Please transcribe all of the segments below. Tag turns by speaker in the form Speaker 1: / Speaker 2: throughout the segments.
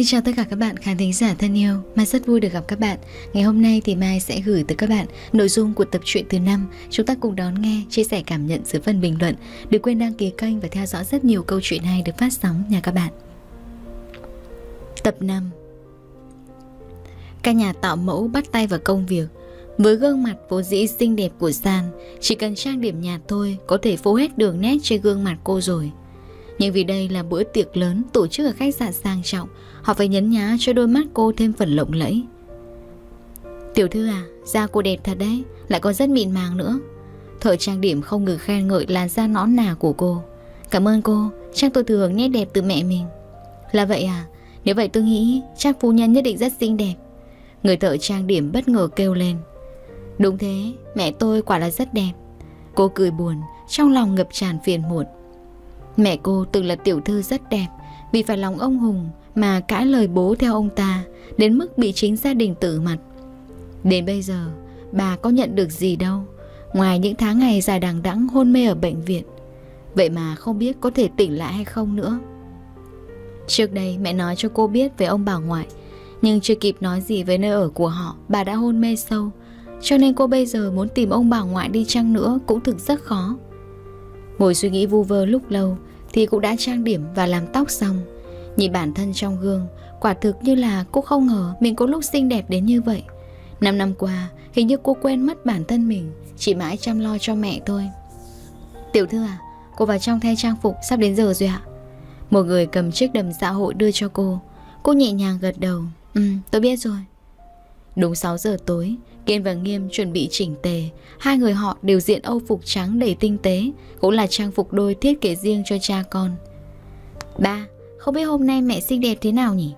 Speaker 1: Xin chào tất cả các bạn khán thính giả thân yêu, Mai rất vui được gặp các bạn. Ngày hôm nay thì Mai sẽ gửi tới các bạn nội dung của tập truyện thứ năm. Chúng ta cùng đón nghe, chia sẻ cảm nhận dưới phần bình luận. Đừng quên đăng ký kênh và theo dõi rất nhiều câu chuyện hay được phát sóng nha các bạn. Tập 5 Các nhà tạo mẫu bắt tay vào công việc. Với gương mặt vô dĩ xinh đẹp của San, chỉ cần trang điểm nhạt thôi có thể phố hết đường nét trên gương mặt cô rồi. Nhưng vì đây là bữa tiệc lớn tổ chức ở khách sạn sang trọng, họ phải nhấn nhá cho đôi mắt cô thêm phần lộng lẫy. Tiểu thư à, da cô đẹp thật đấy, lại còn rất mịn màng nữa. Thợ trang điểm không ngừng khen ngợi làn da nõn nà của cô. Cảm ơn cô, chắc tôi thường nét đẹp từ mẹ mình. Là vậy à, nếu vậy tôi nghĩ chắc phu nhân nhất định rất xinh đẹp. Người thợ trang điểm bất ngờ kêu lên. Đúng thế, mẹ tôi quả là rất đẹp. Cô cười buồn, trong lòng ngập tràn phiền muộn. Mẹ cô từng là tiểu thư rất đẹp Vì phải lòng ông Hùng mà cãi lời bố theo ông ta Đến mức bị chính gia đình tử mặt Đến bây giờ bà có nhận được gì đâu Ngoài những tháng ngày dài đằng đẵng hôn mê ở bệnh viện Vậy mà không biết có thể tỉnh lại hay không nữa Trước đây mẹ nói cho cô biết về ông bà ngoại Nhưng chưa kịp nói gì về nơi ở của họ Bà đã hôn mê sâu Cho nên cô bây giờ muốn tìm ông bà ngoại đi chăng nữa Cũng thực rất khó Ngồi suy nghĩ vu vơ lúc lâu thì cũng đã trang điểm và làm tóc xong. Nhìn bản thân trong gương, quả thực như là cô không ngờ mình có lúc xinh đẹp đến như vậy. Năm năm qua, hình như cô quên mất bản thân mình, chỉ mãi chăm lo cho mẹ thôi. Tiểu thư à, cô vào trong thay trang phục sắp đến giờ rồi ạ. Một người cầm chiếc đầm xã dạ hội đưa cho cô. Cô nhẹ nhàng gật đầu. Ừ, tôi biết rồi. Đúng 6 giờ tối, Kiên và Nghiêm chuẩn bị chỉnh tề, hai người họ đều diện âu phục trắng đầy tinh tế, cũng là trang phục đôi thiết kế riêng cho cha con. Ba, không biết hôm nay mẹ xinh đẹp thế nào nhỉ?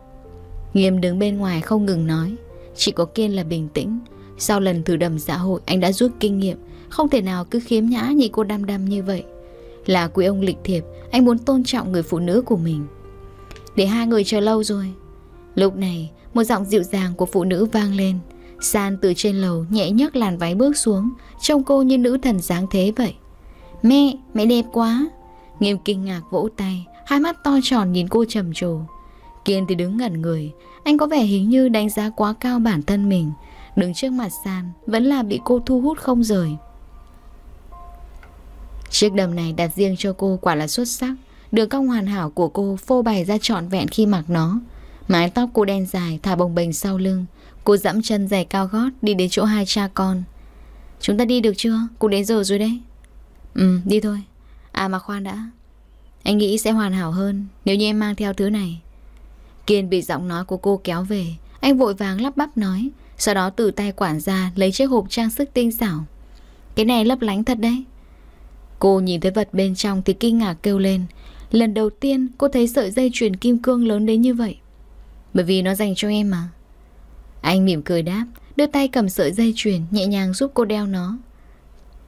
Speaker 1: Nghiêm đứng bên ngoài không ngừng nói, chỉ có Kiên là bình tĩnh. Sau lần thử đầm xã dạ hội anh đã rút kinh nghiệm, không thể nào cứ khiếm nhã như cô đam đam như vậy. Là quý ông lịch thiệp, anh muốn tôn trọng người phụ nữ của mình. Để hai người chờ lâu rồi. Lúc này, một giọng dịu dàng của phụ nữ vang lên. San từ trên lầu nhẹ nhấc làn váy bước xuống, trông cô như nữ thần dáng thế vậy. Mẹ, mẹ đẹp quá. Nghiêm kinh ngạc vỗ tay, hai mắt to tròn nhìn cô trầm trồ. Kiên thì đứng ngẩn người, anh có vẻ hình như đánh giá quá cao bản thân mình. Đứng trước mặt San, vẫn là bị cô thu hút không rời. Chiếc đầm này đặt riêng cho cô quả là xuất sắc, đường cong hoàn hảo của cô phô bày ra trọn vẹn khi mặc nó. Mái tóc cô đen dài thả bồng bềnh sau lưng Cô dẫm chân giày cao gót đi đến chỗ hai cha con Chúng ta đi được chưa? Cũng đến giờ rồi đấy Ừ, đi thôi À mà khoan đã Anh nghĩ sẽ hoàn hảo hơn nếu như em mang theo thứ này Kiên bị giọng nói của cô kéo về Anh vội vàng lắp bắp nói Sau đó từ tay quản ra lấy chiếc hộp trang sức tinh xảo Cái này lấp lánh thật đấy Cô nhìn thấy vật bên trong thì kinh ngạc kêu lên Lần đầu tiên cô thấy sợi dây chuyền kim cương lớn đến như vậy bởi vì nó dành cho em mà Anh mỉm cười đáp Đưa tay cầm sợi dây chuyền nhẹ nhàng giúp cô đeo nó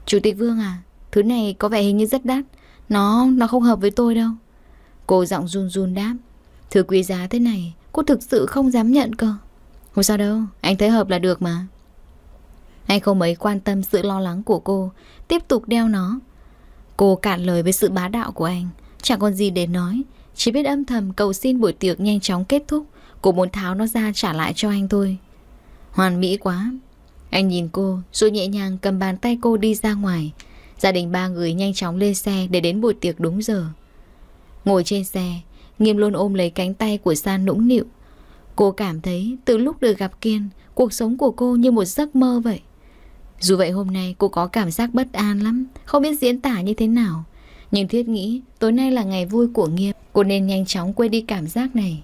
Speaker 1: Chủ tịch Vương à Thứ này có vẻ hình như rất đắt Nó, nó không hợp với tôi đâu Cô giọng run run đáp Thứ quý giá thế này Cô thực sự không dám nhận cơ Không sao đâu, anh thấy hợp là được mà Anh không mấy quan tâm sự lo lắng của cô Tiếp tục đeo nó Cô cạn lời với sự bá đạo của anh Chẳng còn gì để nói Chỉ biết âm thầm cầu xin buổi tiệc nhanh chóng kết thúc Cô muốn tháo nó ra trả lại cho anh thôi Hoàn mỹ quá Anh nhìn cô rồi nhẹ nhàng cầm bàn tay cô đi ra ngoài Gia đình ba người nhanh chóng lên xe để đến buổi tiệc đúng giờ Ngồi trên xe Nghiêm luôn ôm lấy cánh tay của San nũng nịu Cô cảm thấy từ lúc được gặp Kiên Cuộc sống của cô như một giấc mơ vậy Dù vậy hôm nay cô có cảm giác bất an lắm Không biết diễn tả như thế nào Nhưng thiết nghĩ tối nay là ngày vui của Nghiêm Cô nên nhanh chóng quên đi cảm giác này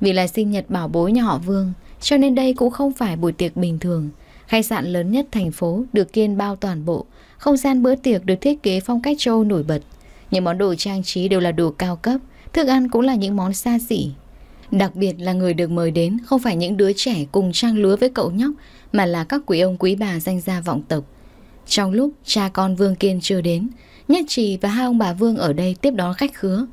Speaker 1: vì là sinh nhật bảo bối nhà họ Vương, cho nên đây cũng không phải buổi tiệc bình thường. Khách sạn lớn nhất thành phố được kiên bao toàn bộ, không gian bữa tiệc được thiết kế phong cách châu nổi bật. Những món đồ trang trí đều là đồ cao cấp, thức ăn cũng là những món xa xỉ. Đặc biệt là người được mời đến không phải những đứa trẻ cùng trang lứa với cậu nhóc, mà là các quý ông quý bà danh gia vọng tộc. Trong lúc cha con Vương Kiên chưa đến, Nhất Trì và hai ông bà Vương ở đây tiếp đón khách khứa.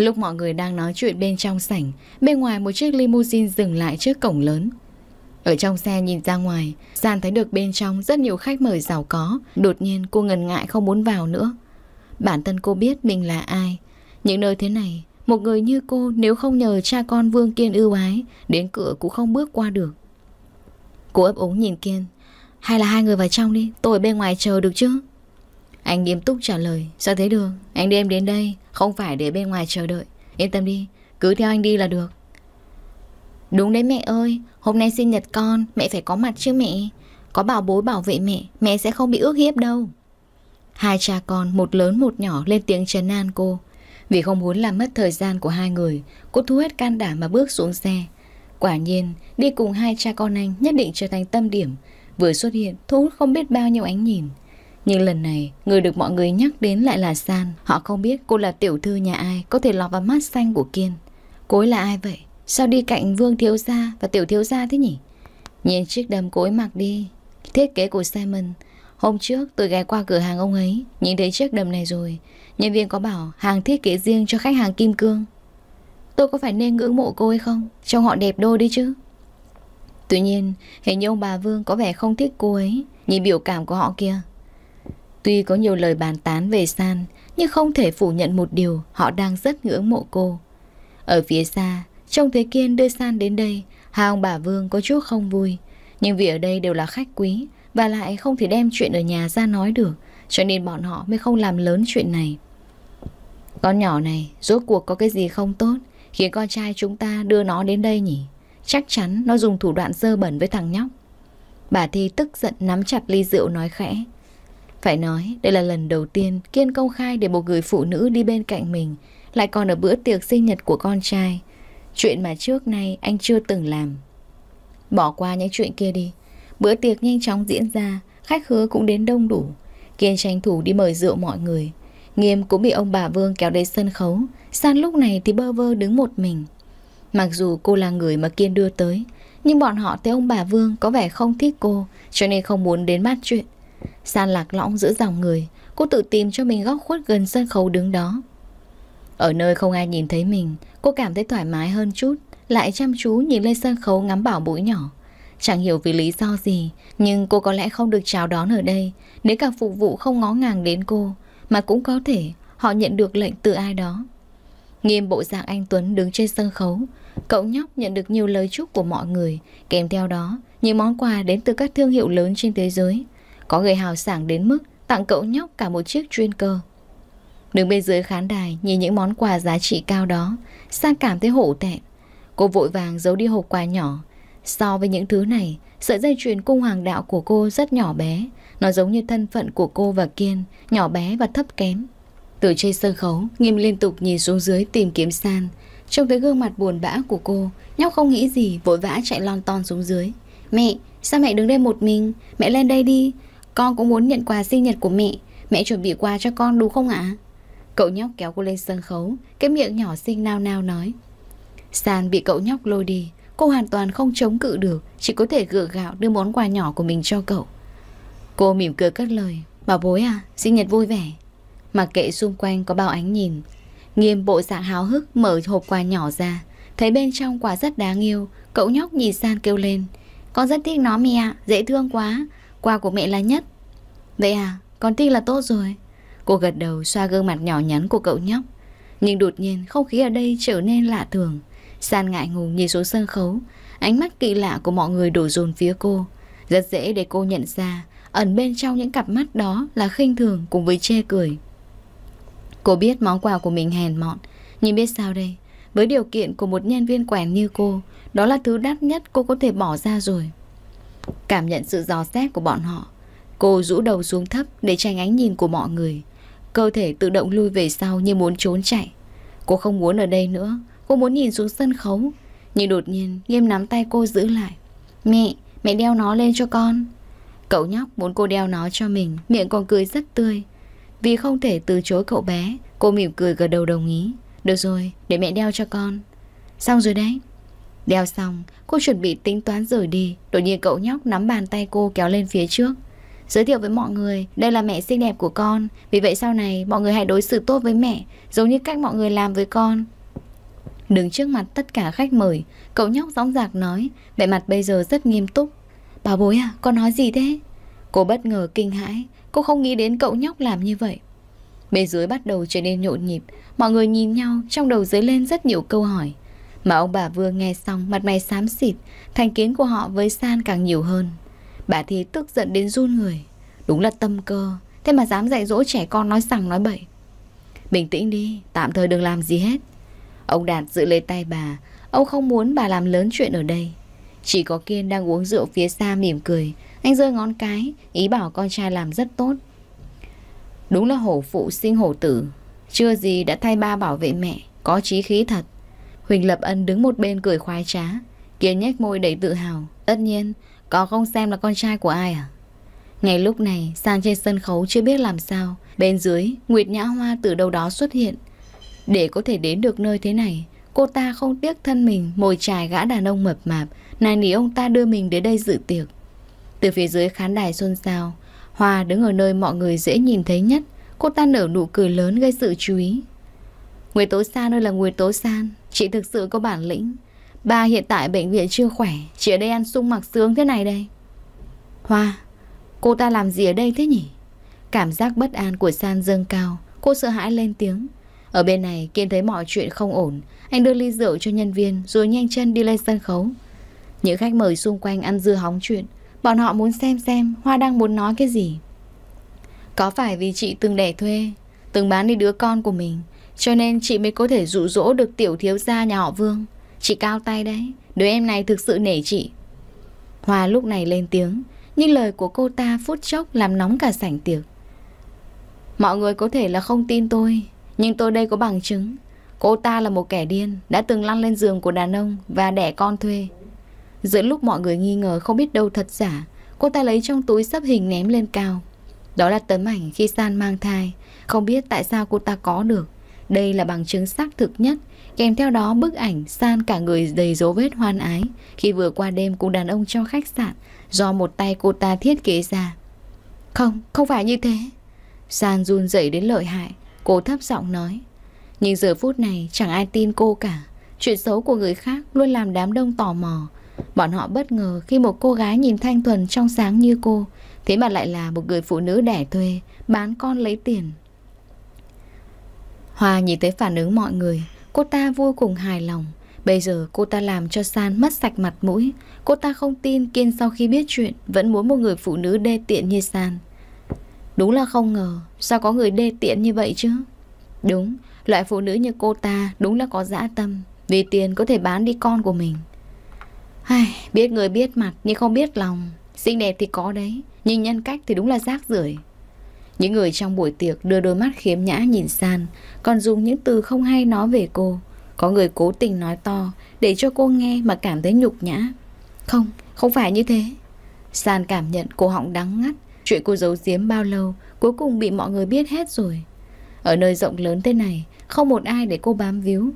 Speaker 1: Lúc mọi người đang nói chuyện bên trong sảnh, bên ngoài một chiếc limousine dừng lại trước cổng lớn. Ở trong xe nhìn ra ngoài, Giàn thấy được bên trong rất nhiều khách mời giàu có. Đột nhiên cô ngần ngại không muốn vào nữa. Bản thân cô biết mình là ai. Những nơi thế này, một người như cô nếu không nhờ cha con Vương Kiên ưu ái, đến cửa cũng không bước qua được. Cô ấp úng nhìn Kiên. Hay là hai người vào trong đi, tôi ở bên ngoài chờ được chứ? Anh nghiêm túc trả lời Sao thế được Anh đem đến đây Không phải để bên ngoài chờ đợi Yên tâm đi Cứ theo anh đi là được Đúng đấy mẹ ơi Hôm nay sinh nhật con Mẹ phải có mặt chứ mẹ Có bảo bối bảo vệ mẹ Mẹ sẽ không bị ước hiếp đâu Hai cha con một lớn một nhỏ lên tiếng trấn an cô Vì không muốn làm mất thời gian của hai người Cô thu hết can đảm mà bước xuống xe Quả nhiên Đi cùng hai cha con anh nhất định trở thành tâm điểm Vừa xuất hiện thu hút không biết bao nhiêu ánh nhìn nhưng lần này, người được mọi người nhắc đến lại là San. Họ không biết cô là tiểu thư nhà ai, có thể lọt vào mắt xanh của Kiên. Cô ấy là ai vậy? Sao đi cạnh Vương Thiếu Gia và Tiểu Thiếu Gia thế nhỉ? Nhìn chiếc đầm cô ấy mặc đi. Thiết kế của Simon. Hôm trước tôi ghé qua cửa hàng ông ấy, nhìn thấy chiếc đầm này rồi. Nhân viên có bảo hàng thiết kế riêng cho khách hàng kim cương. Tôi có phải nên ngưỡng mộ cô ấy không? Trông họ đẹp đôi đi chứ. Tuy nhiên, hình như ông bà Vương có vẻ không thích cô ấy. Nhìn biểu cảm của họ kia Tuy có nhiều lời bàn tán về San, nhưng không thể phủ nhận một điều họ đang rất ngưỡng mộ cô. Ở phía xa, trông thấy Kiên đưa San đến đây, hai ông bà Vương có chút không vui. Nhưng vì ở đây đều là khách quý, và lại không thể đem chuyện ở nhà ra nói được, cho nên bọn họ mới không làm lớn chuyện này. Con nhỏ này, rốt cuộc có cái gì không tốt, khiến con trai chúng ta đưa nó đến đây nhỉ? Chắc chắn nó dùng thủ đoạn dơ bẩn với thằng nhóc. Bà Thi tức giận nắm chặt ly rượu nói khẽ. Phải nói, đây là lần đầu tiên Kiên công khai để một người phụ nữ đi bên cạnh mình, lại còn ở bữa tiệc sinh nhật của con trai. Chuyện mà trước nay anh chưa từng làm. Bỏ qua những chuyện kia đi. Bữa tiệc nhanh chóng diễn ra, khách hứa cũng đến đông đủ. Kiên tranh thủ đi mời rượu mọi người. Nghiêm cũng bị ông bà Vương kéo đến sân khấu, San lúc này thì bơ vơ đứng một mình. Mặc dù cô là người mà Kiên đưa tới, nhưng bọn họ thấy ông bà Vương có vẻ không thích cô, cho nên không muốn đến bắt chuyện. San lạc lõng giữa dòng người Cô tự tìm cho mình góc khuất gần sân khấu đứng đó Ở nơi không ai nhìn thấy mình Cô cảm thấy thoải mái hơn chút Lại chăm chú nhìn lên sân khấu ngắm bảo bối nhỏ Chẳng hiểu vì lý do gì Nhưng cô có lẽ không được chào đón ở đây Nếu cả phục vụ không ngó ngàng đến cô Mà cũng có thể Họ nhận được lệnh từ ai đó Nghiêm bộ dạng anh Tuấn đứng trên sân khấu Cậu nhóc nhận được nhiều lời chúc của mọi người Kèm theo đó Những món quà đến từ các thương hiệu lớn trên thế giới có người hào sảng đến mức tặng cậu nhóc cả một chiếc chuyên cơ. Đứng bên dưới khán đài nhìn những món quà giá trị cao đó, San cảm thấy hổ thẹn. Cô vội vàng giấu đi hộp quà nhỏ. So với những thứ này, sợi dây chuyền cung hoàng đạo của cô rất nhỏ bé. Nó giống như thân phận của cô và Kiên, nhỏ bé và thấp kém. Từ trên sân khấu, Nghiêm liên tục nhìn xuống dưới tìm kiếm San. Trông thấy gương mặt buồn bã của cô, nhóc không nghĩ gì, vội vã chạy lon ton xuống dưới. Mẹ, sao mẹ đứng đây một mình? Mẹ lên đây đi, con cũng muốn nhận quà sinh nhật của mẹ Mẹ chuẩn bị quà cho con đúng không ạ? Cậu nhóc kéo cô lên sân khấu Cái miệng nhỏ xinh nao nao nói Sàn bị cậu nhóc lôi đi Cô hoàn toàn không chống cự được Chỉ có thể gượng gạo đưa món quà nhỏ của mình cho cậu Cô mỉm cười cất lời Bảo bối à, sinh nhật vui vẻ Mặc kệ xung quanh có bao ánh nhìn Nghiêm bộ dạng háo hức mở hộp quà nhỏ ra Thấy bên trong quả rất đáng yêu Cậu nhóc nhìn San kêu lên Con rất thích nó mẹ ạ, dễ thương quá Quà của mẹ là nhất Vậy à, con tin là tốt rồi. Cô gật đầu xoa gương mặt nhỏ nhắn của cậu nhóc. Nhưng đột nhiên không khí ở đây trở nên lạ thường. San ngại ngùng nhìn xuống sân khấu, ánh mắt kỳ lạ của mọi người đổ dồn phía cô. Rất dễ để cô nhận ra, ẩn bên trong những cặp mắt đó là khinh thường cùng với chê cười. Cô biết món quà của mình hèn mọn, nhưng biết sao đây, với điều kiện của một nhân viên quèn như cô, đó là thứ đắt nhất cô có thể bỏ ra rồi. Cảm nhận sự giò xét của bọn họ, Cô rũ đầu xuống thấp để tránh ánh nhìn của mọi người. Cơ thể tự động lui về sau như muốn trốn chạy. Cô không muốn ở đây nữa. Cô muốn nhìn xuống sân khấu. Nhưng đột nhiên nghiêm nắm tay cô giữ lại. Mẹ, mẹ đeo nó lên cho con. Cậu nhóc muốn cô đeo nó cho mình, miệng còn cười rất tươi. Vì không thể từ chối cậu bé, cô mỉm cười gật đầu đồng ý. Được rồi, để mẹ đeo cho con. Xong rồi đấy. Đeo xong, cô chuẩn bị tính toán rời đi. Đột nhiên cậu nhóc nắm bàn tay cô kéo lên phía trước. Giới thiệu với mọi người, đây là mẹ xinh đẹp của con, vì vậy sau này mọi người hãy đối xử tốt với mẹ, giống như cách mọi người làm với con. Đứng trước mặt tất cả khách mời, cậu nhóc gióng giạc nói, vẻ mặt bây giờ rất nghiêm túc. Bà bối à, con nói gì thế? Cô bất ngờ kinh hãi, cô không nghĩ đến cậu nhóc làm như vậy. Bên dưới bắt đầu trở nên nhộn nhịp, mọi người nhìn nhau, trong đầu dấy lên rất nhiều câu hỏi. Mà ông bà vừa nghe xong, mặt mày xám xịt, thành kiến của họ với San càng nhiều hơn. Bà thì tức giận đến run người Đúng là tâm cơ Thế mà dám dạy dỗ trẻ con nói sằng nói bậy Bình tĩnh đi Tạm thời đừng làm gì hết Ông Đạt giữ lấy tay bà Ông không muốn bà làm lớn chuyện ở đây Chỉ có Kiên đang uống rượu phía xa mỉm cười Anh rơi ngón cái Ý bảo con trai làm rất tốt Đúng là hổ phụ sinh hổ tử Chưa gì đã thay ba bảo vệ mẹ Có chí khí thật Huỳnh Lập Ân đứng một bên cười khoái trá Kiên nhếch môi đầy tự hào Tất nhiên có không xem là con trai của ai à Ngày lúc này sàn trên sân khấu chưa biết làm sao Bên dưới Nguyệt Nhã Hoa từ đâu đó xuất hiện Để có thể đến được nơi thế này Cô ta không tiếc thân mình Mồi trài gã đàn ông mập mạp Này nỉ ông ta đưa mình đến đây dự tiệc Từ phía dưới khán đài xôn xao Hoa đứng ở nơi mọi người dễ nhìn thấy nhất Cô ta nở nụ cười lớn gây sự chú ý Nguyệt Tố San ơi là Nguyệt Tố San Chị thực sự có bản lĩnh Bà hiện tại bệnh viện chưa khỏe chỉ ở đây ăn sung mặc sướng thế này đây Hoa Cô ta làm gì ở đây thế nhỉ Cảm giác bất an của San dâng cao Cô sợ hãi lên tiếng Ở bên này Kiên thấy mọi chuyện không ổn Anh đưa ly rượu cho nhân viên Rồi nhanh chân đi lên sân khấu Những khách mời xung quanh ăn dưa hóng chuyện Bọn họ muốn xem xem Hoa đang muốn nói cái gì Có phải vì chị từng đẻ thuê Từng bán đi đứa con của mình Cho nên chị mới có thể dụ dỗ được tiểu thiếu gia nhà họ Vương Chị cao tay đấy Đứa em này thực sự nể chị Hoa lúc này lên tiếng Nhưng lời của cô ta phút chốc làm nóng cả sảnh tiệc Mọi người có thể là không tin tôi Nhưng tôi đây có bằng chứng Cô ta là một kẻ điên Đã từng lăn lên giường của đàn ông Và đẻ con thuê Giữa lúc mọi người nghi ngờ không biết đâu thật giả Cô ta lấy trong túi sắp hình ném lên cao Đó là tấm ảnh khi San mang thai Không biết tại sao cô ta có được đây là bằng chứng xác thực nhất, kèm theo đó bức ảnh san cả người đầy dấu vết hoan ái khi vừa qua đêm cùng đàn ông trong khách sạn do một tay cô ta thiết kế ra. Không, không phải như thế. San run dậy đến lợi hại, cô thấp giọng nói. Nhưng giờ phút này chẳng ai tin cô cả. Chuyện xấu của người khác luôn làm đám đông tò mò. Bọn họ bất ngờ khi một cô gái nhìn thanh thuần trong sáng như cô, thế mà lại là một người phụ nữ đẻ thuê, bán con lấy tiền, Hoa nhìn thấy phản ứng mọi người, cô ta vô cùng hài lòng. Bây giờ cô ta làm cho San mất sạch mặt mũi. Cô ta không tin Kiên sau khi biết chuyện vẫn muốn một người phụ nữ đê tiện như San. Đúng là không ngờ, sao có người đê tiện như vậy chứ? Đúng, loại phụ nữ như cô ta đúng là có dã tâm, vì tiền có thể bán đi con của mình. Ai, biết người biết mặt nhưng không biết lòng, xinh đẹp thì có đấy, nhưng nhân cách thì đúng là rác rưởi. Những người trong buổi tiệc đưa đôi mắt khiếm nhã nhìn San, còn dùng những từ không hay nói về cô. Có người cố tình nói to để cho cô nghe mà cảm thấy nhục nhã. Không, không phải như thế. San cảm nhận cô họng đắng ngắt, chuyện cô giấu giếm bao lâu cuối cùng bị mọi người biết hết rồi. Ở nơi rộng lớn thế này, không một ai để cô bám víu.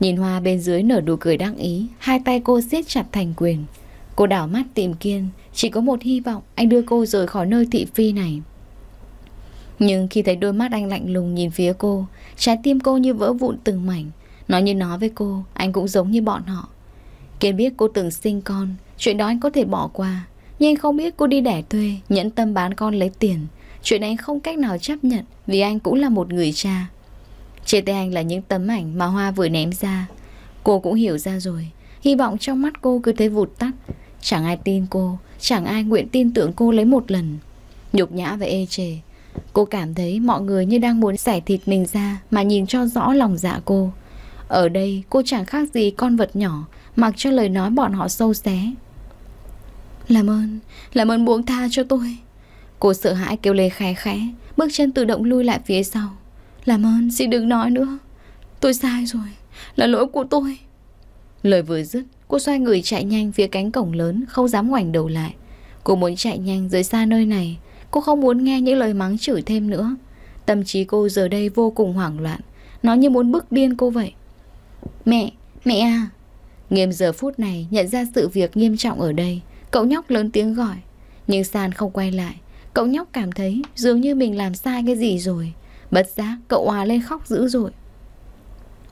Speaker 1: Nhìn Hoa bên dưới nở đủ cười đắc ý, hai tay cô siết chặt thành quyền. Cô đảo mắt tìm Kiên, chỉ có một hy vọng anh đưa cô rời khỏi nơi thị phi này. Nhưng khi thấy đôi mắt anh lạnh lùng nhìn phía cô Trái tim cô như vỡ vụn từng mảnh Nói như nói với cô Anh cũng giống như bọn họ Kiên biết cô từng sinh con Chuyện đó anh có thể bỏ qua Nhưng anh không biết cô đi đẻ thuê Nhẫn tâm bán con lấy tiền Chuyện này anh không cách nào chấp nhận Vì anh cũng là một người cha Trên tay anh là những tấm ảnh mà Hoa vừa ném ra Cô cũng hiểu ra rồi Hy vọng trong mắt cô cứ thế vụt tắt Chẳng ai tin cô Chẳng ai nguyện tin tưởng cô lấy một lần Nhục nhã và ê chề Cô cảm thấy mọi người như đang muốn xẻ thịt mình ra mà nhìn cho rõ lòng dạ cô. Ở đây cô chẳng khác gì con vật nhỏ mặc cho lời nói bọn họ sâu xé. Làm ơn, làm ơn buông tha cho tôi. Cô sợ hãi kêu lê khẽ khẽ, bước chân tự động lui lại phía sau. Làm ơn, xin đừng nói nữa. Tôi sai rồi, là lỗi của tôi. Lời vừa dứt, cô xoay người chạy nhanh phía cánh cổng lớn, không dám ngoảnh đầu lại. Cô muốn chạy nhanh rời xa nơi này, Cô không muốn nghe những lời mắng chửi thêm nữa Tâm trí cô giờ đây vô cùng hoảng loạn Nó như muốn bức điên cô vậy Mẹ, mẹ à Nghiêm giờ phút này nhận ra sự việc nghiêm trọng ở đây Cậu nhóc lớn tiếng gọi Nhưng sàn không quay lại Cậu nhóc cảm thấy dường như mình làm sai cái gì rồi Bất giác cậu hòa lên khóc dữ dội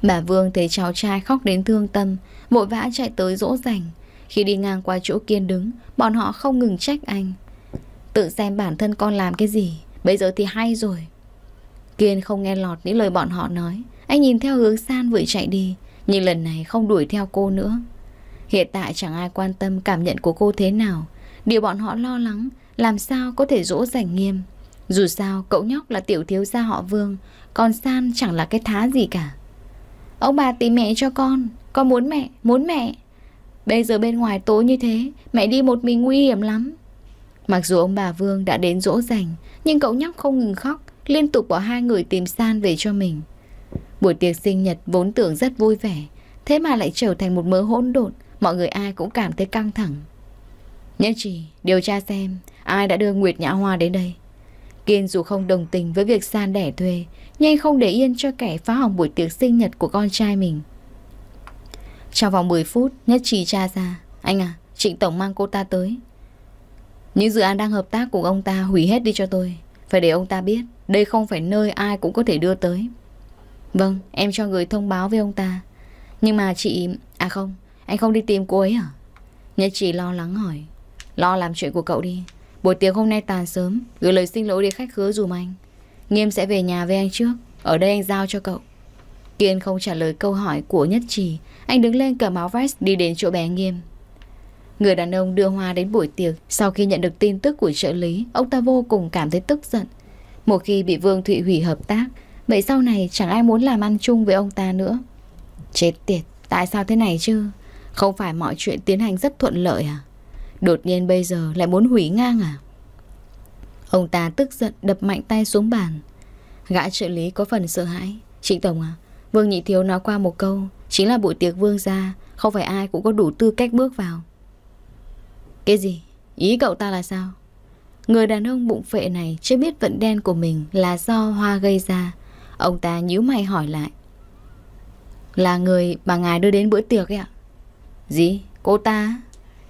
Speaker 1: Bà Vương thấy cháu trai khóc đến thương tâm Vội vã chạy tới dỗ dành Khi đi ngang qua chỗ Kiên đứng Bọn họ không ngừng trách anh Tự xem bản thân con làm cái gì Bây giờ thì hay rồi Kiên không nghe lọt những lời bọn họ nói Anh nhìn theo hướng san vội chạy đi Nhưng lần này không đuổi theo cô nữa Hiện tại chẳng ai quan tâm cảm nhận của cô thế nào Điều bọn họ lo lắng Làm sao có thể dỗ dành nghiêm Dù sao cậu nhóc là tiểu thiếu gia họ Vương Còn San chẳng là cái thá gì cả Ông bà tìm mẹ cho con Con muốn mẹ, muốn mẹ Bây giờ bên ngoài tối như thế Mẹ đi một mình nguy hiểm lắm Mặc dù ông bà Vương đã đến dỗ dành, nhưng cậu nhóc không ngừng khóc, liên tục bỏ hai người tìm san về cho mình. Buổi tiệc sinh nhật vốn tưởng rất vui vẻ, thế mà lại trở thành một mớ hỗn độn, mọi người ai cũng cảm thấy căng thẳng. Nhất chỉ, điều tra xem ai đã đưa Nguyệt Nhã Hoa đến đây. Kiên dù không đồng tình với việc san đẻ thuê, nhưng không để yên cho kẻ phá hỏng buổi tiệc sinh nhật của con trai mình. Trong vòng 10 phút, Nhất Trì tra ra, anh à, Trịnh Tổng mang cô ta tới, những dự án đang hợp tác cùng ông ta hủy hết đi cho tôi Phải để ông ta biết Đây không phải nơi ai cũng có thể đưa tới Vâng, em cho người thông báo với ông ta Nhưng mà chị... À không, anh không đi tìm cô ấy à? Nhất chị lo lắng hỏi Lo làm chuyện của cậu đi Buổi tiệc hôm nay tàn sớm Gửi lời xin lỗi đến khách khứa dùm anh Nghiêm sẽ về nhà với anh trước Ở đây anh giao cho cậu Kiên không trả lời câu hỏi của Nhất Trì Anh đứng lên cầm áo vest đi đến chỗ bé Nghiêm Người đàn ông đưa hoa đến buổi tiệc, sau khi nhận được tin tức của trợ lý, ông ta vô cùng cảm thấy tức giận. Một khi bị Vương Thụy hủy hợp tác, vậy sau này chẳng ai muốn làm ăn chung với ông ta nữa. Chết tiệt, tại sao thế này chứ? Không phải mọi chuyện tiến hành rất thuận lợi à? Đột nhiên bây giờ lại muốn hủy ngang à? Ông ta tức giận đập mạnh tay xuống bàn. Gã trợ lý có phần sợ hãi. Chị Tổng à, Vương Nhị Thiếu nói qua một câu, chính là buổi tiệc Vương gia, không phải ai cũng có đủ tư cách bước vào. Cái gì? Ý cậu ta là sao? Người đàn ông bụng phệ này chưa biết vận đen của mình là do hoa gây ra. Ông ta nhíu mày hỏi lại. Là người bà ngài đưa đến bữa tiệc ấy ạ? Gì? Cô ta?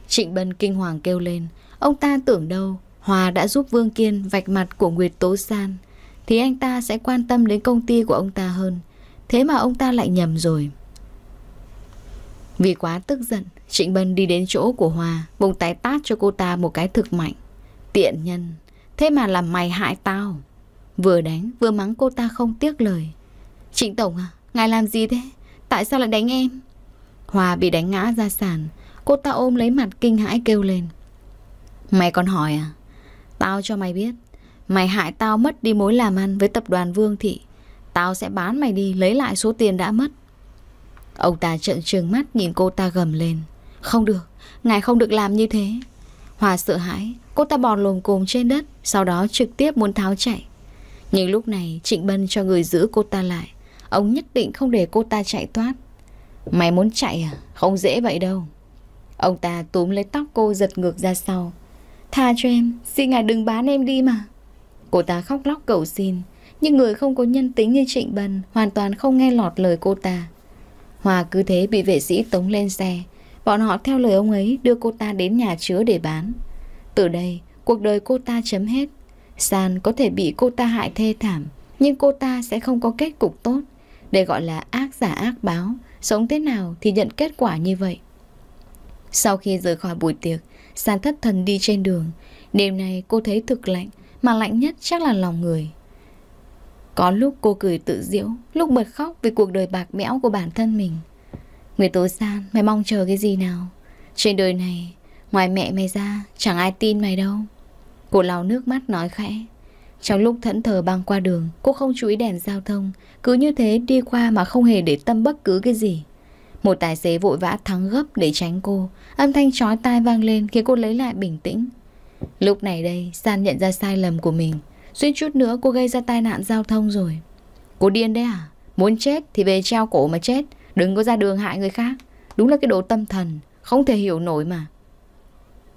Speaker 1: Trịnh Bân kinh hoàng kêu lên. Ông ta tưởng đâu Hòa đã giúp Vương Kiên vạch mặt của Nguyệt Tố San thì anh ta sẽ quan tâm đến công ty của ông ta hơn. Thế mà ông ta lại nhầm rồi. Vì quá tức giận, Trịnh Bân đi đến chỗ của Hòa, bùng tái tát cho cô ta một cái thực mạnh. Tiện nhân, thế mà làm mày hại tao. Vừa đánh, vừa mắng cô ta không tiếc lời. Trịnh Tổng à, ngài làm gì thế? Tại sao lại đánh em? Hòa bị đánh ngã ra sàn, cô ta ôm lấy mặt kinh hãi kêu lên. Mày còn hỏi à? Tao cho mày biết, mày hại tao mất đi mối làm ăn với tập đoàn Vương Thị. Tao sẽ bán mày đi lấy lại số tiền đã mất. Ông ta trợn trừng mắt nhìn cô ta gầm lên. Không được, ngài không được làm như thế. Hòa sợ hãi, cô ta bò lồm cồm trên đất, sau đó trực tiếp muốn tháo chạy. Nhưng lúc này Trịnh Bân cho người giữ cô ta lại. Ông nhất định không để cô ta chạy thoát. Mày muốn chạy à? Không dễ vậy đâu. Ông ta túm lấy tóc cô giật ngược ra sau. Tha cho em, xin ngài đừng bán em đi mà. Cô ta khóc lóc cầu xin, nhưng người không có nhân tính như Trịnh Bân hoàn toàn không nghe lọt lời cô ta. Hòa cứ thế bị vệ sĩ tống lên xe, Bọn họ theo lời ông ấy đưa cô ta đến nhà chứa để bán. Từ đây, cuộc đời cô ta chấm hết. San có thể bị cô ta hại thê thảm, nhưng cô ta sẽ không có kết cục tốt. Để gọi là ác giả ác báo, sống thế nào thì nhận kết quả như vậy. Sau khi rời khỏi buổi tiệc, San thất thần đi trên đường. Đêm nay cô thấy thực lạnh, mà lạnh nhất chắc là lòng người. Có lúc cô cười tự diễu, lúc bật khóc vì cuộc đời bạc bẽo của bản thân mình. Người tố San mày mong chờ cái gì nào Trên đời này Ngoài mẹ mày ra chẳng ai tin mày đâu Cô lau nước mắt nói khẽ Trong lúc thẫn thờ băng qua đường Cô không chú ý đèn giao thông Cứ như thế đi qua mà không hề để tâm bất cứ cái gì Một tài xế vội vã thắng gấp để tránh cô Âm thanh chói tai vang lên Khiến cô lấy lại bình tĩnh Lúc này đây San nhận ra sai lầm của mình Xuyên chút nữa cô gây ra tai nạn giao thông rồi Cô điên đấy à Muốn chết thì về treo cổ mà chết Đừng có ra đường hại người khác Đúng là cái đồ tâm thần Không thể hiểu nổi mà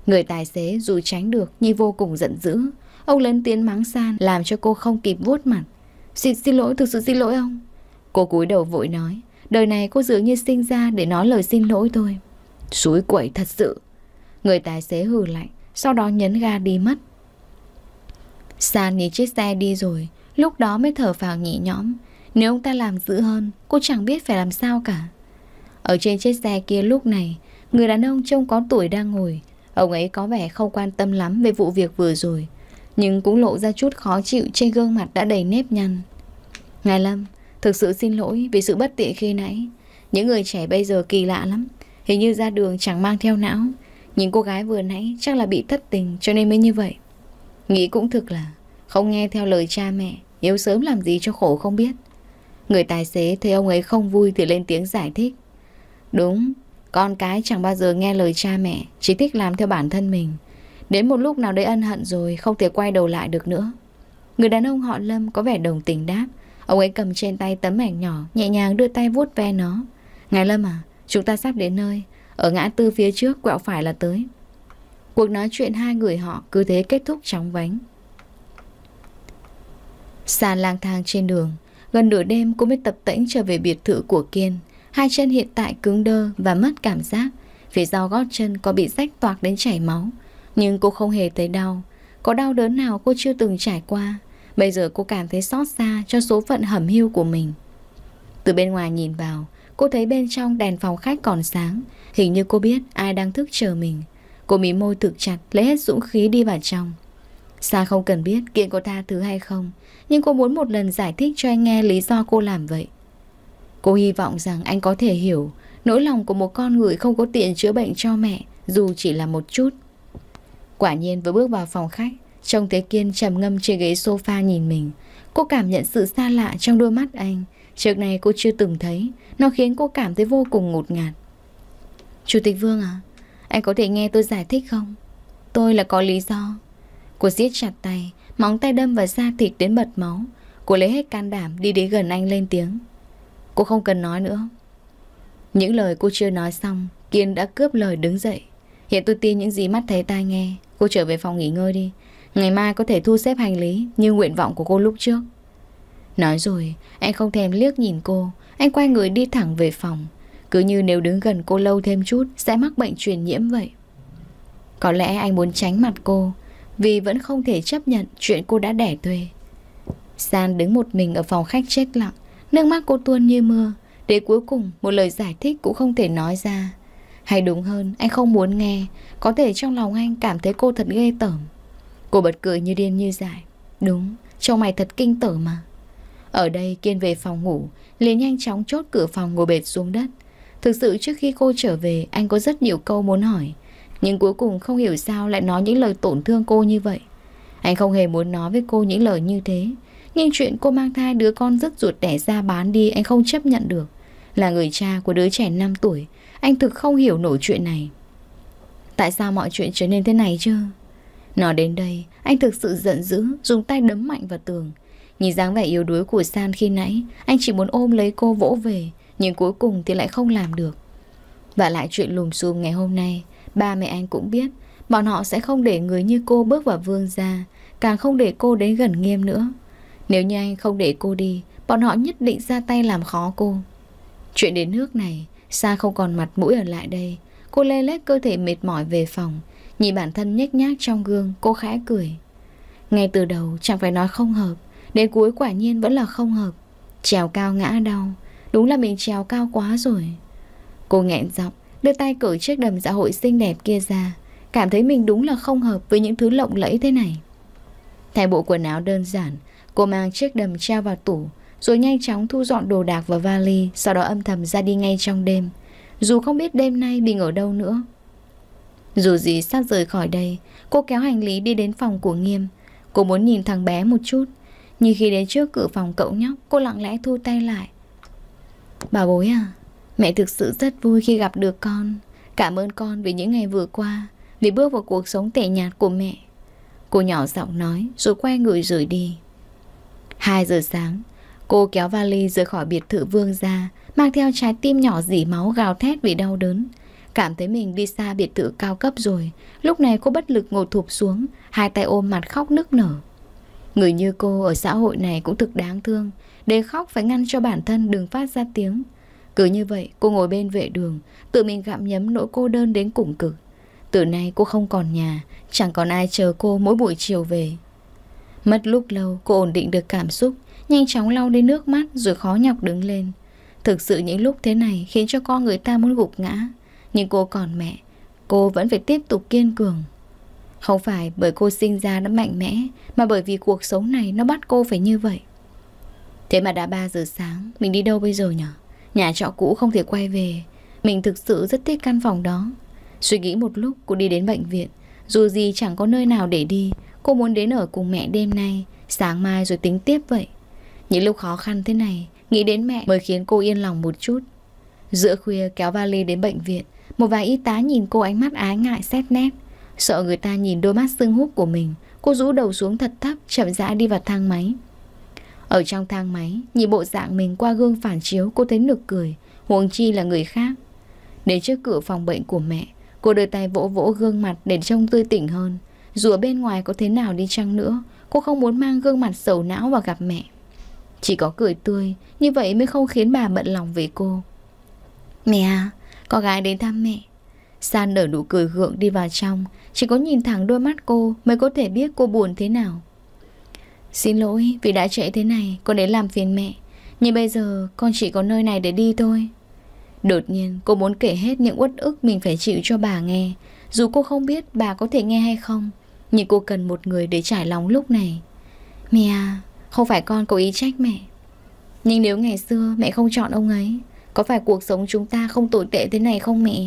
Speaker 1: Người tài xế dù tránh được nhưng vô cùng giận dữ Ông lên tiếng mắng san Làm cho cô không kịp vuốt mặt Xin, xin lỗi, thực sự xin lỗi ông Cô cúi đầu vội nói Đời này cô dường như sinh ra để nói lời xin lỗi thôi Suối quẩy thật sự Người tài xế hừ lạnh Sau đó nhấn ga đi mất San nhìn chiếc xe đi rồi Lúc đó mới thở phào nhị nhõm nếu ông ta làm dữ hơn Cô chẳng biết phải làm sao cả Ở trên chiếc xe kia lúc này Người đàn ông trông có tuổi đang ngồi Ông ấy có vẻ không quan tâm lắm về vụ việc vừa rồi Nhưng cũng lộ ra chút khó chịu trên gương mặt đã đầy nếp nhăn Ngài Lâm, thực sự xin lỗi vì sự bất tiện khi nãy Những người trẻ bây giờ kỳ lạ lắm Hình như ra đường chẳng mang theo não Những cô gái vừa nãy chắc là bị thất tình cho nên mới như vậy Nghĩ cũng thực là Không nghe theo lời cha mẹ Yếu sớm làm gì cho khổ không biết Người tài xế thấy ông ấy không vui thì lên tiếng giải thích. Đúng, con cái chẳng bao giờ nghe lời cha mẹ, chỉ thích làm theo bản thân mình. Đến một lúc nào đấy ân hận rồi, không thể quay đầu lại được nữa. Người đàn ông họ Lâm có vẻ đồng tình đáp. Ông ấy cầm trên tay tấm ảnh nhỏ, nhẹ nhàng đưa tay vuốt ve nó. Ngài Lâm à, chúng ta sắp đến nơi. Ở ngã tư phía trước, quẹo phải là tới. Cuộc nói chuyện hai người họ cứ thế kết thúc chóng vánh. Sàn lang thang trên đường Gần nửa đêm cô mới tập tễnh trở về biệt thự của Kiên. Hai chân hiện tại cứng đơ và mất cảm giác. Phía sau gót chân có bị rách toạc đến chảy máu. Nhưng cô không hề thấy đau. Có đau đớn nào cô chưa từng trải qua. Bây giờ cô cảm thấy xót xa cho số phận hẩm hiu của mình. Từ bên ngoài nhìn vào, cô thấy bên trong đèn phòng khách còn sáng. Hình như cô biết ai đang thức chờ mình. Cô mí môi thực chặt lấy hết dũng khí đi vào trong. Sa không cần biết Kiện có tha thứ hay không Nhưng cô muốn một lần giải thích cho anh nghe lý do cô làm vậy Cô hy vọng rằng anh có thể hiểu Nỗi lòng của một con người không có tiền chữa bệnh cho mẹ Dù chỉ là một chút Quả nhiên vừa bước vào phòng khách Trông thấy Kiên trầm ngâm trên ghế sofa nhìn mình Cô cảm nhận sự xa lạ trong đôi mắt anh Trước này cô chưa từng thấy Nó khiến cô cảm thấy vô cùng ngột ngạt Chủ tịch Vương à Anh có thể nghe tôi giải thích không Tôi là có lý do Cô giết chặt tay, móng tay đâm vào da thịt đến bật máu. Cô lấy hết can đảm đi đến gần anh lên tiếng. Cô không cần nói nữa. Những lời cô chưa nói xong, Kiên đã cướp lời đứng dậy. Hiện tôi tin những gì mắt thấy tai nghe. Cô trở về phòng nghỉ ngơi đi. Ngày mai có thể thu xếp hành lý như nguyện vọng của cô lúc trước. Nói rồi, anh không thèm liếc nhìn cô. Anh quay người đi thẳng về phòng. Cứ như nếu đứng gần cô lâu thêm chút sẽ mắc bệnh truyền nhiễm vậy. Có lẽ anh muốn tránh mặt cô vì vẫn không thể chấp nhận chuyện cô đã đẻ thuê. San đứng một mình ở phòng khách chết lặng, nước mắt cô tuôn như mưa, để cuối cùng một lời giải thích cũng không thể nói ra. Hay đúng hơn, anh không muốn nghe, có thể trong lòng anh cảm thấy cô thật ghê tởm. Cô bật cười như điên như dại. Đúng, trông mày thật kinh tởm mà. Ở đây Kiên về phòng ngủ, liền nhanh chóng chốt cửa phòng ngồi bệt xuống đất. Thực sự trước khi cô trở về, anh có rất nhiều câu muốn hỏi, nhưng cuối cùng không hiểu sao lại nói những lời tổn thương cô như vậy Anh không hề muốn nói với cô những lời như thế Nhưng chuyện cô mang thai đứa con rất ruột đẻ ra bán đi anh không chấp nhận được Là người cha của đứa trẻ 5 tuổi Anh thực không hiểu nổi chuyện này Tại sao mọi chuyện trở nên thế này chứ Nói đến đây Anh thực sự giận dữ Dùng tay đấm mạnh vào tường Nhìn dáng vẻ yếu đuối của San khi nãy Anh chỉ muốn ôm lấy cô vỗ về Nhưng cuối cùng thì lại không làm được Và lại chuyện lùm xùm ngày hôm nay Ba mẹ anh cũng biết, bọn họ sẽ không để người như cô bước vào vương gia, càng không để cô đến gần nghiêm nữa. Nếu như anh không để cô đi, bọn họ nhất định ra tay làm khó cô. Chuyện đến nước này, Sa không còn mặt mũi ở lại đây. Cô lê lết cơ thể mệt mỏi về phòng, nhìn bản thân nhếch nhác trong gương, cô khẽ cười. Ngay từ đầu chẳng phải nói không hợp, đến cuối quả nhiên vẫn là không hợp. Trèo cao ngã đau, đúng là mình trèo cao quá rồi. Cô nghẹn giọng, đưa tay cởi chiếc đầm dạ hội xinh đẹp kia ra, cảm thấy mình đúng là không hợp với những thứ lộng lẫy thế này. Thay bộ quần áo đơn giản, cô mang chiếc đầm treo vào tủ, rồi nhanh chóng thu dọn đồ đạc vào vali, sau đó âm thầm ra đi ngay trong đêm, dù không biết đêm nay mình ở đâu nữa. Dù gì sắp rời khỏi đây, cô kéo hành lý đi đến phòng của Nghiêm. Cô muốn nhìn thằng bé một chút, nhưng khi đến trước cửa phòng cậu nhóc, cô lặng lẽ thu tay lại. Bà bối à, Mẹ thực sự rất vui khi gặp được con Cảm ơn con vì những ngày vừa qua Vì bước vào cuộc sống tệ nhạt của mẹ Cô nhỏ giọng nói Rồi quay người rời đi hai giờ sáng Cô kéo vali rời khỏi biệt thự vương ra Mang theo trái tim nhỏ dỉ máu gào thét vì đau đớn Cảm thấy mình đi xa biệt thự cao cấp rồi Lúc này cô bất lực ngồi thụp xuống Hai tay ôm mặt khóc nức nở Người như cô ở xã hội này cũng thực đáng thương Để khóc phải ngăn cho bản thân đừng phát ra tiếng cứ như vậy cô ngồi bên vệ đường Tự mình gặm nhấm nỗi cô đơn đến củng cực Từ nay cô không còn nhà Chẳng còn ai chờ cô mỗi buổi chiều về Mất lúc lâu cô ổn định được cảm xúc Nhanh chóng lau đi nước mắt rồi khó nhọc đứng lên Thực sự những lúc thế này khiến cho con người ta muốn gục ngã Nhưng cô còn mẹ Cô vẫn phải tiếp tục kiên cường Không phải bởi cô sinh ra đã mạnh mẽ Mà bởi vì cuộc sống này nó bắt cô phải như vậy Thế mà đã 3 giờ sáng Mình đi đâu bây giờ nhỉ? Nhà trọ cũ không thể quay về Mình thực sự rất thích căn phòng đó Suy nghĩ một lúc cô đi đến bệnh viện Dù gì chẳng có nơi nào để đi Cô muốn đến ở cùng mẹ đêm nay Sáng mai rồi tính tiếp vậy Những lúc khó khăn thế này Nghĩ đến mẹ mới khiến cô yên lòng một chút Giữa khuya kéo vali đến bệnh viện Một vài y tá nhìn cô ánh mắt ái ngại xét nét Sợ người ta nhìn đôi mắt sưng húp của mình Cô rũ đầu xuống thật thấp Chậm rãi đi vào thang máy ở trong thang máy, nhìn bộ dạng mình qua gương phản chiếu cô thấy nực cười, huống chi là người khác. Đến trước cửa phòng bệnh của mẹ, cô đưa tay vỗ vỗ gương mặt để trông tươi tỉnh hơn. Dù ở bên ngoài có thế nào đi chăng nữa, cô không muốn mang gương mặt sầu não vào gặp mẹ. Chỉ có cười tươi, như vậy mới không khiến bà bận lòng về cô. Mẹ à, có gái đến thăm mẹ. San nở nụ cười gượng đi vào trong, chỉ có nhìn thẳng đôi mắt cô mới có thể biết cô buồn thế nào. Xin lỗi vì đã trễ thế này Con đến làm phiền mẹ Nhưng bây giờ con chỉ có nơi này để đi thôi Đột nhiên cô muốn kể hết những uất ức Mình phải chịu cho bà nghe Dù cô không biết bà có thể nghe hay không Nhưng cô cần một người để trải lòng lúc này Mẹ à Không phải con cố ý trách mẹ Nhưng nếu ngày xưa mẹ không chọn ông ấy Có phải cuộc sống chúng ta không tồi tệ thế này không mẹ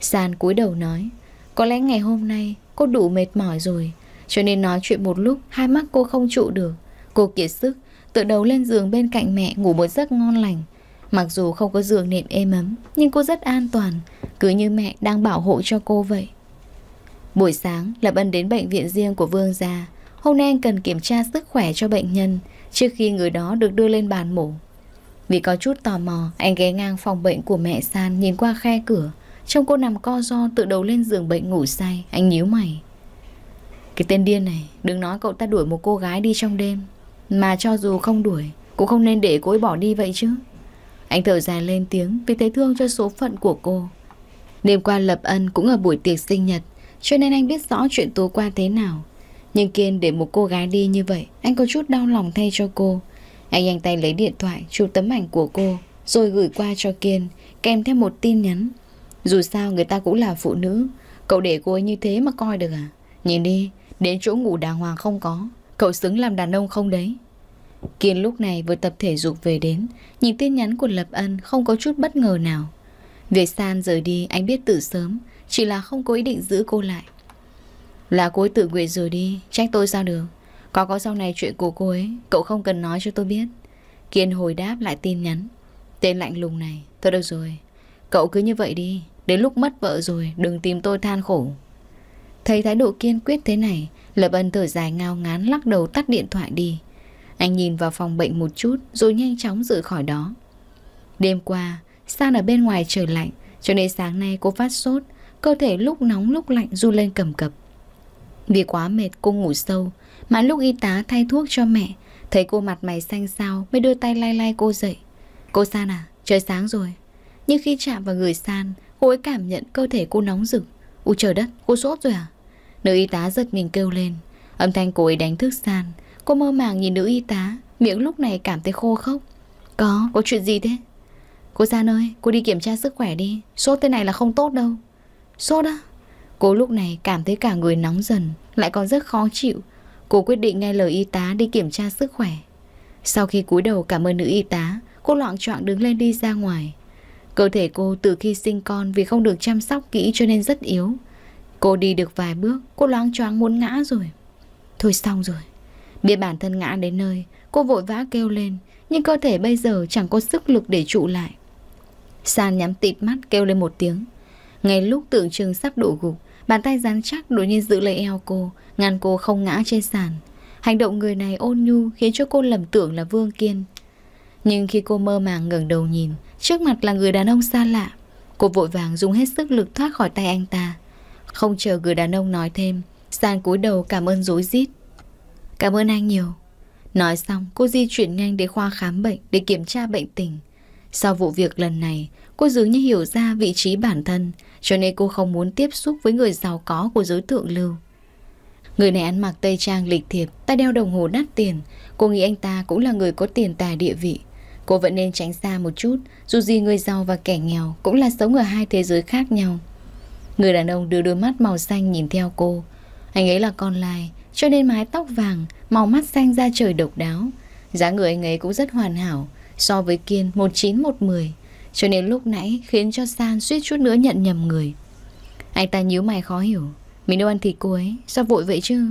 Speaker 1: Sàn cúi đầu nói Có lẽ ngày hôm nay cô đủ mệt mỏi rồi cho nên nói chuyện một lúc Hai mắt cô không trụ được Cô kiệt sức Tự đầu lên giường bên cạnh mẹ ngủ một giấc ngon lành Mặc dù không có giường nệm êm ấm Nhưng cô rất an toàn Cứ như mẹ đang bảo hộ cho cô vậy Buổi sáng Lập Ân đến bệnh viện riêng của Vương Gia Hôm nay anh cần kiểm tra sức khỏe cho bệnh nhân Trước khi người đó được đưa lên bàn mổ Vì có chút tò mò Anh ghé ngang phòng bệnh của mẹ San Nhìn qua khe cửa trong cô nằm co do tự đầu lên giường bệnh ngủ say Anh nhíu mày cái tên điên này Đừng nói cậu ta đuổi một cô gái đi trong đêm Mà cho dù không đuổi Cũng không nên để cô ấy bỏ đi vậy chứ Anh thở dài lên tiếng Vì thấy thương cho số phận của cô Đêm qua Lập Ân cũng ở buổi tiệc sinh nhật Cho nên anh biết rõ chuyện tối qua thế nào Nhưng Kiên để một cô gái đi như vậy Anh có chút đau lòng thay cho cô Anh nhanh tay lấy điện thoại Chụp tấm ảnh của cô Rồi gửi qua cho Kiên Kèm theo một tin nhắn Dù sao người ta cũng là phụ nữ Cậu để cô ấy như thế mà coi được à Nhìn đi Đến chỗ ngủ đàng hoàng không có Cậu xứng làm đàn ông không đấy Kiên lúc này vừa tập thể dục về đến Nhìn tin nhắn của Lập Ân không có chút bất ngờ nào Về San rời đi anh biết từ sớm Chỉ là không có ý định giữ cô lại Là cô ấy tự nguyện rời đi Trách tôi sao được Có có sau này chuyện của cô ấy Cậu không cần nói cho tôi biết Kiên hồi đáp lại tin nhắn Tên lạnh lùng này Thôi được rồi Cậu cứ như vậy đi Đến lúc mất vợ rồi Đừng tìm tôi than khổ Thấy thái độ kiên quyết thế này Lập ân thở dài ngao ngán lắc đầu tắt điện thoại đi Anh nhìn vào phòng bệnh một chút Rồi nhanh chóng rời khỏi đó Đêm qua San ở bên ngoài trời lạnh Cho nên sáng nay cô phát sốt Cơ thể lúc nóng lúc lạnh run lên cầm cập Vì quá mệt cô ngủ sâu Mà lúc y tá thay thuốc cho mẹ Thấy cô mặt mày xanh xao Mới đưa tay lay lay cô dậy Cô San à, trời sáng rồi Nhưng khi chạm vào người San Cô ấy cảm nhận cơ thể cô nóng rực Úi trời đất, cô sốt rồi à Nữ y tá giật mình kêu lên Âm thanh cô ấy đánh thức San Cô mơ màng nhìn nữ y tá Miệng lúc này cảm thấy khô khốc Có, có chuyện gì thế? Cô San ơi, cô đi kiểm tra sức khỏe đi Sốt thế này là không tốt đâu Sốt á? Cô lúc này cảm thấy cả người nóng dần Lại còn rất khó chịu Cô quyết định nghe lời y tá đi kiểm tra sức khỏe Sau khi cúi đầu cảm ơn nữ y tá Cô loạn trọng đứng lên đi ra ngoài Cơ thể cô từ khi sinh con vì không được chăm sóc kỹ cho nên rất yếu Cô đi được vài bước, cô loáng choáng muốn ngã rồi. Thôi xong rồi. Biết bản thân ngã đến nơi, cô vội vã kêu lên, nhưng cơ thể bây giờ chẳng có sức lực để trụ lại. Sàn nhắm tịt mắt kêu lên một tiếng. Ngay lúc tưởng chừng sắp đổ gục, bàn tay rắn chắc đột nhiên giữ lấy eo cô, ngăn cô không ngã trên sàn. Hành động người này ôn nhu khiến cho cô lầm tưởng là Vương Kiên. Nhưng khi cô mơ màng ngẩng đầu nhìn, trước mặt là người đàn ông xa lạ. Cô vội vàng dùng hết sức lực thoát khỏi tay anh ta. Không chờ người đàn ông nói thêm Sàn cúi đầu cảm ơn rối rít Cảm ơn anh nhiều Nói xong cô di chuyển nhanh đến khoa khám bệnh Để kiểm tra bệnh tình Sau vụ việc lần này Cô dường như hiểu ra vị trí bản thân Cho nên cô không muốn tiếp xúc với người giàu có của giới thượng lưu Người này ăn mặc tây trang lịch thiệp Tay đeo đồng hồ đắt tiền Cô nghĩ anh ta cũng là người có tiền tài địa vị Cô vẫn nên tránh xa một chút Dù gì người giàu và kẻ nghèo Cũng là sống ở hai thế giới khác nhau Người đàn ông đưa đôi mắt màu xanh nhìn theo cô Anh ấy là con lai Cho nên mái tóc vàng Màu mắt xanh ra trời độc đáo Giá người anh ấy cũng rất hoàn hảo So với Kiên 19110 Cho nên lúc nãy khiến cho San suýt chút nữa nhận nhầm người Anh ta nhíu mày khó hiểu Mình đâu ăn thịt cô ấy Sao vội vậy chứ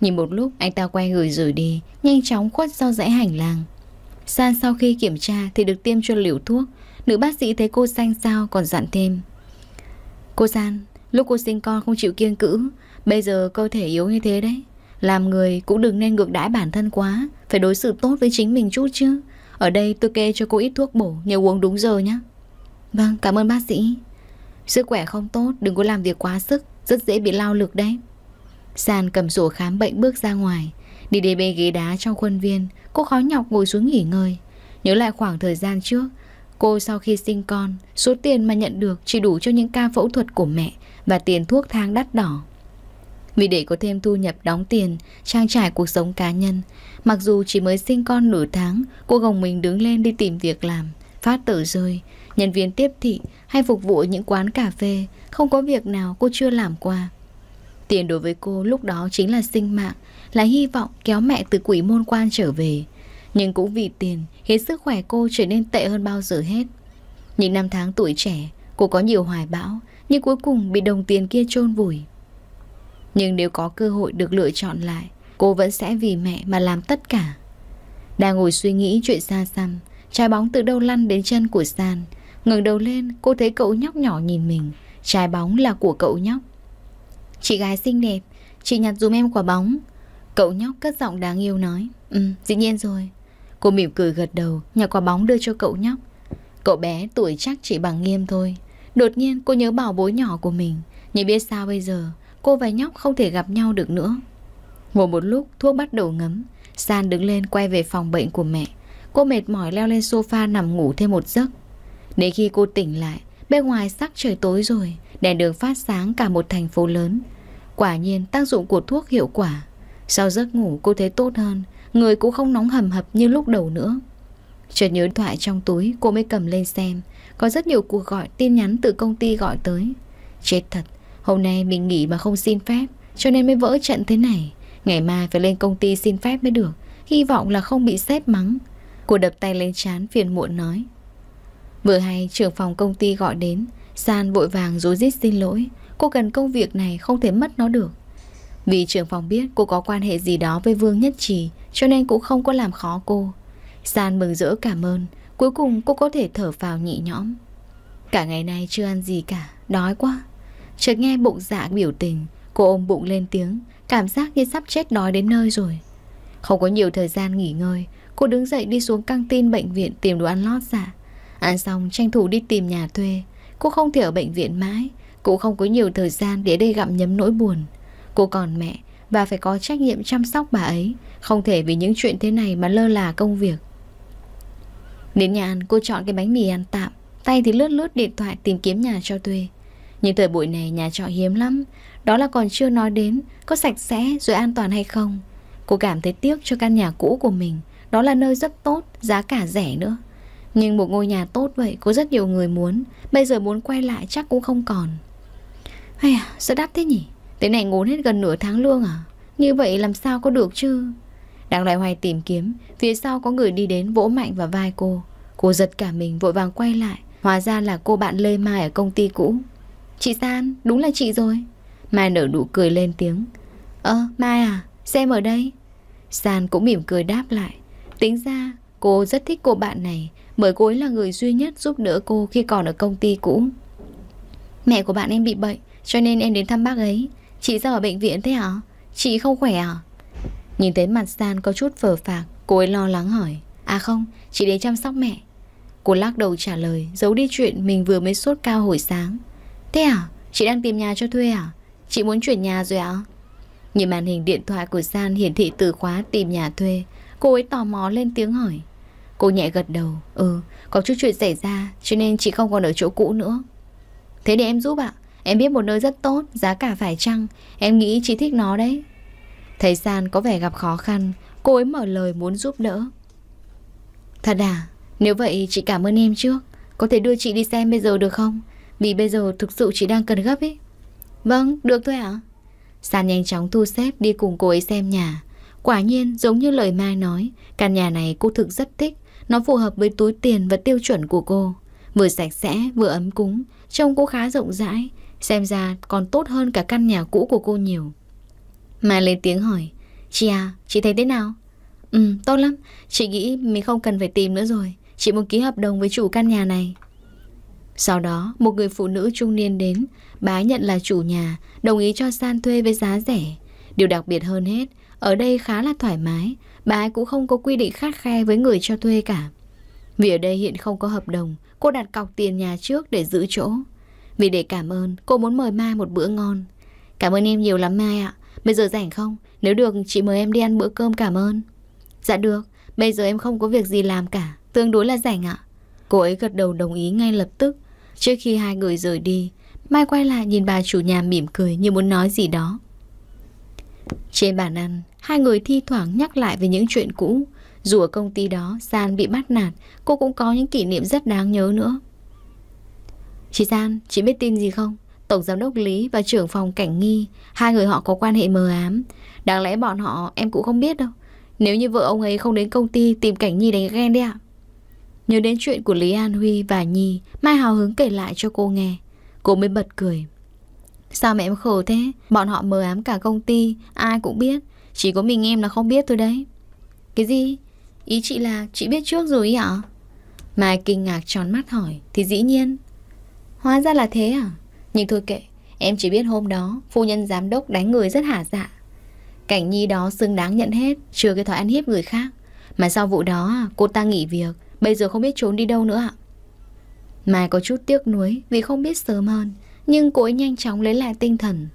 Speaker 1: Nhìn một lúc anh ta quay gửi rồi đi Nhanh chóng khuất sau dãy hành lang San sau khi kiểm tra thì được tiêm cho liều thuốc Nữ bác sĩ thấy cô xanh sao còn dặn thêm Cô San, lúc cô sinh con không chịu kiêng cữ, bây giờ cơ thể yếu như thế đấy. Làm người cũng đừng nên ngược đãi bản thân quá, phải đối xử tốt với chính mình chút chứ. Ở đây tôi kê cho cô ít thuốc bổ, nhớ uống đúng giờ nhé. Vâng, cảm ơn bác sĩ. Sức khỏe không tốt, đừng có làm việc quá sức, rất dễ bị lao lực đấy. Sàn cầm sổ khám bệnh bước ra ngoài, đi đến bên ghế đá trong khuôn viên, cô khó nhọc ngồi xuống nghỉ ngơi. Nhớ lại khoảng thời gian trước, Cô sau khi sinh con, số tiền mà nhận được chỉ đủ cho những ca phẫu thuật của mẹ và tiền thuốc thang đắt đỏ. Vì để có thêm thu nhập đóng tiền, trang trải cuộc sống cá nhân, mặc dù chỉ mới sinh con nửa tháng, cô gồng mình đứng lên đi tìm việc làm, phát tờ rơi, nhân viên tiếp thị hay phục vụ những quán cà phê, không có việc nào cô chưa làm qua. Tiền đối với cô lúc đó chính là sinh mạng, là hy vọng kéo mẹ từ quỷ môn quan trở về. Nhưng cũng vì tiền Khiến sức khỏe cô trở nên tệ hơn bao giờ hết Những năm tháng tuổi trẻ Cô có nhiều hoài bão Nhưng cuối cùng bị đồng tiền kia chôn vùi Nhưng nếu có cơ hội được lựa chọn lại Cô vẫn sẽ vì mẹ mà làm tất cả Đang ngồi suy nghĩ chuyện xa xăm Trái bóng từ đâu lăn đến chân của San ngẩng đầu lên cô thấy cậu nhóc nhỏ nhìn mình Trái bóng là của cậu nhóc Chị gái xinh đẹp Chị nhặt dùm em quả bóng Cậu nhóc cất giọng đáng yêu nói Ừ dĩ nhiên rồi Cô mỉm cười gật đầu, nhặt quả bóng đưa cho cậu nhóc. Cậu bé tuổi chắc chỉ bằng nghiêm thôi. Đột nhiên cô nhớ bảo bối nhỏ của mình. Nhưng biết sao bây giờ, cô và nhóc không thể gặp nhau được nữa. Ngồi một lúc, thuốc bắt đầu ngấm. San đứng lên quay về phòng bệnh của mẹ. Cô mệt mỏi leo lên sofa nằm ngủ thêm một giấc. Đến khi cô tỉnh lại, bên ngoài sắc trời tối rồi, đèn đường phát sáng cả một thành phố lớn. Quả nhiên tác dụng của thuốc hiệu quả. Sau giấc ngủ cô thấy tốt hơn, Người cũng không nóng hầm hập như lúc đầu nữa Chợt nhớ điện thoại trong túi Cô mới cầm lên xem Có rất nhiều cuộc gọi tin nhắn từ công ty gọi tới Chết thật Hôm nay mình nghỉ mà không xin phép Cho nên mới vỡ trận thế này Ngày mai phải lên công ty xin phép mới được Hy vọng là không bị sếp mắng Cô đập tay lên chán phiền muộn nói Vừa hay trưởng phòng công ty gọi đến San vội vàng rối rít xin lỗi Cô cần công việc này không thể mất nó được vì trưởng phòng biết cô có quan hệ gì đó với Vương Nhất Trì Cho nên cũng không có làm khó cô San mừng rỡ cảm ơn Cuối cùng cô có thể thở vào nhị nhõm Cả ngày nay chưa ăn gì cả Đói quá Chợt nghe bụng dạ biểu tình Cô ôm bụng lên tiếng Cảm giác như sắp chết đói đến nơi rồi Không có nhiều thời gian nghỉ ngơi Cô đứng dậy đi xuống căng tin bệnh viện tìm đồ ăn lót dạ Ăn xong tranh thủ đi tìm nhà thuê Cô không thể ở bệnh viện mãi cô không có nhiều thời gian để đây gặm nhấm nỗi buồn Cô còn mẹ và phải có trách nhiệm chăm sóc bà ấy Không thể vì những chuyện thế này mà lơ là công việc Đến nhà ăn cô chọn cái bánh mì ăn tạm Tay thì lướt lướt điện thoại tìm kiếm nhà cho thuê Nhưng thời buổi này nhà trọ hiếm lắm Đó là còn chưa nói đến Có sạch sẽ rồi an toàn hay không Cô cảm thấy tiếc cho căn nhà cũ của mình Đó là nơi rất tốt, giá cả rẻ nữa Nhưng một ngôi nhà tốt vậy Có rất nhiều người muốn Bây giờ muốn quay lại chắc cũng không còn Hay à, sao đắt thế nhỉ Thế này ngốn hết gần nửa tháng lương à Như vậy làm sao có được chứ Đang loay hoay tìm kiếm Phía sau có người đi đến vỗ mạnh vào vai cô Cô giật cả mình vội vàng quay lại Hóa ra là cô bạn Lê Mai ở công ty cũ Chị San đúng là chị rồi Mai nở nụ cười lên tiếng Ơ Mai à xem ở đây San cũng mỉm cười đáp lại Tính ra cô rất thích cô bạn này Bởi cô ấy là người duy nhất giúp đỡ cô khi còn ở công ty cũ Mẹ của bạn em bị bệnh Cho nên em đến thăm bác ấy Chị ra ở bệnh viện thế hả? Chị không khỏe à? Nhìn thấy mặt San có chút phờ phạc Cô ấy lo lắng hỏi À không, chị đến chăm sóc mẹ Cô lắc đầu trả lời Giấu đi chuyện mình vừa mới sốt cao hồi sáng Thế à? Chị đang tìm nhà cho thuê à? Chị muốn chuyển nhà rồi ạ à? Nhìn màn hình điện thoại của San hiển thị từ khóa tìm nhà thuê Cô ấy tò mò lên tiếng hỏi Cô nhẹ gật đầu Ừ, có chút chuyện xảy ra Cho nên chị không còn ở chỗ cũ nữa Thế để em giúp ạ à? Em biết một nơi rất tốt, giá cả phải chăng Em nghĩ chị thích nó đấy Thấy San có vẻ gặp khó khăn Cô ấy mở lời muốn giúp đỡ Thật à Nếu vậy chị cảm ơn em trước Có thể đưa chị đi xem bây giờ được không Vì bây giờ thực sự chị đang cần gấp ấy Vâng được thôi ạ San nhanh chóng thu xếp đi cùng cô ấy xem nhà Quả nhiên giống như lời Mai nói Căn nhà này cô thực rất thích Nó phù hợp với túi tiền và tiêu chuẩn của cô Vừa sạch sẽ vừa ấm cúng Trông cũng khá rộng rãi Xem ra còn tốt hơn cả căn nhà cũ của cô nhiều Mà lên tiếng hỏi Chị à, chị thấy thế nào? Ừ, tốt lắm Chị nghĩ mình không cần phải tìm nữa rồi Chị muốn ký hợp đồng với chủ căn nhà này Sau đó, một người phụ nữ trung niên đến Bá nhận là chủ nhà Đồng ý cho San thuê với giá rẻ Điều đặc biệt hơn hết Ở đây khá là thoải mái Bà ấy cũng không có quy định khát khe với người cho thuê cả Vì ở đây hiện không có hợp đồng Cô đặt cọc tiền nhà trước để giữ chỗ vì để cảm ơn, cô muốn mời Mai một bữa ngon. Cảm ơn em nhiều lắm Mai ạ. Bây giờ rảnh không? Nếu được, chị mời em đi ăn bữa cơm cảm ơn. Dạ được, bây giờ em không có việc gì làm cả. Tương đối là rảnh ạ. Cô ấy gật đầu đồng ý ngay lập tức. Trước khi hai người rời đi, Mai quay lại nhìn bà chủ nhà mỉm cười như muốn nói gì đó. Trên bàn ăn, hai người thi thoảng nhắc lại về những chuyện cũ. Dù ở công ty đó, San bị bắt nạt, cô cũng có những kỷ niệm rất đáng nhớ nữa. Chị Giang, chị biết tin gì không? Tổng giám đốc Lý và trưởng phòng Cảnh Nghi, hai người họ có quan hệ mờ ám. Đáng lẽ bọn họ em cũng không biết đâu. Nếu như vợ ông ấy không đến công ty tìm Cảnh Nhi đánh ghen đấy ạ. Nhớ đến chuyện của Lý An Huy và Nhi, Mai hào hứng kể lại cho cô nghe. Cô mới bật cười. Sao mẹ em khổ thế? Bọn họ mờ ám cả công ty, ai cũng biết. Chỉ có mình em là không biết thôi đấy. Cái gì? Ý chị là chị biết trước rồi ý ạ? Mai kinh ngạc tròn mắt hỏi. Thì dĩ nhiên, Hóa ra là thế à Nhưng thôi kệ Em chỉ biết hôm đó Phu nhân giám đốc đánh người rất hả dạ Cảnh nhi đó xứng đáng nhận hết chưa cái thói ăn hiếp người khác Mà sau vụ đó cô ta nghỉ việc Bây giờ không biết trốn đi đâu nữa ạ Mai có chút tiếc nuối vì không biết sớm hơn Nhưng cô ấy nhanh chóng lấy lại tinh thần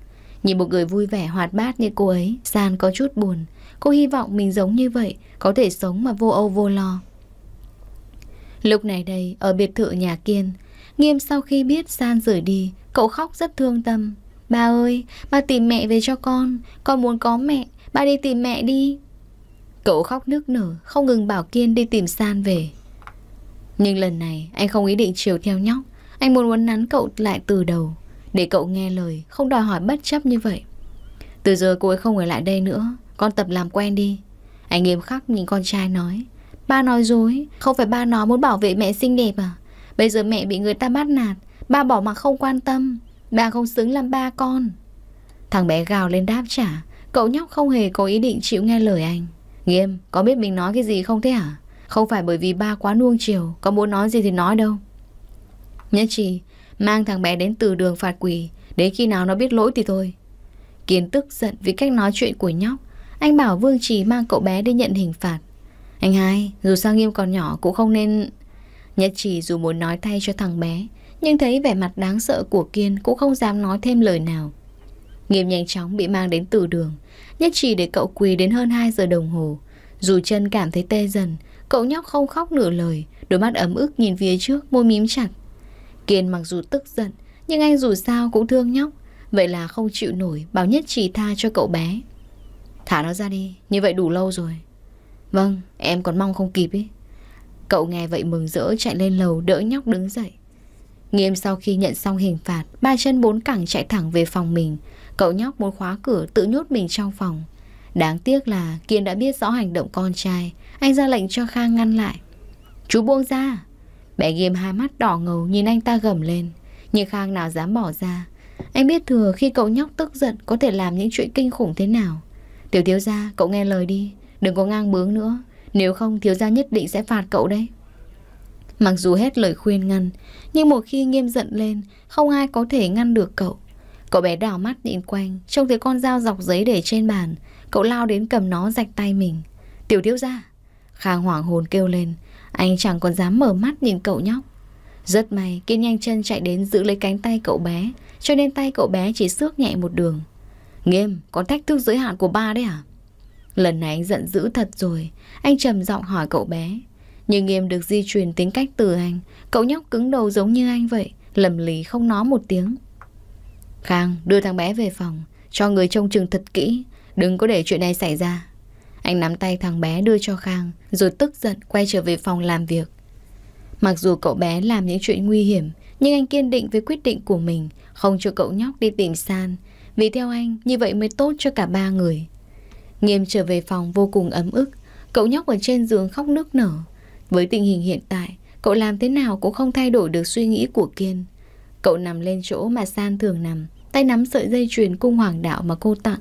Speaker 1: Nhìn một người vui vẻ hoạt bát như cô ấy San có chút buồn Cô hy vọng mình giống như vậy Có thể sống mà vô âu vô lo Lúc này đây, ở biệt thự nhà Kiên Nghiêm sau khi biết San rời đi, cậu khóc rất thương tâm. Ba ơi, ba tìm mẹ về cho con, con muốn có mẹ, ba đi tìm mẹ đi. Cậu khóc nước nở, không ngừng bảo Kiên đi tìm San về. Nhưng lần này anh không ý định chiều theo nhóc, anh muốn uốn nắn cậu lại từ đầu, để cậu nghe lời, không đòi hỏi bất chấp như vậy. Từ giờ cô ấy không ở lại đây nữa, con tập làm quen đi. Anh nghiêm khắc nhìn con trai nói, ba nói dối, không phải ba nói muốn bảo vệ mẹ xinh đẹp à? Bây giờ mẹ bị người ta bắt nạt Ba bỏ mặc không quan tâm Ba không xứng làm ba con Thằng bé gào lên đáp trả Cậu nhóc không hề có ý định chịu nghe lời anh Nghiêm, có biết mình nói cái gì không thế hả? Không phải bởi vì ba quá nuông chiều Có muốn nói gì thì nói đâu Nhất trì mang thằng bé đến từ đường phạt quỷ Đến khi nào nó biết lỗi thì thôi Kiến tức giận vì cách nói chuyện của nhóc Anh bảo Vương Trì mang cậu bé đi nhận hình phạt Anh hai, dù sao Nghiêm còn nhỏ cũng không nên Nhất chỉ dù muốn nói thay cho thằng bé Nhưng thấy vẻ mặt đáng sợ của Kiên Cũng không dám nói thêm lời nào Nghiêm nhanh chóng bị mang đến từ đường Nhất chỉ để cậu quỳ đến hơn 2 giờ đồng hồ Dù chân cảm thấy tê dần Cậu nhóc không khóc nửa lời Đôi mắt ấm ức nhìn phía trước môi mím chặt Kiên mặc dù tức giận Nhưng anh dù sao cũng thương nhóc Vậy là không chịu nổi Bảo nhất chỉ tha cho cậu bé Thả nó ra đi Như vậy đủ lâu rồi Vâng em còn mong không kịp ấy Cậu nghe vậy mừng rỡ chạy lên lầu đỡ nhóc đứng dậy. Nghiêm sau khi nhận xong hình phạt, ba chân bốn cẳng chạy thẳng về phòng mình. Cậu nhóc muốn khóa cửa tự nhốt mình trong phòng. Đáng tiếc là Kiên đã biết rõ hành động con trai. Anh ra lệnh cho Khang ngăn lại. Chú buông ra. mẹ Nghiêm hai mắt đỏ ngầu nhìn anh ta gầm lên. Nhưng Khang nào dám bỏ ra. Anh biết thừa khi cậu nhóc tức giận có thể làm những chuyện kinh khủng thế nào. Tiểu thiếu ra, cậu nghe lời đi. Đừng có ngang bướng nữa. Nếu không thiếu gia nhất định sẽ phạt cậu đấy Mặc dù hết lời khuyên ngăn Nhưng một khi nghiêm giận lên Không ai có thể ngăn được cậu Cậu bé đảo mắt nhìn quanh Trông thấy con dao dọc giấy để trên bàn Cậu lao đến cầm nó rạch tay mình Tiểu thiếu gia Khang hoảng hồn kêu lên Anh chẳng còn dám mở mắt nhìn cậu nhóc Rất may Kiên nhanh chân chạy đến giữ lấy cánh tay cậu bé Cho nên tay cậu bé chỉ xước nhẹ một đường Nghiêm, có thách thức giới hạn của ba đấy à Lần này anh giận dữ thật rồi Anh trầm giọng hỏi cậu bé Nhưng em được di truyền tính cách từ anh Cậu nhóc cứng đầu giống như anh vậy Lầm lì không nói một tiếng Khang đưa thằng bé về phòng Cho người trông chừng thật kỹ Đừng có để chuyện này xảy ra Anh nắm tay thằng bé đưa cho Khang Rồi tức giận quay trở về phòng làm việc Mặc dù cậu bé làm những chuyện nguy hiểm Nhưng anh kiên định với quyết định của mình Không cho cậu nhóc đi tìm San Vì theo anh như vậy mới tốt cho cả ba người Nghiêm trở về phòng vô cùng ấm ức Cậu nhóc ở trên giường khóc nức nở Với tình hình hiện tại Cậu làm thế nào cũng không thay đổi được suy nghĩ của Kiên Cậu nằm lên chỗ mà San thường nằm Tay nắm sợi dây chuyền cung hoàng đạo mà cô tặng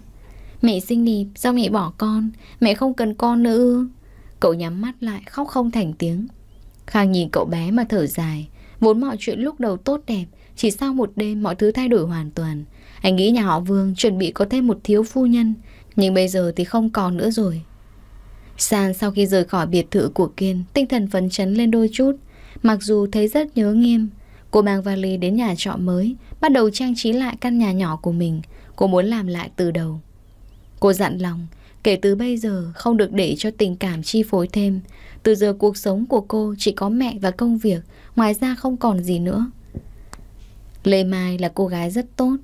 Speaker 1: Mẹ xinh đẹp Sao mẹ bỏ con Mẹ không cần con nữa Cậu nhắm mắt lại khóc không thành tiếng Khang nhìn cậu bé mà thở dài Vốn mọi chuyện lúc đầu tốt đẹp Chỉ sau một đêm mọi thứ thay đổi hoàn toàn Anh nghĩ nhà họ Vương chuẩn bị có thêm một thiếu phu nhân nhưng bây giờ thì không còn nữa rồi San sau khi rời khỏi biệt thự của Kiên Tinh thần phấn chấn lên đôi chút Mặc dù thấy rất nhớ nghiêm Cô mang vali đến nhà trọ mới Bắt đầu trang trí lại căn nhà nhỏ của mình Cô muốn làm lại từ đầu Cô dặn lòng Kể từ bây giờ không được để cho tình cảm chi phối thêm Từ giờ cuộc sống của cô chỉ có mẹ và công việc Ngoài ra không còn gì nữa Lê Mai là cô gái rất tốt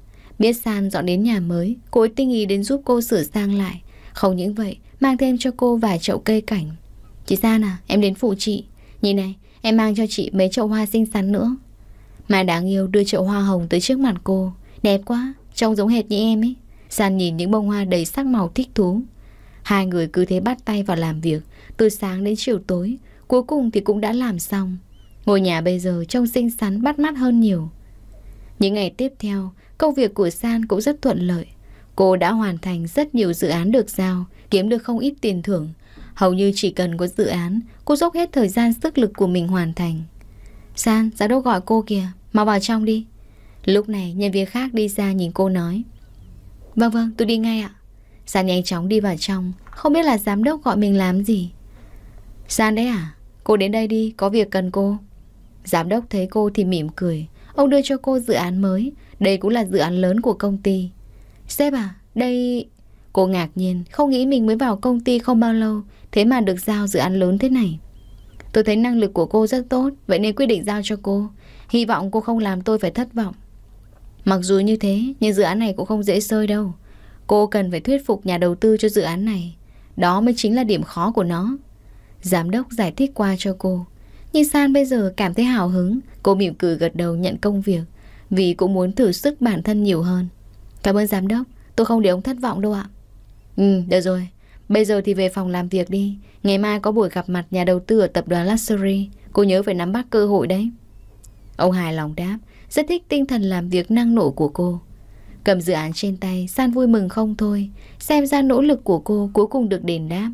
Speaker 1: Biết San dọn đến nhà mới, cô ấy tinh ý đến giúp cô sửa sang lại. Không những vậy, mang thêm cho cô vài chậu cây cảnh. Chị San à, em đến phụ chị. Nhìn này, em mang cho chị mấy chậu hoa xinh xắn nữa. Mai đáng yêu đưa chậu hoa hồng tới trước mặt cô. Đẹp quá, trông giống hệt như em ấy. San nhìn những bông hoa đầy sắc màu thích thú. Hai người cứ thế bắt tay vào làm việc, từ sáng đến chiều tối, cuối cùng thì cũng đã làm xong. Ngôi nhà bây giờ trông xinh xắn bắt mắt hơn nhiều. Những ngày tiếp theo, Công việc của San cũng rất thuận lợi. Cô đã hoàn thành rất nhiều dự án được giao, kiếm được không ít tiền thưởng. Hầu như chỉ cần có dự án, cô dốc hết thời gian sức lực của mình hoàn thành. San, giám đốc gọi cô kìa, mau vào trong đi. Lúc này, nhân viên khác đi ra nhìn cô nói. Vâng vâng, tôi đi ngay ạ. San nhanh chóng đi vào trong, không biết là giám đốc gọi mình làm gì. San đấy à, cô đến đây đi, có việc cần cô. Giám đốc thấy cô thì mỉm cười, ông đưa cho cô dự án mới, đây cũng là dự án lớn của công ty. Sếp à, đây... Cô ngạc nhiên, không nghĩ mình mới vào công ty không bao lâu, thế mà được giao dự án lớn thế này. Tôi thấy năng lực của cô rất tốt, vậy nên quyết định giao cho cô. Hy vọng cô không làm tôi phải thất vọng. Mặc dù như thế, nhưng dự án này cũng không dễ sơi đâu. Cô cần phải thuyết phục nhà đầu tư cho dự án này. Đó mới chính là điểm khó của nó. Giám đốc giải thích qua cho cô. Nhưng San bây giờ cảm thấy hào hứng, cô mỉm cười gật đầu nhận công việc. Vì cũng muốn thử sức bản thân nhiều hơn Cảm ơn giám đốc Tôi không để ông thất vọng đâu ạ Ừ được rồi Bây giờ thì về phòng làm việc đi Ngày mai có buổi gặp mặt nhà đầu tư ở tập đoàn Luxury Cô nhớ phải nắm bắt cơ hội đấy Ông hài lòng đáp Rất thích tinh thần làm việc năng nổ của cô Cầm dự án trên tay San vui mừng không thôi Xem ra nỗ lực của cô cuối cùng được đền đáp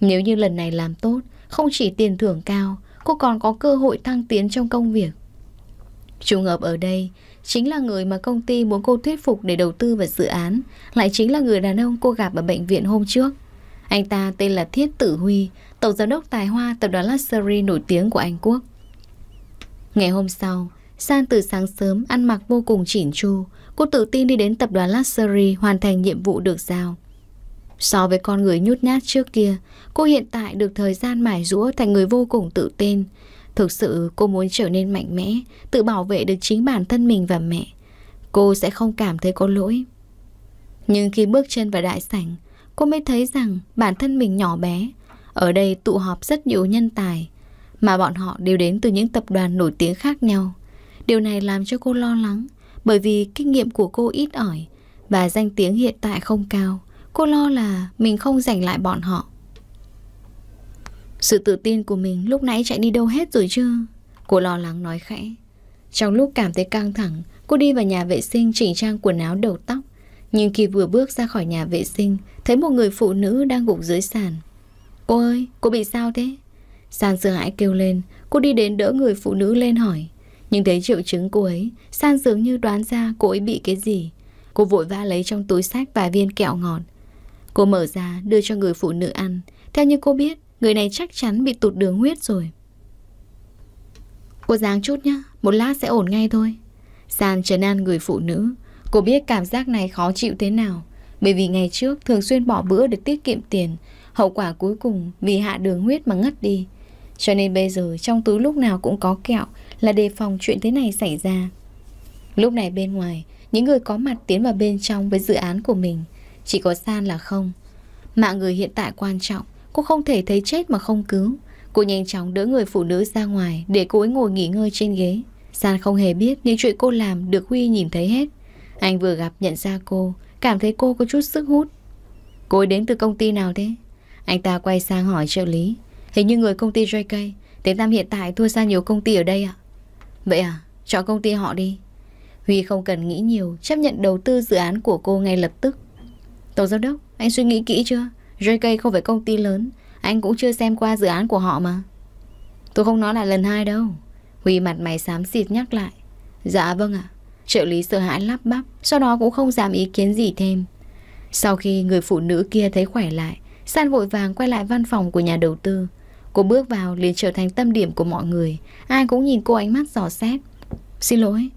Speaker 1: Nếu như lần này làm tốt Không chỉ tiền thưởng cao Cô còn có cơ hội thăng tiến trong công việc Trùng hợp ở đây chính là người mà công ty muốn cô thuyết phục để đầu tư vào dự án, lại chính là người đàn ông cô gặp ở bệnh viện hôm trước. Anh ta tên là Thiết Tử Huy, tổng giám đốc tài hoa tập đoàn Luxury nổi tiếng của Anh Quốc. Ngày hôm sau, San từ sáng sớm ăn mặc vô cùng chỉn chu, cô tự tin đi đến tập đoàn Luxury hoàn thành nhiệm vụ được giao. So với con người nhút nhát trước kia, cô hiện tại được thời gian mải rũa thành người vô cùng tự tin, Thực sự cô muốn trở nên mạnh mẽ, tự bảo vệ được chính bản thân mình và mẹ. Cô sẽ không cảm thấy có lỗi. Nhưng khi bước chân vào đại sảnh, cô mới thấy rằng bản thân mình nhỏ bé. Ở đây tụ họp rất nhiều nhân tài, mà bọn họ đều đến từ những tập đoàn nổi tiếng khác nhau. Điều này làm cho cô lo lắng, bởi vì kinh nghiệm của cô ít ỏi và danh tiếng hiện tại không cao. Cô lo là mình không giành lại bọn họ. Sự tự tin của mình lúc nãy chạy đi đâu hết rồi chưa? Cô lo lắng nói khẽ Trong lúc cảm thấy căng thẳng Cô đi vào nhà vệ sinh chỉnh trang quần áo đầu tóc Nhưng khi vừa bước ra khỏi nhà vệ sinh Thấy một người phụ nữ đang gục dưới sàn Cô ơi, cô bị sao thế? San sợ hãi kêu lên Cô đi đến đỡ người phụ nữ lên hỏi Nhưng thấy triệu chứng cô ấy San dường như đoán ra cô ấy bị cái gì Cô vội vã lấy trong túi sách vài viên kẹo ngọt Cô mở ra đưa cho người phụ nữ ăn Theo như cô biết Người này chắc chắn bị tụt đường huyết rồi Cô dáng chút nhá Một lát sẽ ổn ngay thôi Sàn trấn an người phụ nữ Cô biết cảm giác này khó chịu thế nào Bởi vì ngày trước thường xuyên bỏ bữa để tiết kiệm tiền Hậu quả cuối cùng vì hạ đường huyết mà ngất đi Cho nên bây giờ trong túi lúc nào cũng có kẹo Là đề phòng chuyện thế này xảy ra Lúc này bên ngoài Những người có mặt tiến vào bên trong với dự án của mình Chỉ có San là không Mạng người hiện tại quan trọng Cô không thể thấy chết mà không cứu Cô nhanh chóng đỡ người phụ nữ ra ngoài Để cô ấy ngồi nghỉ ngơi trên ghế San không hề biết những chuyện cô làm được Huy nhìn thấy hết Anh vừa gặp nhận ra cô Cảm thấy cô có chút sức hút Cô ấy đến từ công ty nào thế Anh ta quay sang hỏi trợ lý Hình như người công ty JK Tiếng Tam hiện tại thua xa nhiều công ty ở đây ạ à? Vậy à, chọn công ty họ đi Huy không cần nghĩ nhiều Chấp nhận đầu tư dự án của cô ngay lập tức Tổng giám đốc, anh suy nghĩ kỹ chưa JK không phải công ty lớn Anh cũng chưa xem qua dự án của họ mà Tôi không nói là lần hai đâu Huy mặt mày xám xịt nhắc lại Dạ vâng ạ Trợ lý sợ hãi lắp bắp Sau đó cũng không dám ý kiến gì thêm Sau khi người phụ nữ kia thấy khỏe lại San vội vàng quay lại văn phòng của nhà đầu tư Cô bước vào liền trở thành tâm điểm của mọi người Ai cũng nhìn cô ánh mắt giò xét Xin lỗi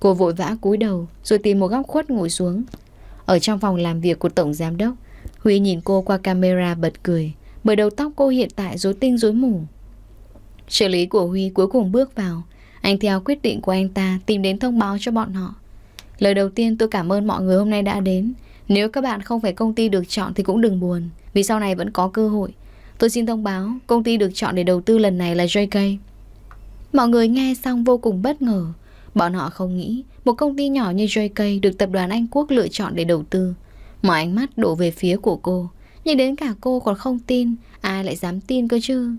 Speaker 1: Cô vội vã cúi đầu rồi tìm một góc khuất ngồi xuống Ở trong phòng làm việc của tổng giám đốc Huy nhìn cô qua camera bật cười Bởi đầu tóc cô hiện tại rối tinh rối mù Trợ lý của Huy cuối cùng bước vào Anh theo quyết định của anh ta Tìm đến thông báo cho bọn họ Lời đầu tiên tôi cảm ơn mọi người hôm nay đã đến Nếu các bạn không phải công ty được chọn Thì cũng đừng buồn Vì sau này vẫn có cơ hội Tôi xin thông báo công ty được chọn để đầu tư lần này là JK Mọi người nghe xong vô cùng bất ngờ Bọn họ không nghĩ một công ty nhỏ như JK được tập đoàn Anh Quốc lựa chọn để đầu tư Mọi ánh mắt đổ về phía của cô Nhưng đến cả cô còn không tin Ai lại dám tin cơ chứ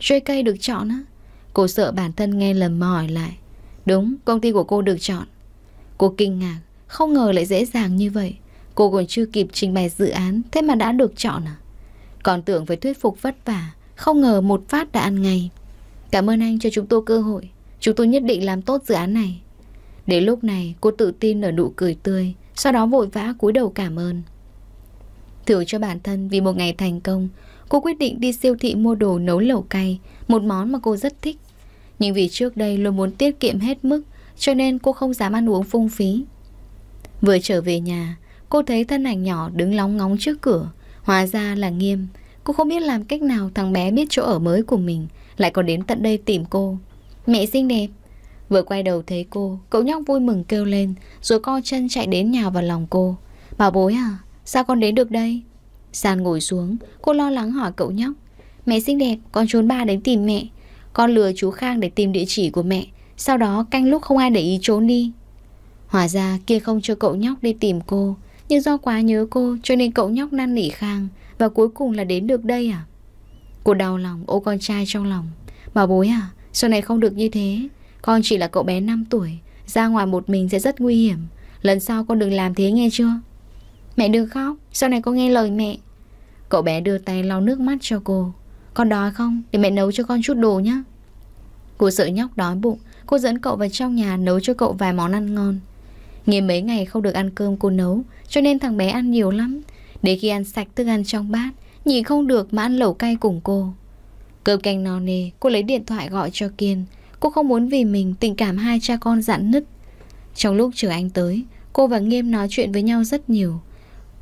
Speaker 1: JK được chọn á Cô sợ bản thân nghe lầm mỏi lại Đúng, công ty của cô được chọn Cô kinh ngạc, không ngờ lại dễ dàng như vậy Cô còn chưa kịp trình bày dự án Thế mà đã được chọn à Còn tưởng phải thuyết phục vất vả Không ngờ một phát đã ăn ngay Cảm ơn anh cho chúng tôi cơ hội Chúng tôi nhất định làm tốt dự án này Đến lúc này cô tự tin nở nụ cười tươi sau đó vội vã cúi đầu cảm ơn. thử cho bản thân vì một ngày thành công, cô quyết định đi siêu thị mua đồ nấu lẩu cay, một món mà cô rất thích. Nhưng vì trước đây luôn muốn tiết kiệm hết mức, cho nên cô không dám ăn uống phung phí. Vừa trở về nhà, cô thấy thân ảnh nhỏ đứng lóng ngóng trước cửa, hóa ra là nghiêm. Cô không biết làm cách nào thằng bé biết chỗ ở mới của mình, lại còn đến tận đây tìm cô. Mẹ xinh đẹp, Vừa quay đầu thấy cô, cậu nhóc vui mừng kêu lên, rồi co chân chạy đến nhà vào lòng cô. Bảo bối à, sao con đến được đây? sàn ngồi xuống, cô lo lắng hỏi cậu nhóc. Mẹ xinh đẹp, con trốn ba đến tìm mẹ. Con lừa chú Khang để tìm địa chỉ của mẹ, sau đó canh lúc không ai để ý trốn đi. hòa ra kia không cho cậu nhóc đi tìm cô, nhưng do quá nhớ cô cho nên cậu nhóc năn nỉ Khang và cuối cùng là đến được đây à? Cô đau lòng ô con trai trong lòng. Bảo bối à, sau này không được như thế, con chỉ là cậu bé 5 tuổi Ra ngoài một mình sẽ rất nguy hiểm Lần sau con đừng làm thế nghe chưa Mẹ đừng khóc Sau này con nghe lời mẹ Cậu bé đưa tay lau nước mắt cho cô Con đói không để mẹ nấu cho con chút đồ nhé Cô sợ nhóc đói bụng Cô dẫn cậu vào trong nhà nấu cho cậu vài món ăn ngon Nghe mấy ngày không được ăn cơm cô nấu Cho nên thằng bé ăn nhiều lắm Để khi ăn sạch thức ăn trong bát Nhìn không được mà ăn lẩu cay cùng cô Cơm canh no nê Cô lấy điện thoại gọi cho Kiên Cô không muốn vì mình tình cảm hai cha con dạn nứt Trong lúc chờ anh tới Cô và Nghiêm nói chuyện với nhau rất nhiều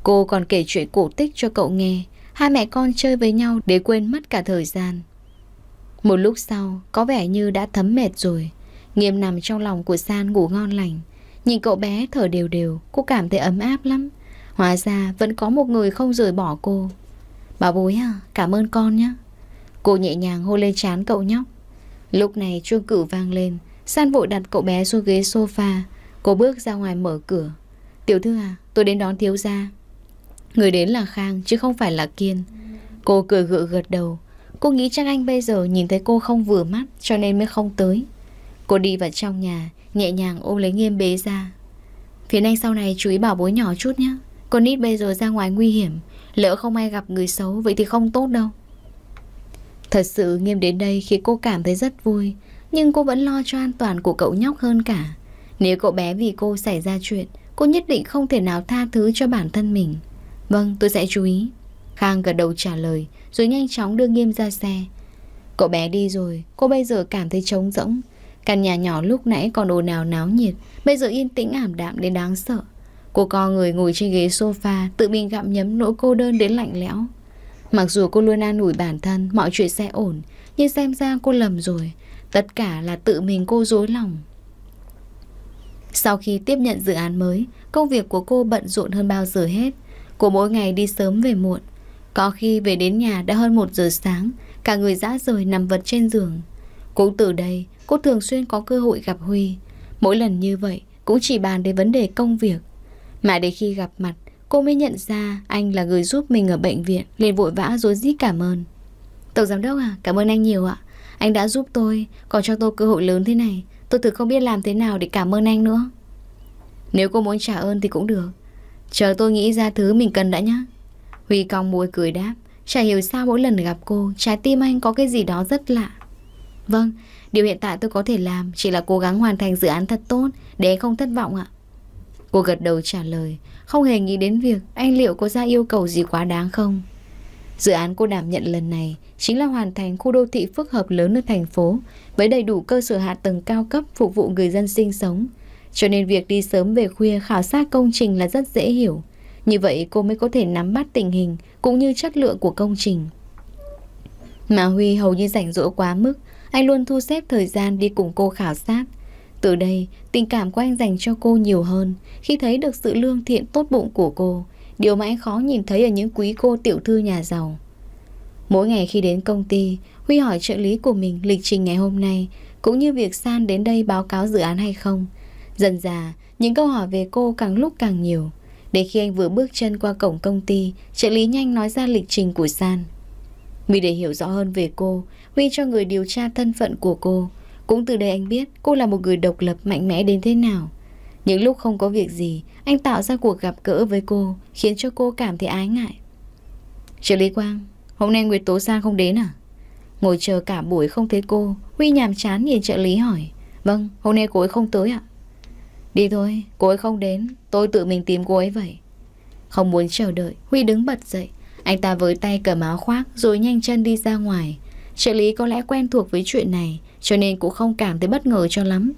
Speaker 1: Cô còn kể chuyện cổ tích cho cậu nghe Hai mẹ con chơi với nhau để quên mất cả thời gian Một lúc sau Có vẻ như đã thấm mệt rồi Nghiêm nằm trong lòng của San ngủ ngon lành Nhìn cậu bé thở đều đều Cô cảm thấy ấm áp lắm Hóa ra vẫn có một người không rời bỏ cô Bà bối à, cảm ơn con nhé Cô nhẹ nhàng hôn lên trán cậu nhóc Lúc này chuông cử vang lên San vội đặt cậu bé xuống ghế sofa Cô bước ra ngoài mở cửa Tiểu thư à tôi đến đón thiếu gia Người đến là Khang chứ không phải là Kiên Cô cười gượng gật đầu Cô nghĩ chắc anh bây giờ nhìn thấy cô không vừa mắt Cho nên mới không tới Cô đi vào trong nhà Nhẹ nhàng ôm lấy nghiêm bế ra Phiến anh sau này chú ý bảo bối nhỏ chút nhé Con nít bây giờ ra ngoài nguy hiểm Lỡ không ai gặp người xấu Vậy thì không tốt đâu Thật sự nghiêm đến đây khi cô cảm thấy rất vui Nhưng cô vẫn lo cho an toàn của cậu nhóc hơn cả Nếu cậu bé vì cô xảy ra chuyện Cô nhất định không thể nào tha thứ cho bản thân mình Vâng tôi sẽ chú ý Khang gật đầu trả lời Rồi nhanh chóng đưa nghiêm ra xe Cậu bé đi rồi Cô bây giờ cảm thấy trống rỗng Căn nhà nhỏ lúc nãy còn ồn ào náo nhiệt Bây giờ yên tĩnh ảm đạm đến đáng sợ Cô co người ngồi trên ghế sofa Tự mình gặm nhấm nỗi cô đơn đến lạnh lẽo Mặc dù cô luôn an ủi bản thân mọi chuyện sẽ ổn, nhưng xem ra cô lầm rồi. Tất cả là tự mình cô dối lòng. Sau khi tiếp nhận dự án mới, công việc của cô bận rộn hơn bao giờ hết. Cô mỗi ngày đi sớm về muộn. Có khi về đến nhà đã hơn 1 giờ sáng, cả người dã rời nằm vật trên giường. Cũng từ đây, cô thường xuyên có cơ hội gặp Huy. Mỗi lần như vậy, cũng chỉ bàn đến vấn đề công việc. Mà để khi gặp mặt, Cô mới nhận ra anh là người giúp mình ở bệnh viện liền vội vã rối rít cảm ơn Tổng giám đốc à, cảm ơn anh nhiều ạ Anh đã giúp tôi, còn cho tôi cơ hội lớn thế này Tôi thực không biết làm thế nào để cảm ơn anh nữa Nếu cô muốn trả ơn thì cũng được Chờ tôi nghĩ ra thứ mình cần đã nhé Huy cong môi cười đáp Chả hiểu sao mỗi lần gặp cô Trái tim anh có cái gì đó rất lạ Vâng, điều hiện tại tôi có thể làm Chỉ là cố gắng hoàn thành dự án thật tốt Để không thất vọng ạ Cô gật đầu trả lời, không hề nghĩ đến việc anh liệu có ra yêu cầu gì quá đáng không. Dự án cô đảm nhận lần này chính là hoàn thành khu đô thị phức hợp lớn ở thành phố với đầy đủ cơ sở hạ tầng cao cấp phục vụ người dân sinh sống. Cho nên việc đi sớm về khuya khảo sát công trình là rất dễ hiểu. Như vậy cô mới có thể nắm bắt tình hình cũng như chất lượng của công trình. Mà Huy hầu như rảnh rỗi quá mức, anh luôn thu xếp thời gian đi cùng cô khảo sát. Từ đây, tình cảm của anh dành cho cô nhiều hơn khi thấy được sự lương thiện tốt bụng của cô, điều mà anh khó nhìn thấy ở những quý cô tiểu thư nhà giàu. Mỗi ngày khi đến công ty, Huy hỏi trợ lý của mình lịch trình ngày hôm nay, cũng như việc San đến đây báo cáo dự án hay không. Dần dà, những câu hỏi về cô càng lúc càng nhiều. Để khi anh vừa bước chân qua cổng công ty, trợ lý nhanh nói ra lịch trình của San. Vì để hiểu rõ hơn về cô, Huy cho người điều tra thân phận của cô, cũng từ đây anh biết cô là một người độc lập mạnh mẽ đến thế nào. Những lúc không có việc gì, anh tạo ra cuộc gặp gỡ với cô, khiến cho cô cảm thấy ái ngại. Trợ lý Quang, hôm nay Nguyệt Tố Giang không đến à? Ngồi chờ cả buổi không thấy cô, Huy nhàm chán nhìn trợ lý hỏi. Vâng, hôm nay cô ấy không tới ạ. Đi thôi, cô ấy không đến, tôi tự mình tìm cô ấy vậy. Không muốn chờ đợi, Huy đứng bật dậy. Anh ta với tay cầm áo khoác rồi nhanh chân đi ra ngoài. Trợ lý có lẽ quen thuộc với chuyện này cho nên cũng không cảm thấy bất ngờ cho lắm.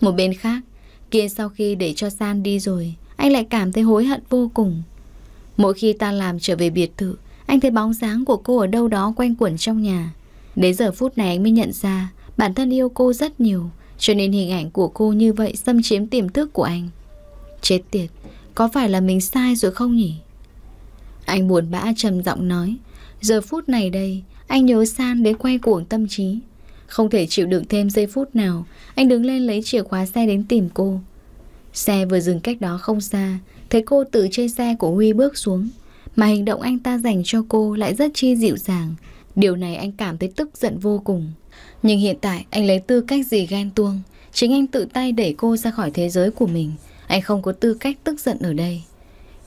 Speaker 1: Một bên khác, kia sau khi để cho San đi rồi, anh lại cảm thấy hối hận vô cùng. Mỗi khi ta làm trở về biệt thự, anh thấy bóng dáng của cô ở đâu đó quanh quẩn trong nhà. Đến giờ phút này anh mới nhận ra bản thân yêu cô rất nhiều, cho nên hình ảnh của cô như vậy xâm chiếm tiềm thức của anh. Chết tiệt, có phải là mình sai rồi không nhỉ? Anh buồn bã trầm giọng nói, giờ phút này đây, anh nhớ San đến quay cuồng tâm trí. Không thể chịu đựng thêm giây phút nào Anh đứng lên lấy chìa khóa xe đến tìm cô Xe vừa dừng cách đó không xa Thấy cô tự trên xe của Huy bước xuống Mà hành động anh ta dành cho cô lại rất chi dịu dàng Điều này anh cảm thấy tức giận vô cùng Nhưng hiện tại anh lấy tư cách gì ghen tuông Chính anh tự tay đẩy cô ra khỏi thế giới của mình Anh không có tư cách tức giận ở đây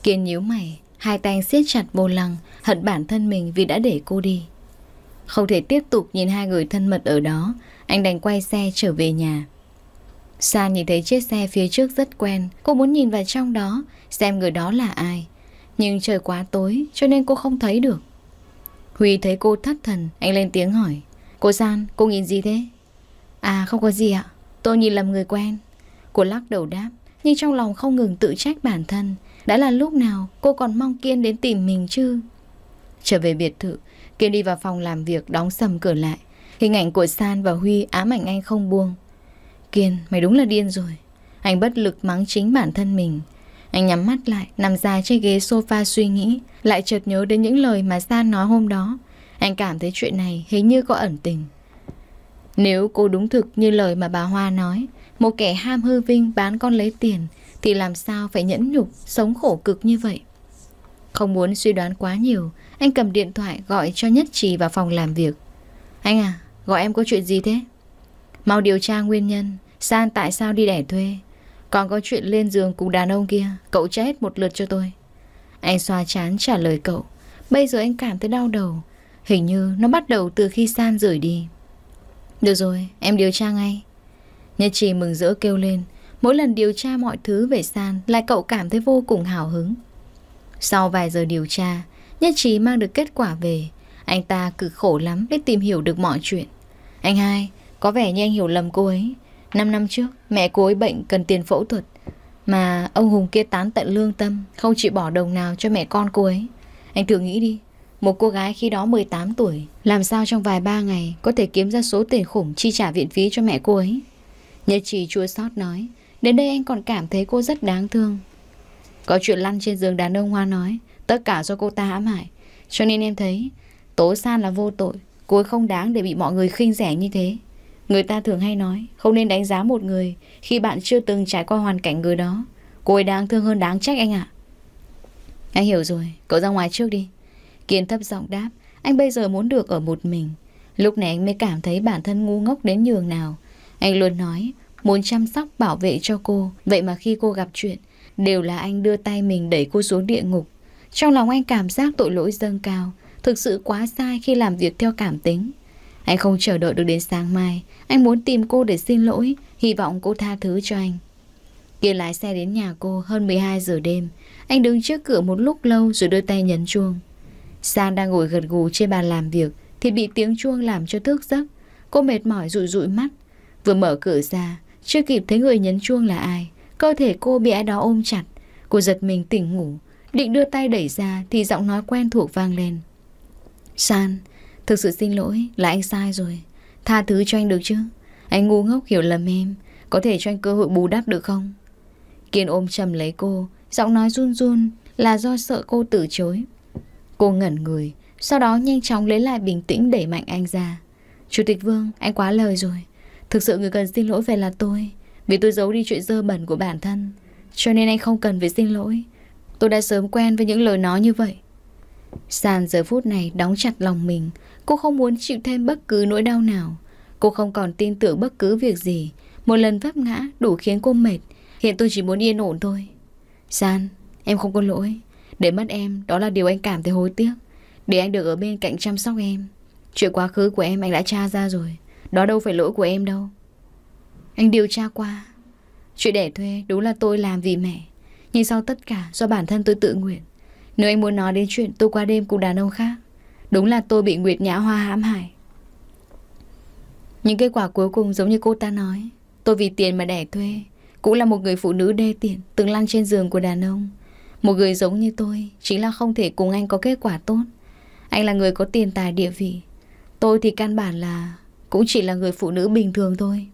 Speaker 1: Kiên nhíu mày Hai tay siết chặt vô lăng Hận bản thân mình vì đã để cô đi không thể tiếp tục nhìn hai người thân mật ở đó Anh đành quay xe trở về nhà Sa nhìn thấy chiếc xe phía trước rất quen Cô muốn nhìn vào trong đó Xem người đó là ai Nhưng trời quá tối cho nên cô không thấy được Huy thấy cô thất thần Anh lên tiếng hỏi Cô San, cô nhìn gì thế? À không có gì ạ Tôi nhìn lầm người quen Cô lắc đầu đáp Nhưng trong lòng không ngừng tự trách bản thân Đã là lúc nào cô còn mong Kiên đến tìm mình chứ Trở về biệt thự Kiên đi vào phòng làm việc đóng sầm cửa lại. Hình ảnh của San và Huy ám ảnh anh không buông. Kiên, mày đúng là điên rồi. Anh bất lực mắng chính bản thân mình. Anh nhắm mắt lại, nằm dài trên ghế sofa suy nghĩ, lại chợt nhớ đến những lời mà San nói hôm đó. Anh cảm thấy chuyện này hình như có ẩn tình. Nếu cô đúng thực như lời mà bà Hoa nói, một kẻ ham hư vinh bán con lấy tiền, thì làm sao phải nhẫn nhục, sống khổ cực như vậy? Không muốn suy đoán quá nhiều, anh cầm điện thoại gọi cho Nhất Trì vào phòng làm việc. Anh à, gọi em có chuyện gì thế? Mau điều tra nguyên nhân, San tại sao đi đẻ thuê. Còn có chuyện lên giường cùng đàn ông kia, cậu trả hết một lượt cho tôi. Anh xoa chán trả lời cậu. Bây giờ anh cảm thấy đau đầu. Hình như nó bắt đầu từ khi San rời đi. Được rồi, em điều tra ngay. Nhất Trì mừng rỡ kêu lên. Mỗi lần điều tra mọi thứ về San lại cậu cảm thấy vô cùng hào hứng. Sau vài giờ điều tra, Nhất trí mang được kết quả về Anh ta cực khổ lắm để tìm hiểu được mọi chuyện Anh hai Có vẻ như anh hiểu lầm cô ấy Năm năm trước mẹ cô ấy bệnh cần tiền phẫu thuật Mà ông Hùng kia tán tận lương tâm Không chịu bỏ đồng nào cho mẹ con cô ấy Anh thử nghĩ đi Một cô gái khi đó 18 tuổi Làm sao trong vài ba ngày Có thể kiếm ra số tiền khủng chi trả viện phí cho mẹ cô ấy Nhật trì chua sót nói Đến đây anh còn cảm thấy cô rất đáng thương Có chuyện lăn trên giường đàn ông Hoa nói Tất cả do cô ta hãm hại Cho nên em thấy Tố San là vô tội Cô ấy không đáng để bị mọi người khinh rẻ như thế Người ta thường hay nói Không nên đánh giá một người Khi bạn chưa từng trải qua hoàn cảnh người đó Cô ấy đáng thương hơn đáng trách anh ạ Anh hiểu rồi Cậu ra ngoài trước đi Kiên thấp giọng đáp Anh bây giờ muốn được ở một mình Lúc này anh mới cảm thấy bản thân ngu ngốc đến nhường nào Anh luôn nói Muốn chăm sóc bảo vệ cho cô Vậy mà khi cô gặp chuyện Đều là anh đưa tay mình đẩy cô xuống địa ngục trong lòng anh cảm giác tội lỗi dâng cao, thực sự quá sai khi làm việc theo cảm tính. Anh không chờ đợi được đến sáng mai, anh muốn tìm cô để xin lỗi, hy vọng cô tha thứ cho anh. Kia lái xe đến nhà cô hơn 12 giờ đêm, anh đứng trước cửa một lúc lâu rồi đưa tay nhấn chuông. Sang đang ngồi gật gù trên bàn làm việc thì bị tiếng chuông làm cho thức giấc. Cô mệt mỏi rụi rụi mắt, vừa mở cửa ra, chưa kịp thấy người nhấn chuông là ai, cơ thể cô bị ai đó ôm chặt. Cô giật mình tỉnh ngủ, Định đưa tay đẩy ra thì giọng nói quen thuộc vang lên. San, thực sự xin lỗi, là anh sai rồi. Tha thứ cho anh được chứ? Anh ngu ngốc hiểu lầm em, có thể cho anh cơ hội bù đắp được không? Kiên ôm chầm lấy cô, giọng nói run run là do sợ cô từ chối. Cô ngẩn người, sau đó nhanh chóng lấy lại bình tĩnh đẩy mạnh anh ra. Chủ tịch Vương, anh quá lời rồi. Thực sự người cần xin lỗi về là tôi, vì tôi giấu đi chuyện dơ bẩn của bản thân. Cho nên anh không cần phải xin lỗi. Tôi đã sớm quen với những lời nói như vậy Sàn giờ phút này đóng chặt lòng mình Cô không muốn chịu thêm bất cứ nỗi đau nào Cô không còn tin tưởng bất cứ việc gì Một lần vấp ngã đủ khiến cô mệt Hiện tôi chỉ muốn yên ổn thôi San, em không có lỗi Để mất em, đó là điều anh cảm thấy hối tiếc Để anh được ở bên cạnh chăm sóc em Chuyện quá khứ của em anh đã tra ra rồi Đó đâu phải lỗi của em đâu Anh điều tra qua Chuyện đẻ thuê đúng là tôi làm vì mẹ nhưng sau tất cả do bản thân tôi tự nguyện Nếu anh muốn nói đến chuyện tôi qua đêm cùng đàn ông khác Đúng là tôi bị Nguyệt Nhã Hoa hãm hại Những kết quả cuối cùng giống như cô ta nói Tôi vì tiền mà đẻ thuê Cũng là một người phụ nữ đê tiện Từng lăn trên giường của đàn ông Một người giống như tôi Chính là không thể cùng anh có kết quả tốt Anh là người có tiền tài địa vị Tôi thì căn bản là Cũng chỉ là người phụ nữ bình thường thôi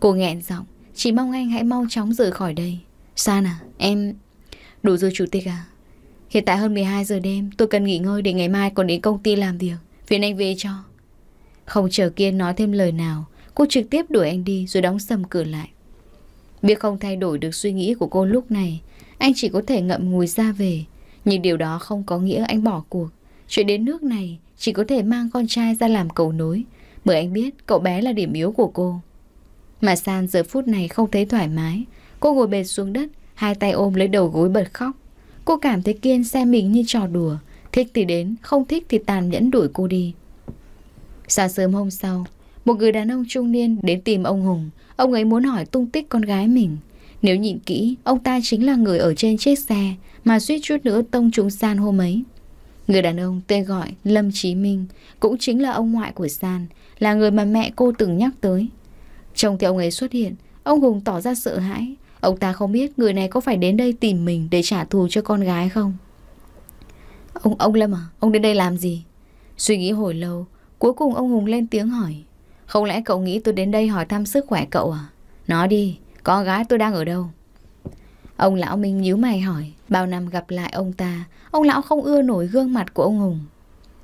Speaker 1: Cô nghẹn giọng Chỉ mong anh hãy mau chóng rời khỏi đây San à, em... Đủ rồi chủ tịch à? Hiện tại hơn 12 giờ đêm, tôi cần nghỉ ngơi để ngày mai còn đến công ty làm việc. Phiền anh về cho. Không chờ Kiên nói thêm lời nào, cô trực tiếp đuổi anh đi rồi đóng sầm cửa lại. Biết không thay đổi được suy nghĩ của cô lúc này, anh chỉ có thể ngậm ngùi ra về. Nhưng điều đó không có nghĩa anh bỏ cuộc. Chuyện đến nước này, chỉ có thể mang con trai ra làm cầu nối. Bởi anh biết cậu bé là điểm yếu của cô. Mà San giờ phút này không thấy thoải mái, Cô ngồi bệt xuống đất Hai tay ôm lấy đầu gối bật khóc Cô cảm thấy Kiên xem mình như trò đùa Thích thì đến, không thích thì tàn nhẫn đuổi cô đi Sáng sớm hôm sau Một người đàn ông trung niên đến tìm ông Hùng Ông ấy muốn hỏi tung tích con gái mình Nếu nhìn kỹ, ông ta chính là người ở trên chiếc xe Mà suýt chút nữa tông trúng San hôm ấy Người đàn ông tên gọi Lâm Chí Minh Cũng chính là ông ngoại của San Là người mà mẹ cô từng nhắc tới Trông thấy ông ấy xuất hiện Ông Hùng tỏ ra sợ hãi Ông ta không biết người này có phải đến đây tìm mình để trả thù cho con gái không? Ông ông Lâm à, ông đến đây làm gì? Suy nghĩ hồi lâu, cuối cùng ông Hùng lên tiếng hỏi. Không lẽ cậu nghĩ tôi đến đây hỏi thăm sức khỏe cậu à? Nói đi, con gái tôi đang ở đâu? Ông lão Minh nhíu mày hỏi, bao năm gặp lại ông ta, ông lão không ưa nổi gương mặt của ông Hùng.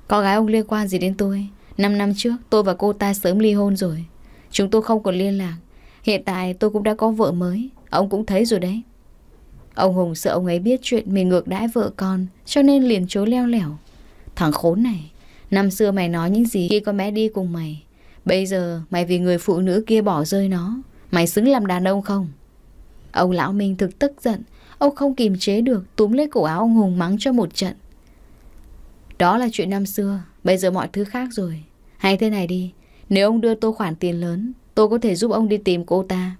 Speaker 1: Con gái ông liên quan gì đến tôi? năm năm trước tôi và cô ta sớm ly hôn rồi. Chúng tôi không còn liên lạc. Hiện tại tôi cũng đã có vợ mới. Ông cũng thấy rồi đấy Ông Hùng sợ ông ấy biết chuyện mình ngược đãi vợ con Cho nên liền chối leo lẻo Thằng khốn này Năm xưa mày nói những gì khi con bé đi cùng mày Bây giờ mày vì người phụ nữ kia bỏ rơi nó Mày xứng làm đàn ông không Ông lão Minh thực tức giận Ông không kìm chế được Túm lấy cổ áo ông Hùng mắng cho một trận Đó là chuyện năm xưa Bây giờ mọi thứ khác rồi Hay thế này đi Nếu ông đưa tôi khoản tiền lớn Tôi có thể giúp ông đi tìm cô ta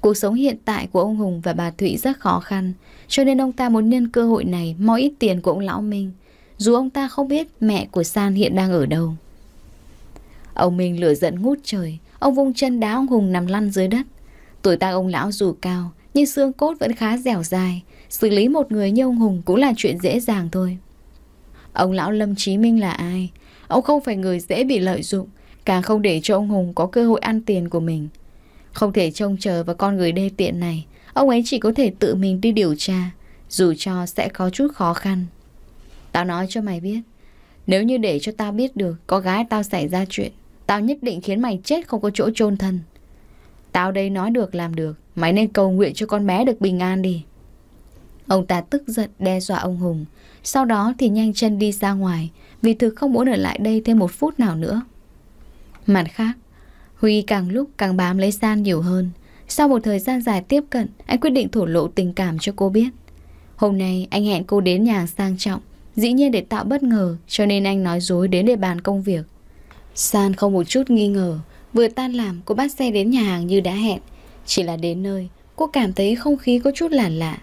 Speaker 1: Cuộc sống hiện tại của ông Hùng và bà Thụy rất khó khăn, cho nên ông ta muốn nhân cơ hội này moi ít tiền của ông Lão Minh, dù ông ta không biết mẹ của San hiện đang ở đâu. Ông Minh lửa giận ngút trời, ông vung chân đá ông Hùng nằm lăn dưới đất. Tuổi ta ông lão dù cao, nhưng xương cốt vẫn khá dẻo dai, xử lý một người như ông Hùng cũng là chuyện dễ dàng thôi. Ông lão Lâm Chí Minh là ai? Ông không phải người dễ bị lợi dụng, càng không để cho ông Hùng có cơ hội ăn tiền của mình – không thể trông chờ vào con người đê tiện này Ông ấy chỉ có thể tự mình đi điều tra Dù cho sẽ có chút khó khăn Tao nói cho mày biết Nếu như để cho tao biết được Có gái tao xảy ra chuyện Tao nhất định khiến mày chết không có chỗ chôn thân Tao đây nói được làm được Mày nên cầu nguyện cho con bé được bình an đi Ông ta tức giận đe dọa ông Hùng Sau đó thì nhanh chân đi ra ngoài Vì thực không muốn ở lại đây thêm một phút nào nữa Mặt khác Huy càng lúc càng bám lấy San nhiều hơn. Sau một thời gian dài tiếp cận, anh quyết định thổ lộ tình cảm cho cô biết. Hôm nay anh hẹn cô đến nhà sang trọng, dĩ nhiên để tạo bất ngờ cho nên anh nói dối đến để bàn công việc. San không một chút nghi ngờ, vừa tan làm cô bắt xe đến nhà hàng như đã hẹn. Chỉ là đến nơi, cô cảm thấy không khí có chút lạ lạ.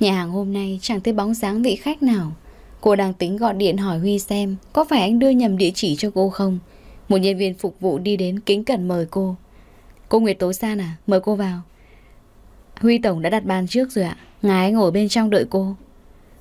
Speaker 1: Nhà hàng hôm nay chẳng thấy bóng dáng vị khách nào. Cô đang tính gọi điện hỏi Huy xem có phải anh đưa nhầm địa chỉ cho cô không một nhân viên phục vụ đi đến kính cẩn mời cô Cô Nguyệt Tố San à, mời cô vào Huy Tổng đã đặt bàn trước rồi ạ Ngài ngồi bên trong đợi cô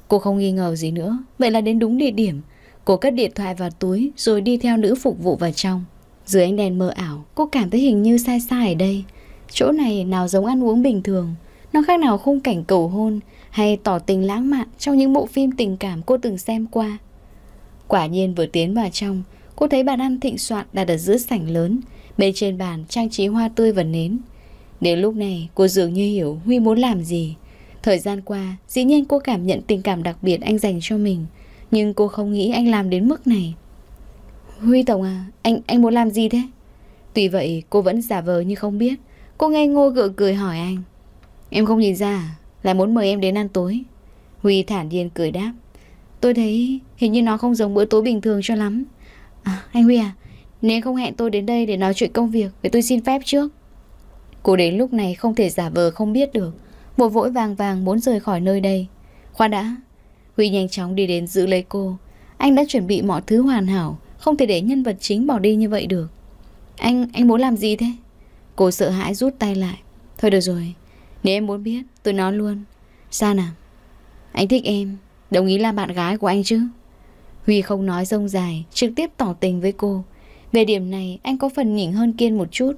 Speaker 1: Cô không nghi ngờ gì nữa Vậy là đến đúng địa điểm Cô cất điện thoại vào túi Rồi đi theo nữ phục vụ vào trong Dưới ánh đèn mờ ảo Cô cảm thấy hình như sai sai ở đây Chỗ này nào giống ăn uống bình thường Nó khác nào khung cảnh cầu hôn Hay tỏ tình lãng mạn Trong những bộ phim tình cảm cô từng xem qua Quả nhiên vừa tiến vào trong Cô thấy bàn ăn thịnh soạn đặt ở giữa sảnh lớn, bên trên bàn trang trí hoa tươi và nến. Đến lúc này, cô dường như hiểu Huy muốn làm gì. Thời gian qua, dĩ nhiên cô cảm nhận tình cảm đặc biệt anh dành cho mình, nhưng cô không nghĩ anh làm đến mức này. Huy Tổng à, anh anh muốn làm gì thế? Tuy vậy, cô vẫn giả vờ như không biết. Cô ngây ngô gượng cười hỏi anh. Em không nhìn ra à? Lại muốn mời em đến ăn tối. Huy thản nhiên cười đáp. Tôi thấy hình như nó không giống bữa tối bình thường cho lắm. À, anh Huy à, nếu không hẹn tôi đến đây để nói chuyện công việc, vậy tôi xin phép trước. Cô đến lúc này không thể giả vờ không biết được. Bộ vội vàng vàng muốn rời khỏi nơi đây. Khoa đã. Huy nhanh chóng đi đến giữ lấy cô. Anh đã chuẩn bị mọi thứ hoàn hảo, không thể để nhân vật chính bỏ đi như vậy được. Anh, anh muốn làm gì thế? Cô sợ hãi rút tay lại. Thôi được rồi, nếu em muốn biết, tôi nói luôn. Sa nào? Anh thích em, đồng ý làm bạn gái của anh chứ? Huy không nói rông dài, trực tiếp tỏ tình với cô. Về điểm này, anh có phần nhỉnh hơn Kiên một chút.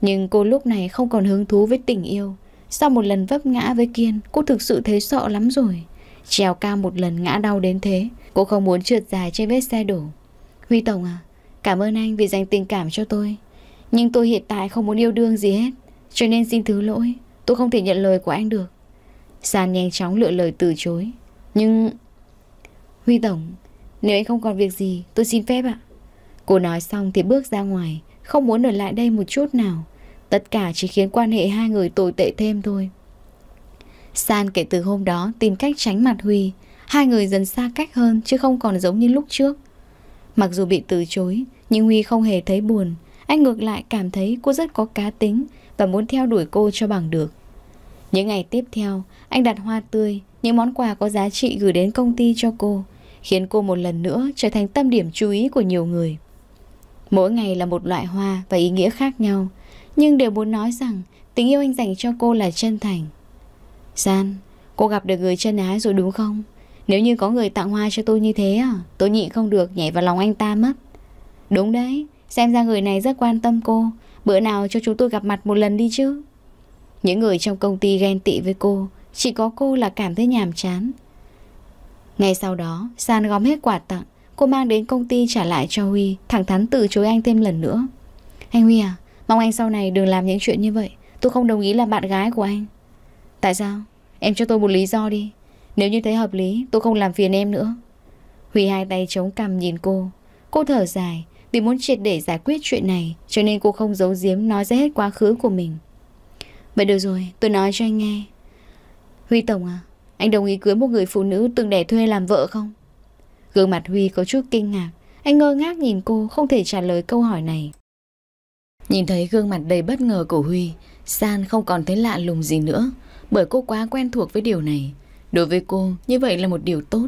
Speaker 1: Nhưng cô lúc này không còn hứng thú với tình yêu. Sau một lần vấp ngã với Kiên, cô thực sự thấy sợ lắm rồi. Trèo cao một lần ngã đau đến thế, cô không muốn trượt dài trên vết xe đổ. Huy Tổng à, cảm ơn anh vì dành tình cảm cho tôi. Nhưng tôi hiện tại không muốn yêu đương gì hết, cho nên xin thứ lỗi, tôi không thể nhận lời của anh được. Sàn nhanh chóng lựa lời từ chối. Nhưng... Huy Tổng, nếu anh không còn việc gì tôi xin phép ạ Cô nói xong thì bước ra ngoài Không muốn ở lại đây một chút nào Tất cả chỉ khiến quan hệ hai người tồi tệ thêm thôi San kể từ hôm đó tìm cách tránh mặt Huy Hai người dần xa cách hơn chứ không còn giống như lúc trước Mặc dù bị từ chối Nhưng Huy không hề thấy buồn Anh ngược lại cảm thấy cô rất có cá tính Và muốn theo đuổi cô cho bằng được Những ngày tiếp theo Anh đặt hoa tươi Những món quà có giá trị gửi đến công ty cho cô khiến cô một lần nữa trở thành tâm điểm chú ý của nhiều người. Mỗi ngày là một loại hoa và ý nghĩa khác nhau, nhưng đều muốn nói rằng tình yêu anh dành cho cô là chân thành. Gian, cô gặp được người chân ái rồi đúng không? Nếu như có người tặng hoa cho tôi như thế à, tôi nhịn không được nhảy vào lòng anh ta mất. Đúng đấy, xem ra người này rất quan tâm cô, bữa nào cho chúng tôi gặp mặt một lần đi chứ. Những người trong công ty ghen tị với cô, chỉ có cô là cảm thấy nhàm chán, ngay sau đó, San gom hết quà tặng. Cô mang đến công ty trả lại cho Huy, thẳng thắn từ chối anh thêm lần nữa. Anh Huy à, mong anh sau này đừng làm những chuyện như vậy. Tôi không đồng ý làm bạn gái của anh. Tại sao? Em cho tôi một lý do đi. Nếu như thấy hợp lý, tôi không làm phiền em nữa. Huy hai tay chống cằm nhìn cô. Cô thở dài, vì muốn triệt để giải quyết chuyện này, cho nên cô không giấu giếm nói ra hết quá khứ của mình. Vậy được rồi, tôi nói cho anh nghe. Huy Tổng à, anh đồng ý cưới một người phụ nữ từng đẻ thuê làm vợ không? Gương mặt Huy có chút kinh ngạc. Anh ngơ ngác nhìn cô không thể trả lời câu hỏi này. Nhìn thấy gương mặt đầy bất ngờ của Huy, San không còn thấy lạ lùng gì nữa bởi cô quá quen thuộc với điều này. Đối với cô, như vậy là một điều tốt.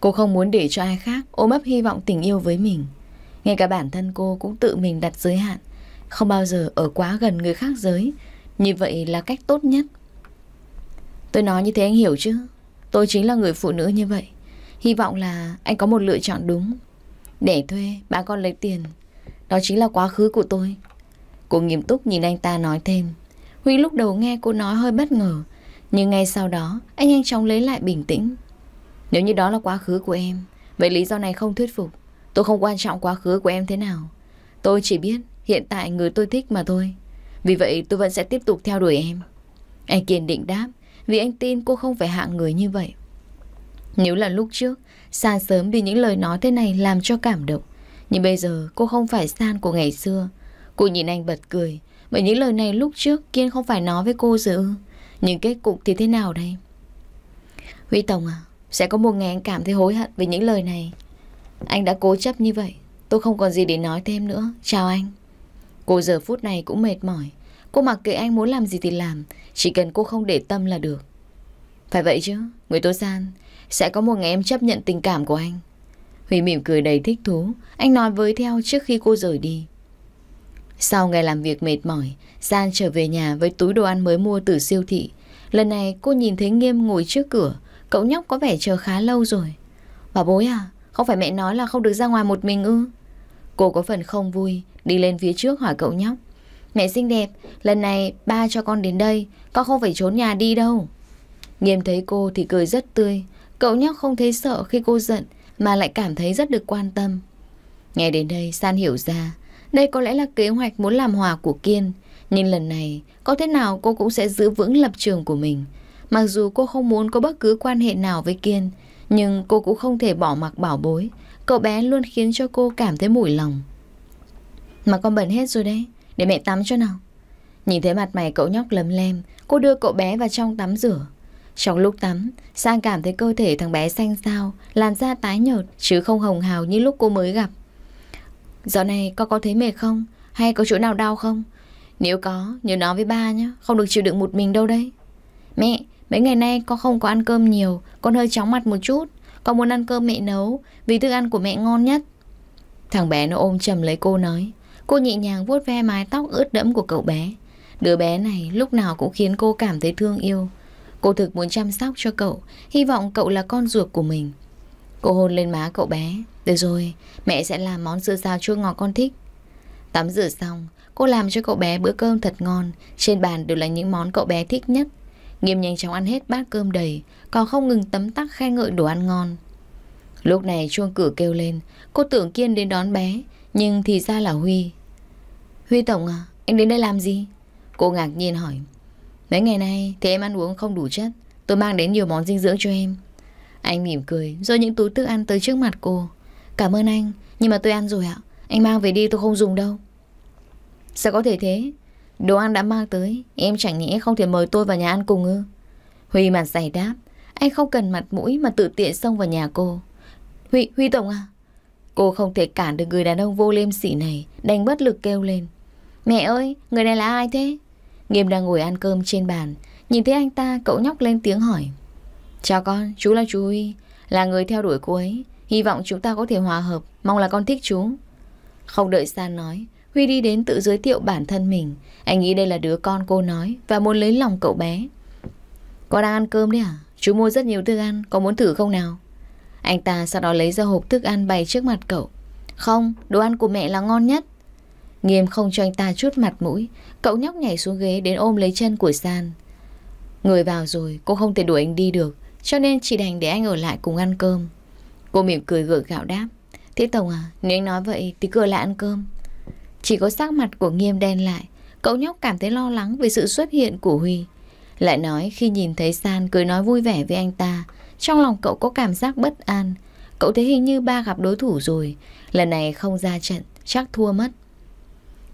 Speaker 1: Cô không muốn để cho ai khác ôm ấp hy vọng tình yêu với mình. Ngay cả bản thân cô cũng tự mình đặt giới hạn, không bao giờ ở quá gần người khác giới. Như vậy là cách tốt nhất Tôi nói như thế anh hiểu chứ Tôi chính là người phụ nữ như vậy Hy vọng là anh có một lựa chọn đúng Để thuê, bà con lấy tiền Đó chính là quá khứ của tôi Cô nghiêm túc nhìn anh ta nói thêm Huy lúc đầu nghe cô nói hơi bất ngờ Nhưng ngay sau đó Anh nhanh chóng lấy lại bình tĩnh Nếu như đó là quá khứ của em Vậy lý do này không thuyết phục Tôi không quan trọng quá khứ của em thế nào Tôi chỉ biết hiện tại người tôi thích mà thôi Vì vậy tôi vẫn sẽ tiếp tục theo đuổi em Anh kiên định đáp vì anh tin cô không phải hạng người như vậy. Nếu là lúc trước, San sớm bị những lời nói thế này làm cho cảm động. Nhưng bây giờ cô không phải San của ngày xưa. Cô nhìn anh bật cười. Bởi những lời này lúc trước Kiên không phải nói với cô rồi ư. Nhưng kết cục thì thế nào đây? Huy Tổng à, sẽ có một ngày anh cảm thấy hối hận về những lời này. Anh đã cố chấp như vậy. Tôi không còn gì để nói thêm nữa. Chào anh. Cô giờ phút này cũng mệt mỏi. Cô mặc kệ anh muốn làm gì thì làm Chỉ cần cô không để tâm là được Phải vậy chứ Nguyễn Tố gian Sẽ có một ngày em chấp nhận tình cảm của anh Huy mỉm cười đầy thích thú Anh nói với theo trước khi cô rời đi Sau ngày làm việc mệt mỏi gian trở về nhà với túi đồ ăn mới mua từ siêu thị Lần này cô nhìn thấy Nghiêm ngồi trước cửa Cậu nhóc có vẻ chờ khá lâu rồi Bà bối à Không phải mẹ nói là không được ra ngoài một mình ư Cô có phần không vui Đi lên phía trước hỏi cậu nhóc Mẹ xinh đẹp, lần này ba cho con đến đây, con không phải trốn nhà đi đâu. Nghiêm thấy cô thì cười rất tươi, cậu nhóc không thấy sợ khi cô giận mà lại cảm thấy rất được quan tâm. Nghe đến đây San hiểu ra, đây có lẽ là kế hoạch muốn làm hòa của Kiên, nhưng lần này có thế nào cô cũng sẽ giữ vững lập trường của mình. Mặc dù cô không muốn có bất cứ quan hệ nào với Kiên, nhưng cô cũng không thể bỏ mặc bảo bối, cậu bé luôn khiến cho cô cảm thấy mủi lòng. Mà con bận hết rồi đấy, để mẹ tắm cho nào Nhìn thấy mặt mày cậu nhóc lấm lem Cô đưa cậu bé vào trong tắm rửa Trong lúc tắm Sang cảm thấy cơ thể thằng bé xanh xao Làn da tái nhợt chứ không hồng hào như lúc cô mới gặp Dạo này con có thấy mệt không? Hay có chỗ nào đau không? Nếu có, nhớ nói với ba nhé Không được chịu đựng một mình đâu đấy Mẹ, mấy ngày nay con không có ăn cơm nhiều Con hơi chóng mặt một chút Con muốn ăn cơm mẹ nấu Vì thức ăn của mẹ ngon nhất Thằng bé nó ôm chầm lấy cô nói Cô nhẹ nhàng vuốt ve mái tóc ướt đẫm của cậu bé. Đứa bé này lúc nào cũng khiến cô cảm thấy thương yêu. Cô thực muốn chăm sóc cho cậu, hy vọng cậu là con ruột của mình. Cô hôn lên má cậu bé. Được rồi, mẹ sẽ làm món sữa rau chua ngọt con thích. Tắm rửa xong, cô làm cho cậu bé bữa cơm thật ngon. Trên bàn đều là những món cậu bé thích nhất. Nghiêm nhanh chóng ăn hết bát cơm đầy, còn không ngừng tấm tắc khen ngợi đồ ăn ngon. Lúc này chuông cửa kêu lên, cô tưởng Kiên đến đón bé, nhưng thì ra là Huy. Huy Tổng à, anh đến đây làm gì? Cô ngạc nhiên hỏi. Mấy ngày nay thì em ăn uống không đủ chất, tôi mang đến nhiều món dinh dưỡng cho em. Anh mỉm cười, rồi những túi thức ăn tới trước mặt cô. Cảm ơn anh, nhưng mà tôi ăn rồi ạ, anh mang về đi tôi không dùng đâu. Sao có thể thế? Đồ ăn đã mang tới, em chẳng nhẽ không thể mời tôi vào nhà ăn cùng ư? Huy mặt dày đáp, anh không cần mặt mũi mà tự tiện xông vào nhà cô. Huy, Huy Tổng à? Cô không thể cản được người đàn ông vô liêm sỉ này, đành bất lực kêu lên. Mẹ ơi, người này là ai thế? Nghiêm đang ngồi ăn cơm trên bàn Nhìn thấy anh ta, cậu nhóc lên tiếng hỏi Chào con, chú là chú Huy Là người theo đuổi cô ấy Hy vọng chúng ta có thể hòa hợp Mong là con thích chú Không đợi San nói Huy đi đến tự giới thiệu bản thân mình Anh nghĩ đây là đứa con cô nói Và muốn lấy lòng cậu bé Con đang ăn cơm đấy à? Chú mua rất nhiều thức ăn Có muốn thử không nào? Anh ta sau đó lấy ra hộp thức ăn bày trước mặt cậu Không, đồ ăn của mẹ là ngon nhất Nghiêm không cho anh ta chút mặt mũi Cậu nhóc nhảy xuống ghế đến ôm lấy chân của San Người vào rồi Cô không thể đuổi anh đi được Cho nên chỉ đành để anh ở lại cùng ăn cơm Cô mỉm cười gượng gạo đáp Thế Tổng à nếu anh nói vậy thì cứ lại ăn cơm Chỉ có sắc mặt của Nghiêm đen lại Cậu nhóc cảm thấy lo lắng Về sự xuất hiện của Huy Lại nói khi nhìn thấy San cười nói vui vẻ với anh ta Trong lòng cậu có cảm giác bất an Cậu thấy hình như ba gặp đối thủ rồi Lần này không ra trận Chắc thua mất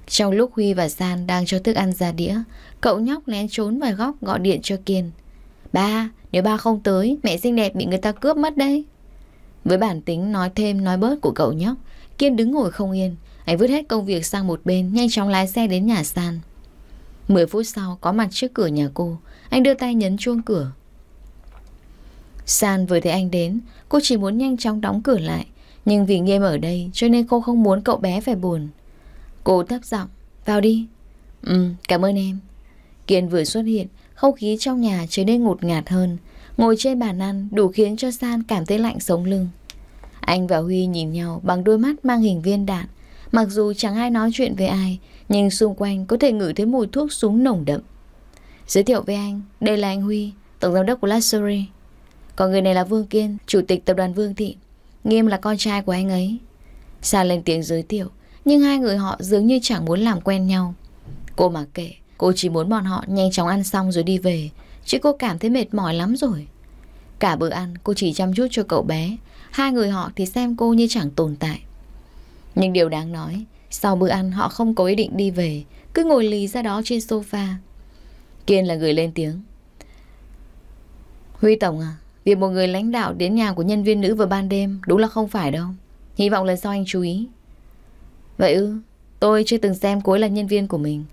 Speaker 1: trong lúc Huy và San đang cho thức ăn ra đĩa, cậu nhóc lén trốn vào góc gọi điện cho Kiên. Ba, nếu ba không tới, mẹ xinh đẹp bị người ta cướp mất đấy. Với bản tính nói thêm nói bớt của cậu nhóc, Kiên đứng ngồi không yên. Anh vứt hết công việc sang một bên, nhanh chóng lái xe đến nhà San. mười phút sau, có mặt trước cửa nhà cô, anh đưa tay nhấn chuông cửa. San vừa thấy anh đến, cô chỉ muốn nhanh chóng đóng cửa lại. Nhưng vì nghiêm ở đây cho nên cô không muốn cậu bé phải buồn. Cô thấp giọng Vào đi Ừ cảm ơn em Kiên vừa xuất hiện Không khí trong nhà trở nên ngột ngạt hơn Ngồi trên bàn ăn đủ khiến cho San cảm thấy lạnh sống lưng Anh và Huy nhìn nhau bằng đôi mắt mang hình viên đạn Mặc dù chẳng ai nói chuyện với ai Nhưng xung quanh có thể ngửi thấy mùi thuốc súng nồng đậm Giới thiệu với anh Đây là anh Huy Tổng giám đốc của Luxury Còn người này là Vương Kiên Chủ tịch tập đoàn Vương Thị Nghiêm là con trai của anh ấy Sa lên tiếng giới thiệu nhưng hai người họ dường như chẳng muốn làm quen nhau. Cô mà kệ, cô chỉ muốn bọn họ nhanh chóng ăn xong rồi đi về, chứ cô cảm thấy mệt mỏi lắm rồi. Cả bữa ăn cô chỉ chăm chút cho cậu bé, hai người họ thì xem cô như chẳng tồn tại. Nhưng điều đáng nói, sau bữa ăn họ không có ý định đi về, cứ ngồi lì ra đó trên sofa. Kiên là người lên tiếng. Huy Tổng à, việc một người lãnh đạo đến nhà của nhân viên nữ vào ban đêm đúng là không phải đâu. Hy vọng lần sau anh chú ý. Vậy ư, tôi chưa từng xem cô ấy là nhân viên của mình.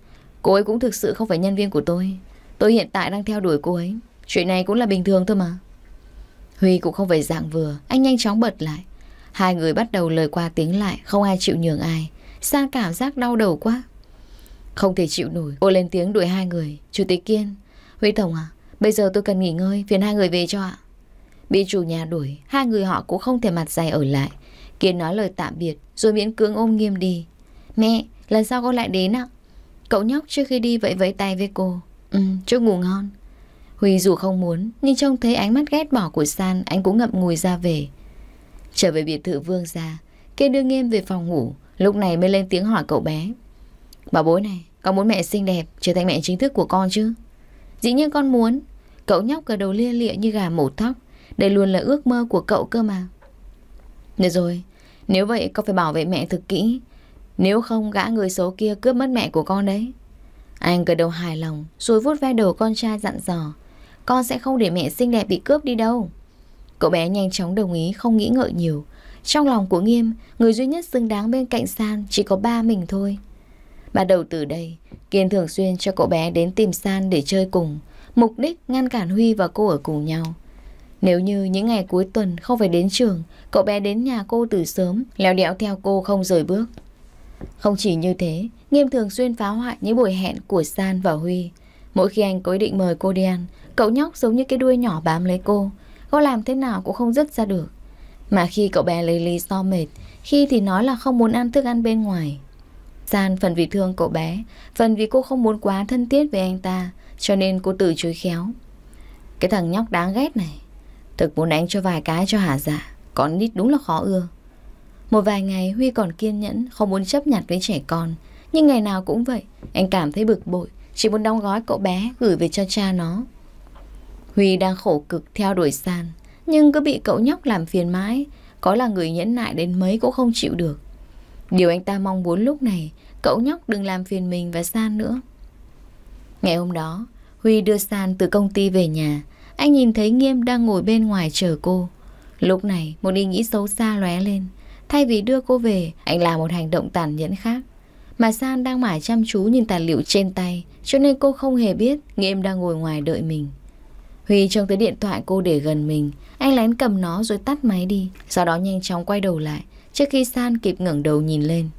Speaker 1: Cô ấy cũng thực sự không phải nhân viên của tôi. Tôi hiện tại đang theo đuổi cô ấy. Chuyện này cũng là bình thường thôi mà. Huy cũng không phải dạng vừa, anh nhanh chóng bật lại. Hai người bắt đầu lời qua tiếng lại, không ai chịu nhường ai. Sang cảm giác đau đầu quá. Không thể chịu nổi, cô lên tiếng đuổi hai người. Chủ tịch Kiên, Huy Tổng à, bây giờ tôi cần nghỉ ngơi, phiền hai người về cho ạ. Bị chủ nhà đuổi, hai người họ cũng không thể mặt dày ở lại. Kiên nói lời tạm biệt rồi miễn cưỡng ôm nghiêm đi. Mẹ, lần sau con lại đến ạ. Cậu nhóc trước khi đi vẫy vẫy tay với cô. Ừ, chúc ngủ ngon. Huy dù không muốn, nhưng trông thấy ánh mắt ghét bỏ của San, anh cũng ngậm ngùi ra về. Trở về biệt thự vương ra, Kiên đưa nghiêm về phòng ngủ, lúc này mới lên tiếng hỏi cậu bé. Bà bối này, con muốn mẹ xinh đẹp, trở thành mẹ chính thức của con chứ? Dĩ nhiên con muốn. Cậu nhóc cờ đầu lia lịa như gà mổ tóc, đây luôn là ước mơ của cậu cơ mà. Được rồi, nếu vậy con phải bảo vệ mẹ thật kỹ Nếu không gã người xấu kia cướp mất mẹ của con đấy Anh gật đầu hài lòng Rồi vuốt ve đầu con trai dặn dò Con sẽ không để mẹ xinh đẹp bị cướp đi đâu Cậu bé nhanh chóng đồng ý không nghĩ ngợi nhiều Trong lòng của Nghiêm Người duy nhất xứng đáng bên cạnh San Chỉ có ba mình thôi Bắt đầu từ đây Kiên thường xuyên cho cậu bé đến tìm San để chơi cùng Mục đích ngăn cản Huy và cô ở cùng nhau nếu như những ngày cuối tuần không phải đến trường, cậu bé đến nhà cô từ sớm, leo đẽo theo cô không rời bước. Không chỉ như thế, Nghiêm thường xuyên phá hoại những buổi hẹn của San và Huy. Mỗi khi anh có ý định mời cô đi ăn, cậu nhóc giống như cái đuôi nhỏ bám lấy cô, có làm thế nào cũng không dứt ra được. Mà khi cậu bé lấy lý do mệt, khi thì nói là không muốn ăn thức ăn bên ngoài. San phần vì thương cậu bé, phần vì cô không muốn quá thân thiết với anh ta, cho nên cô từ chối khéo. Cái thằng nhóc đáng ghét này, Thực muốn đánh cho vài cái cho hả dạ Con nít đúng là khó ưa Một vài ngày Huy còn kiên nhẫn Không muốn chấp nhặt với trẻ con Nhưng ngày nào cũng vậy Anh cảm thấy bực bội Chỉ muốn đóng gói cậu bé gửi về cho cha nó Huy đang khổ cực theo đuổi San Nhưng cứ bị cậu nhóc làm phiền mãi Có là người nhẫn nại đến mấy cũng không chịu được Điều anh ta mong muốn lúc này Cậu nhóc đừng làm phiền mình và San nữa Ngày hôm đó Huy đưa San từ công ty về nhà anh nhìn thấy Nghiêm đang ngồi bên ngoài chờ cô. Lúc này, một ý nghĩ xấu xa lóe lên. Thay vì đưa cô về, anh làm một hành động tàn nhẫn khác. Mà San đang mải chăm chú nhìn tài liệu trên tay, cho nên cô không hề biết Nghiêm đang ngồi ngoài đợi mình. Huy trông thấy điện thoại cô để gần mình, anh lén cầm nó rồi tắt máy đi, sau đó nhanh chóng quay đầu lại, trước khi San kịp ngẩng đầu nhìn lên.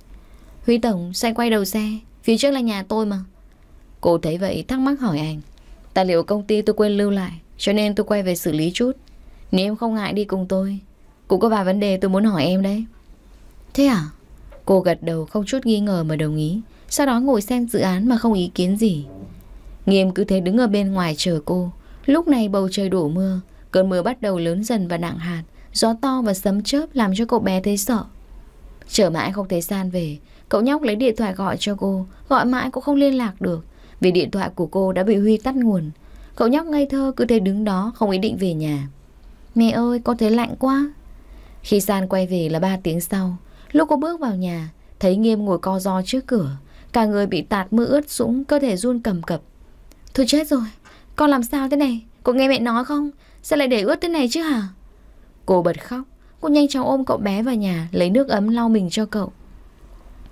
Speaker 1: Huy Tổng, sao quay đầu xe? Phía trước là nhà tôi mà. Cô thấy vậy thắc mắc hỏi anh. Tài liệu công ty tôi quên lưu lại, cho nên tôi quay về xử lý chút Nếu em không ngại đi cùng tôi Cũng có vài vấn đề tôi muốn hỏi em đấy Thế à? Cô gật đầu không chút nghi ngờ mà đồng ý Sau đó ngồi xem dự án mà không ý kiến gì Nghiêm cứ thế đứng ở bên ngoài chờ cô Lúc này bầu trời đổ mưa Cơn mưa bắt đầu lớn dần và nặng hạt Gió to và sấm chớp làm cho cậu bé thấy sợ Chờ mãi không thấy San về Cậu nhóc lấy điện thoại gọi cho cô Gọi mãi cũng không liên lạc được Vì điện thoại của cô đã bị Huy tắt nguồn Cậu nhóc ngây thơ cứ thế đứng đó Không ý định về nhà Mẹ ơi con thấy lạnh quá Khi San quay về là 3 tiếng sau Lúc cô bước vào nhà Thấy Nghiêm ngồi co ro trước cửa Cả người bị tạt mưa ướt sũng Cơ thể run cầm cập Thôi chết rồi Con làm sao thế này Cô nghe mẹ nói không Sao lại để ướt thế này chứ hả Cô bật khóc Cô nhanh chóng ôm cậu bé vào nhà Lấy nước ấm lau mình cho cậu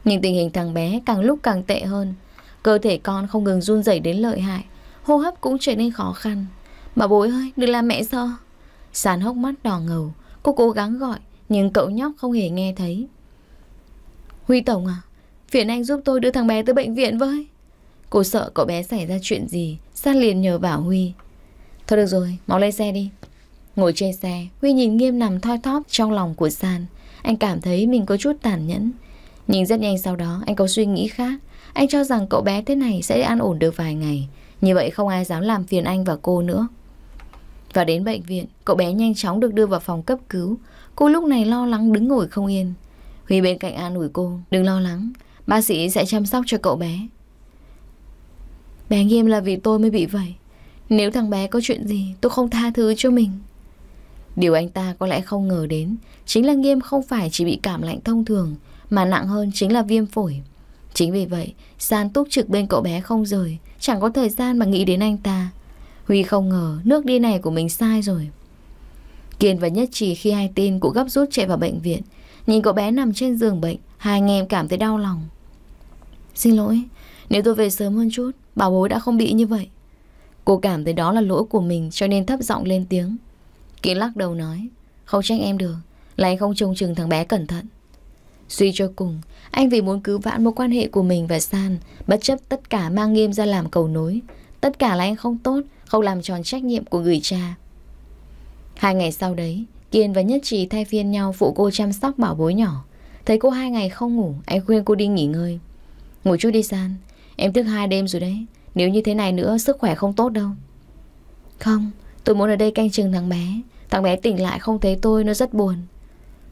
Speaker 1: Nhưng tình hình thằng bé càng lúc càng tệ hơn Cơ thể con không ngừng run rẩy đến lợi hại Hô hấp cũng trở nên khó khăn Bà bối ơi đừng làm mẹ sợ sàn hốc mắt đỏ ngầu Cô cố gắng gọi nhưng cậu nhóc không hề nghe thấy Huy Tổng à Phiền anh giúp tôi đưa thằng bé tới bệnh viện với Cô sợ cậu bé xảy ra chuyện gì San liền nhờ bảo Huy Thôi được rồi, mau lên xe đi Ngồi trên xe, Huy nhìn nghiêm nằm thoi thóp trong lòng của sàn Anh cảm thấy mình có chút tàn nhẫn Nhưng rất nhanh sau đó anh có suy nghĩ khác Anh cho rằng cậu bé thế này sẽ an ổn được vài ngày như vậy không ai dám làm phiền anh và cô nữa. Và đến bệnh viện, cậu bé nhanh chóng được đưa vào phòng cấp cứu. Cô lúc này lo lắng đứng ngồi không yên. Huy bên cạnh an ủi cô, đừng lo lắng, bác sĩ sẽ chăm sóc cho cậu bé. Bé nghiêm là vì tôi mới bị vậy. Nếu thằng bé có chuyện gì, tôi không tha thứ cho mình. Điều anh ta có lẽ không ngờ đến chính là Nghiêm không phải chỉ bị cảm lạnh thông thường mà nặng hơn chính là viêm phổi. Chính vì vậy, San túc trực bên cậu bé không rời, chẳng có thời gian mà nghĩ đến anh ta. Huy không ngờ nước đi này của mình sai rồi. Kiên và Nhất Trì khi hai tin cũng gấp rút chạy vào bệnh viện. Nhìn cậu bé nằm trên giường bệnh, hai anh em cảm thấy đau lòng. Xin lỗi, nếu tôi về sớm hơn chút, bảo bố đã không bị như vậy. Cô cảm thấy đó là lỗi của mình cho nên thấp giọng lên tiếng. Kiên lắc đầu nói, không trách em được, lại không trông chừng thằng bé cẩn thận. Suy cho cùng, anh vì muốn cứu vãn mối quan hệ của mình và San, bất chấp tất cả mang nghiêm ra làm cầu nối. Tất cả là anh không tốt, không làm tròn trách nhiệm của người cha. Hai ngày sau đấy, Kiên và Nhất Trì thay phiên nhau phụ cô chăm sóc bảo bối nhỏ. Thấy cô hai ngày không ngủ, anh khuyên cô đi nghỉ ngơi. Ngủ chút đi San, em thức hai đêm rồi đấy. Nếu như thế này nữa, sức khỏe không tốt đâu. Không, tôi muốn ở đây canh chừng thằng bé. Thằng bé tỉnh lại không thấy tôi, nó rất buồn.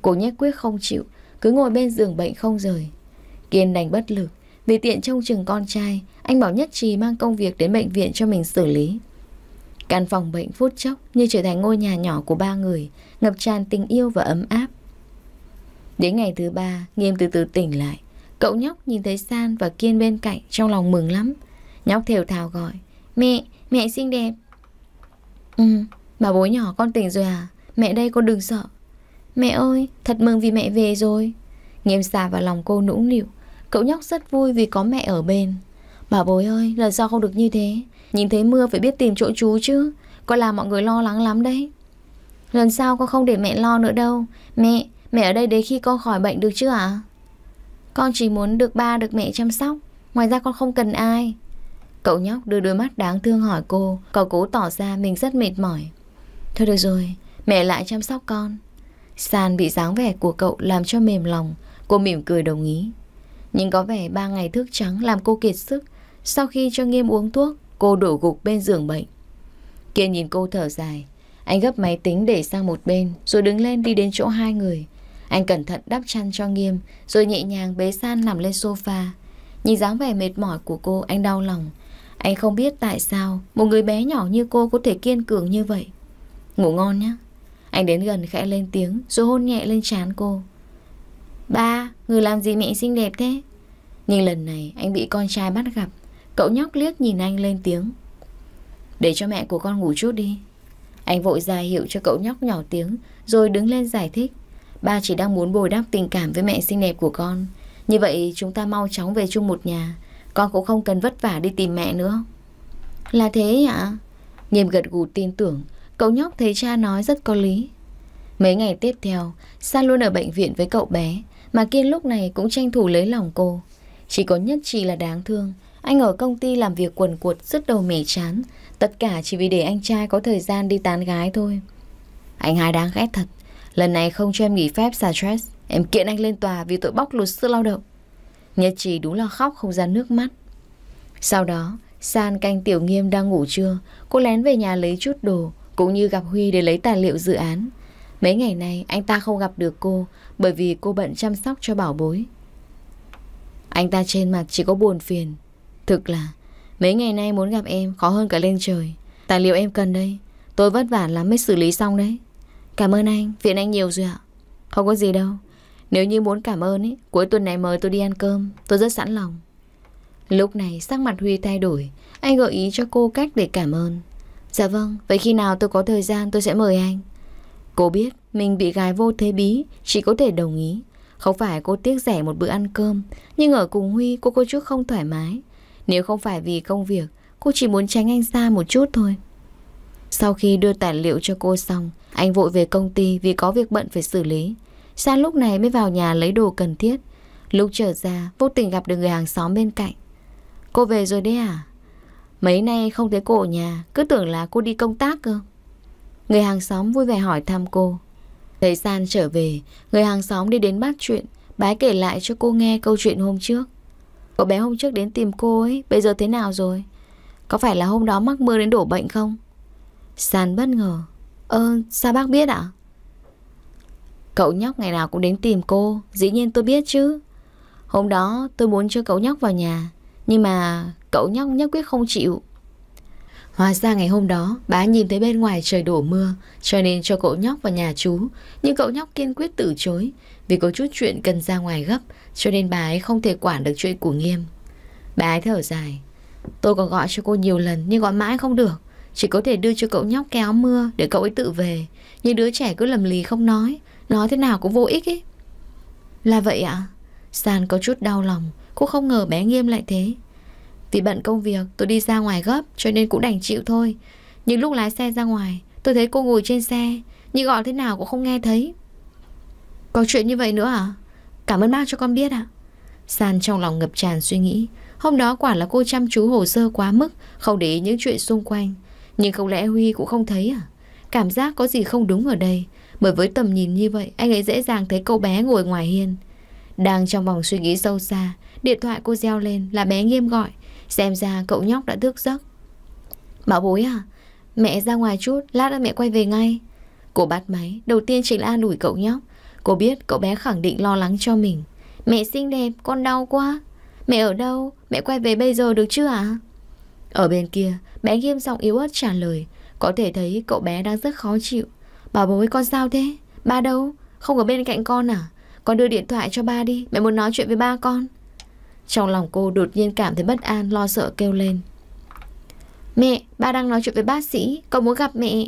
Speaker 1: Cô nhất quyết không chịu, cứ ngồi bên giường bệnh không rời. Kiên đành bất lực, vì tiện trông chừng con trai, anh bảo nhất trì mang công việc đến bệnh viện cho mình xử lý. Căn phòng bệnh phút chốc như trở thành ngôi nhà nhỏ của ba người, ngập tràn tình yêu và ấm áp. Đến ngày thứ ba, Nghiêm từ từ tỉnh lại. Cậu nhóc nhìn thấy San và Kiên bên cạnh trong lòng mừng lắm. Nhóc thều thào gọi, mẹ, mẹ xinh đẹp. Ừ, bà bố nhỏ con tỉnh rồi à, mẹ đây con đừng sợ, Mẹ ơi, thật mừng vì mẹ về rồi. Nghiêm xà vào lòng cô nũng nịu. Cậu nhóc rất vui vì có mẹ ở bên. Bà bối ơi, lần sau không được như thế. Nhìn thấy mưa phải biết tìm chỗ chú chứ. Con làm mọi người lo lắng lắm đấy. Lần sau con không để mẹ lo nữa đâu. Mẹ, mẹ ở đây đến khi con khỏi bệnh được chưa ạ? Con chỉ muốn được ba được mẹ chăm sóc. Ngoài ra con không cần ai. Cậu nhóc đưa đôi mắt đáng thương hỏi cô Cậu cố tỏ ra mình rất mệt mỏi Thôi được rồi, mẹ lại chăm sóc con San bị dáng vẻ của cậu làm cho mềm lòng, cô mỉm cười đồng ý. Nhưng có vẻ ba ngày thức trắng làm cô kiệt sức, sau khi cho nghiêm uống thuốc, cô đổ gục bên giường bệnh. Kiên nhìn cô thở dài, anh gấp máy tính để sang một bên rồi đứng lên đi đến chỗ hai người. Anh cẩn thận đắp chăn cho nghiêm rồi nhẹ nhàng bế San nằm lên sofa. Nhìn dáng vẻ mệt mỏi của cô anh đau lòng. Anh không biết tại sao một người bé nhỏ như cô có thể kiên cường như vậy. Ngủ ngon nhé. Anh đến gần khẽ lên tiếng Rồi hôn nhẹ lên trán cô Ba, người làm gì mẹ xinh đẹp thế Nhưng lần này anh bị con trai bắt gặp Cậu nhóc liếc nhìn anh lên tiếng Để cho mẹ của con ngủ chút đi Anh vội ra hiệu cho cậu nhóc nhỏ tiếng Rồi đứng lên giải thích Ba chỉ đang muốn bồi đắp tình cảm với mẹ xinh đẹp của con Như vậy chúng ta mau chóng về chung một nhà Con cũng không cần vất vả đi tìm mẹ nữa Là thế ạ à? Nghiêm gật gù tin tưởng Cậu nhóc thấy cha nói rất có lý Mấy ngày tiếp theo San luôn ở bệnh viện với cậu bé Mà Kiên lúc này cũng tranh thủ lấy lòng cô Chỉ có nhất chỉ là đáng thương Anh ở công ty làm việc quần cuột Rất đầu mẻ chán Tất cả chỉ vì để anh trai có thời gian đi tán gái thôi Anh hai đáng ghét thật Lần này không cho em nghỉ phép xả stress Em kiện anh lên tòa vì tội bóc lột sức lao động nhật trì đúng là khóc không ra nước mắt Sau đó San canh tiểu nghiêm đang ngủ trưa Cô lén về nhà lấy chút đồ cũng như gặp Huy để lấy tài liệu dự án. Mấy ngày nay anh ta không gặp được cô bởi vì cô bận chăm sóc cho bảo bối. Anh ta trên mặt chỉ có buồn phiền. Thực là mấy ngày nay muốn gặp em khó hơn cả lên trời. Tài liệu em cần đây. Tôi vất vả lắm mới xử lý xong đấy. Cảm ơn anh, phiền anh nhiều rồi ạ. Không có gì đâu. Nếu như muốn cảm ơn ấy, cuối tuần này mời tôi đi ăn cơm, tôi rất sẵn lòng. Lúc này sắc mặt Huy thay đổi, anh gợi ý cho cô cách để cảm ơn. Dạ vâng, vậy khi nào tôi có thời gian tôi sẽ mời anh Cô biết mình bị gái vô thế bí Chỉ có thể đồng ý Không phải cô tiếc rẻ một bữa ăn cơm Nhưng ở cùng Huy cô có chút không thoải mái Nếu không phải vì công việc Cô chỉ muốn tránh anh xa một chút thôi Sau khi đưa tài liệu cho cô xong Anh vội về công ty vì có việc bận phải xử lý Sang lúc này mới vào nhà lấy đồ cần thiết Lúc trở ra vô tình gặp được người hàng xóm bên cạnh Cô về rồi đấy à Mấy nay không thấy cô ở nhà Cứ tưởng là cô đi công tác cơ Người hàng xóm vui vẻ hỏi thăm cô Thấy San trở về Người hàng xóm đi đến bắt chuyện Bái kể lại cho cô nghe câu chuyện hôm trước Cậu bé hôm trước đến tìm cô ấy Bây giờ thế nào rồi Có phải là hôm đó mắc mưa đến đổ bệnh không San bất ngờ Ơ sao bác biết ạ Cậu nhóc ngày nào cũng đến tìm cô Dĩ nhiên tôi biết chứ Hôm đó tôi muốn cho cậu nhóc vào nhà Nhưng mà Cậu nhóc nhất quyết không chịu Hóa ra ngày hôm đó, bà nhìn thấy bên ngoài trời đổ mưa, cho nên cho cậu nhóc vào nhà chú. Nhưng cậu nhóc kiên quyết từ chối, vì có chút chuyện cần ra ngoài gấp, cho nên bà ấy không thể quản được chuyện của Nghiêm. Bà ấy thở dài. Tôi có gọi cho cô nhiều lần nhưng gọi mãi không được. Chỉ có thể đưa cho cậu nhóc kéo mưa để cậu ấy tự về. Nhưng đứa trẻ cứ lầm lì không nói, nói thế nào cũng vô ích ấy. Là vậy ạ? À? Sàn có chút đau lòng, cô không ngờ bé Nghiêm lại thế. Vì bận công việc tôi đi ra ngoài gấp Cho nên cũng đành chịu thôi Nhưng lúc lái xe ra ngoài Tôi thấy cô ngồi trên xe Nhưng gọi thế nào cũng không nghe thấy Có chuyện như vậy nữa à Cảm ơn bác cho con biết ạ à? San trong lòng ngập tràn suy nghĩ Hôm đó quả là cô chăm chú hồ sơ quá mức Không để ý những chuyện xung quanh Nhưng không lẽ Huy cũng không thấy à Cảm giác có gì không đúng ở đây Bởi với tầm nhìn như vậy Anh ấy dễ dàng thấy cô bé ngồi ngoài hiên Đang trong vòng suy nghĩ sâu xa Điện thoại cô reo lên là bé nghiêm gọi Xem ra cậu nhóc đã thức giấc Bảo bối à Mẹ ra ngoài chút Lát nữa mẹ quay về ngay Cô bắt máy Đầu tiên chính là an ủi cậu nhóc Cô biết cậu bé khẳng định lo lắng cho mình Mẹ xinh đẹp Con đau quá Mẹ ở đâu Mẹ quay về bây giờ được chưa ạ à? Ở bên kia Bé nghiêm giọng yếu ớt trả lời Có thể thấy cậu bé đang rất khó chịu Bảo bối con sao thế Ba đâu Không ở bên cạnh con à Con đưa điện thoại cho ba đi Mẹ muốn nói chuyện với ba con trong lòng cô đột nhiên cảm thấy bất an Lo sợ kêu lên Mẹ, ba đang nói chuyện với bác sĩ Con muốn gặp mẹ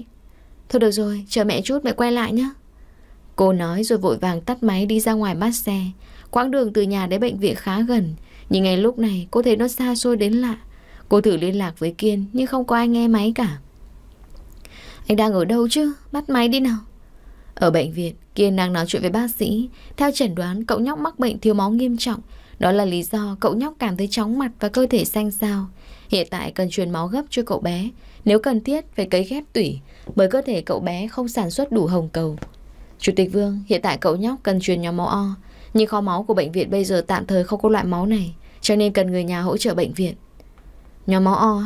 Speaker 1: Thôi được rồi, chờ mẹ chút mẹ quay lại nhé Cô nói rồi vội vàng tắt máy đi ra ngoài bắt xe Quãng đường từ nhà đến bệnh viện khá gần Nhưng ngay lúc này cô thấy nó xa xôi đến lạ Cô thử liên lạc với Kiên Nhưng không có ai nghe máy cả Anh đang ở đâu chứ? Bắt máy đi nào Ở bệnh viện Kiên đang nói chuyện với bác sĩ Theo chẩn đoán cậu nhóc mắc bệnh thiếu máu nghiêm trọng đó là lý do cậu nhóc cảm thấy chóng mặt và cơ thể xanh xao. Hiện tại cần truyền máu gấp cho cậu bé. Nếu cần thiết, phải cấy ghép tủy, bởi cơ thể cậu bé không sản xuất đủ hồng cầu. Chủ tịch Vương, hiện tại cậu nhóc cần truyền nhóm máu O, nhưng kho máu của bệnh viện bây giờ tạm thời không có loại máu này, cho nên cần người nhà hỗ trợ bệnh viện. Nhóm máu O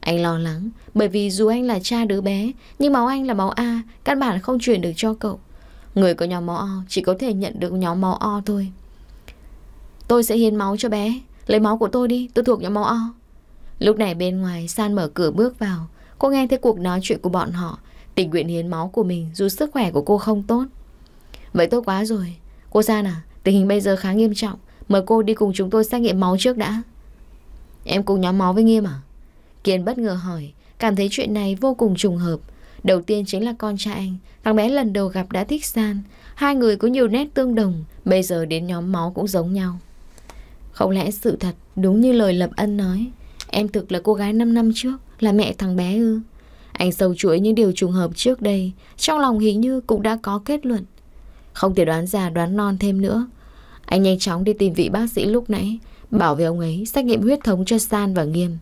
Speaker 1: Anh lo lắng, bởi vì dù anh là cha đứa bé, nhưng máu anh là máu A, căn bản không truyền được cho cậu. Người có nhóm máu O chỉ có thể nhận được nhóm máu O thôi. Tôi sẽ hiến máu cho bé Lấy máu của tôi đi, tôi thuộc nhóm máu O Lúc này bên ngoài San mở cửa bước vào Cô nghe thấy cuộc nói chuyện của bọn họ Tình nguyện hiến máu của mình dù sức khỏe của cô không tốt Vậy tốt quá rồi Cô San à, tình hình bây giờ khá nghiêm trọng Mời cô đi cùng chúng tôi xét nghiệm máu trước đã Em cùng nhóm máu với Nghiêm à? Kiên bất ngờ hỏi Cảm thấy chuyện này vô cùng trùng hợp Đầu tiên chính là con trai anh Thằng bé lần đầu gặp đã thích San Hai người có nhiều nét tương đồng Bây giờ đến nhóm máu cũng giống nhau không lẽ sự thật đúng như lời Lập Ân nói Em thực là cô gái 5 năm trước Là mẹ thằng bé ư Anh sâu chuỗi những điều trùng hợp trước đây Trong lòng hình như cũng đã có kết luận Không thể đoán già đoán non thêm nữa Anh nhanh chóng đi tìm vị bác sĩ lúc nãy Bảo với ông ấy xét nghiệm huyết thống cho San và Nghiêm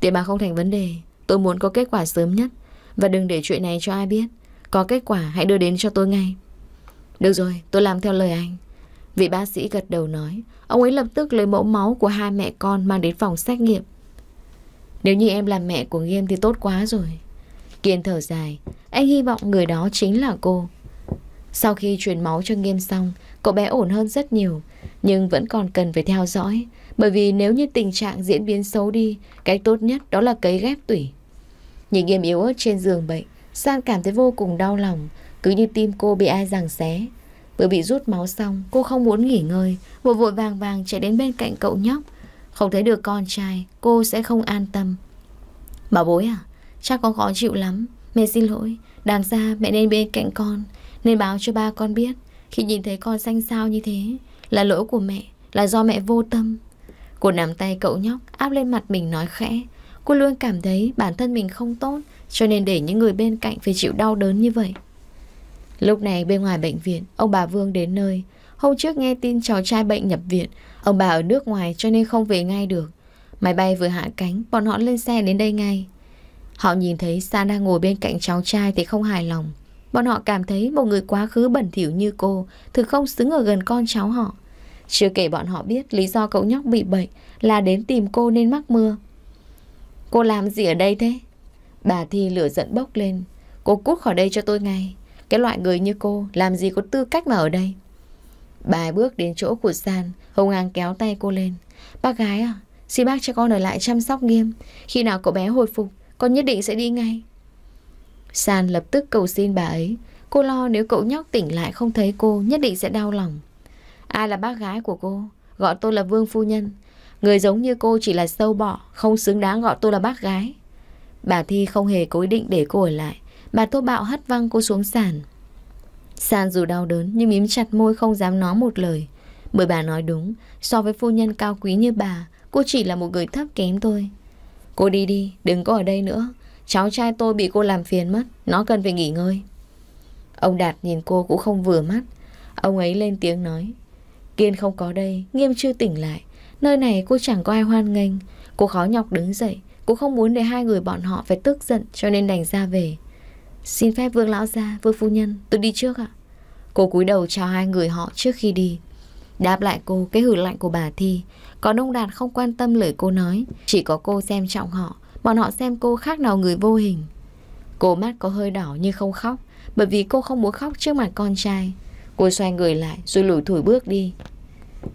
Speaker 1: Tiền bạc không thành vấn đề Tôi muốn có kết quả sớm nhất Và đừng để chuyện này cho ai biết Có kết quả hãy đưa đến cho tôi ngay Được rồi tôi làm theo lời anh Vị bác sĩ gật đầu nói, ông ấy lập tức lấy mẫu máu của hai mẹ con mang đến phòng xét nghiệm. Nếu như em là mẹ của Nghiêm thì tốt quá rồi. Kiên thở dài, anh hy vọng người đó chính là cô. Sau khi truyền máu cho Nghiêm xong, cậu bé ổn hơn rất nhiều, nhưng vẫn còn cần phải theo dõi, bởi vì nếu như tình trạng diễn biến xấu đi, cách tốt nhất đó là cấy ghép tủy. Nhìn Nghiêm yếu ớt trên giường bệnh, San cảm thấy vô cùng đau lòng, cứ như tim cô bị ai giằng xé. Vừa bị rút máu xong, cô không muốn nghỉ ngơi, vội vội vàng vàng chạy đến bên cạnh cậu nhóc. Không thấy được con trai, cô sẽ không an tâm. Bà bối à, cha con khó chịu lắm, mẹ xin lỗi. Đáng ra mẹ nên bên cạnh con, nên báo cho ba con biết. Khi nhìn thấy con xanh xao như thế, là lỗi của mẹ, là do mẹ vô tâm. Cô nắm tay cậu nhóc, áp lên mặt mình nói khẽ. Cô luôn cảm thấy bản thân mình không tốt, cho nên để những người bên cạnh phải chịu đau đớn như vậy. Lúc này bên ngoài bệnh viện, ông bà Vương đến nơi. Hôm trước nghe tin cháu trai bệnh nhập viện, ông bà ở nước ngoài cho nên không về ngay được. Máy bay vừa hạ cánh, bọn họ lên xe đến đây ngay. Họ nhìn thấy sa đang ngồi bên cạnh cháu trai thì không hài lòng. Bọn họ cảm thấy một người quá khứ bẩn thỉu như cô thực không xứng ở gần con cháu họ. Chưa kể bọn họ biết lý do cậu nhóc bị bệnh là đến tìm cô nên mắc mưa. Cô làm gì ở đây thế? Bà Thi lửa giận bốc lên. Cô cút khỏi đây cho tôi ngay. Cái loại người như cô làm gì có tư cách mà ở đây Bà bước đến chỗ của San Hồng An kéo tay cô lên Bác gái à Xin bác cho con ở lại chăm sóc nghiêm Khi nào cậu bé hồi phục Con nhất định sẽ đi ngay San lập tức cầu xin bà ấy Cô lo nếu cậu nhóc tỉnh lại không thấy cô Nhất định sẽ đau lòng Ai là bác gái của cô Gọi tôi là Vương Phu Nhân Người giống như cô chỉ là sâu bọ Không xứng đáng gọi tôi là bác gái Bà Thi không hề có ý định để cô ở lại Bà thô bạo hất văng cô xuống sàn Sàn dù đau đớn nhưng mím chặt môi không dám nói một lời Bởi bà nói đúng So với phu nhân cao quý như bà Cô chỉ là một người thấp kém thôi Cô đi đi, đừng có ở đây nữa Cháu trai tôi bị cô làm phiền mất Nó cần phải nghỉ ngơi Ông Đạt nhìn cô cũng không vừa mắt Ông ấy lên tiếng nói Kiên không có đây, nghiêm chưa tỉnh lại Nơi này cô chẳng có ai hoan nghênh Cô khó nhọc đứng dậy Cô không muốn để hai người bọn họ phải tức giận Cho nên đành ra về Xin phép vương lão gia, vương phu nhân, tôi đi trước ạ. Cô cúi đầu chào hai người họ trước khi đi. Đáp lại cô cái hử lạnh của bà Thi Còn ông Đạt không quan tâm lời cô nói Chỉ có cô xem trọng họ Bọn họ xem cô khác nào người vô hình Cô mắt có hơi đỏ nhưng không khóc Bởi vì cô không muốn khóc trước mặt con trai Cô xoay người lại rồi lủi thủi bước đi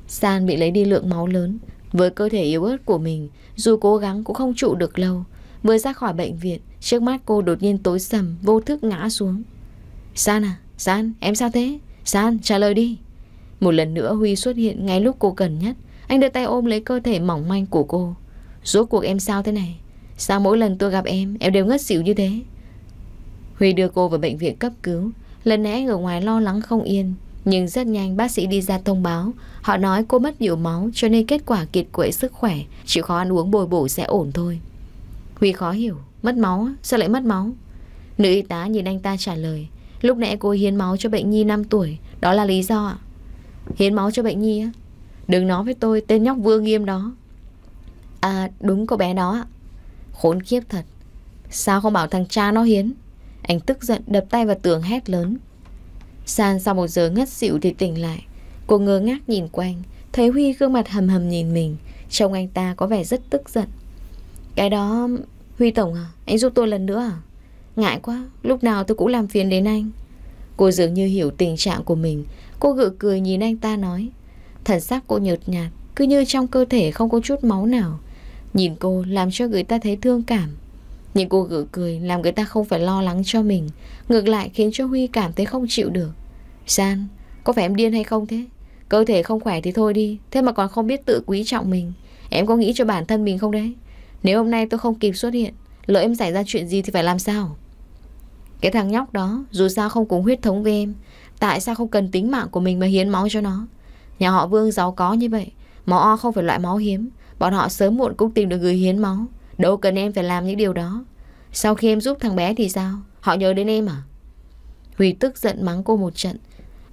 Speaker 1: San bị lấy đi lượng máu lớn Với cơ thể yếu ớt của mình Dù cố gắng cũng không trụ được lâu Vừa ra khỏi bệnh viện Trước mắt cô đột nhiên tối sầm Vô thức ngã xuống San à, San, em sao thế? San, trả lời đi Một lần nữa Huy xuất hiện ngay lúc cô cần nhất Anh đưa tay ôm lấy cơ thể mỏng manh của cô Rốt cuộc em sao thế này? Sao mỗi lần tôi gặp em, em đều ngất xỉu như thế? Huy đưa cô vào bệnh viện cấp cứu Lần nãy anh ở ngoài lo lắng không yên Nhưng rất nhanh bác sĩ đi ra thông báo Họ nói cô mất nhiều máu Cho nên kết quả kiệt quệ sức khỏe Chịu khó ăn uống bồi bổ sẽ ổn thôi Huy khó hiểu Mất máu Sao lại mất máu Nữ y tá nhìn anh ta trả lời Lúc nãy cô hiến máu cho bệnh nhi 5 tuổi Đó là lý do ạ Hiến máu cho bệnh nhi á Đừng nói với tôi tên nhóc Vương Nghiêm đó À đúng cô bé đó ạ Khốn kiếp thật Sao không bảo thằng cha nó hiến Anh tức giận đập tay vào tường hét lớn San sau một giờ ngất xỉu thì tỉnh lại Cô ngơ ngác nhìn quanh Thấy Huy gương mặt hầm hầm nhìn mình Trông anh ta có vẻ rất tức giận Cái đó Huy Tổng à, anh giúp tôi lần nữa à? Ngại quá, lúc nào tôi cũng làm phiền đến anh. Cô dường như hiểu tình trạng của mình, cô gự cười nhìn anh ta nói. Thần sắc cô nhợt nhạt, cứ như trong cơ thể không có chút máu nào. Nhìn cô làm cho người ta thấy thương cảm. Nhưng cô gự cười làm người ta không phải lo lắng cho mình, ngược lại khiến cho Huy cảm thấy không chịu được. San, có phải em điên hay không thế? Cơ thể không khỏe thì thôi đi, thế mà còn không biết tự quý trọng mình. Em có nghĩ cho bản thân mình không đấy? Nếu hôm nay tôi không kịp xuất hiện Lỡ em xảy ra chuyện gì thì phải làm sao Cái thằng nhóc đó Dù sao không cùng huyết thống với em Tại sao không cần tính mạng của mình mà hiến máu cho nó Nhà họ Vương giàu có như vậy Máu O không phải loại máu hiếm Bọn họ sớm muộn cũng tìm được người hiến máu Đâu cần em phải làm những điều đó Sau khi em giúp thằng bé thì sao Họ nhớ đến em à Huy tức giận mắng cô một trận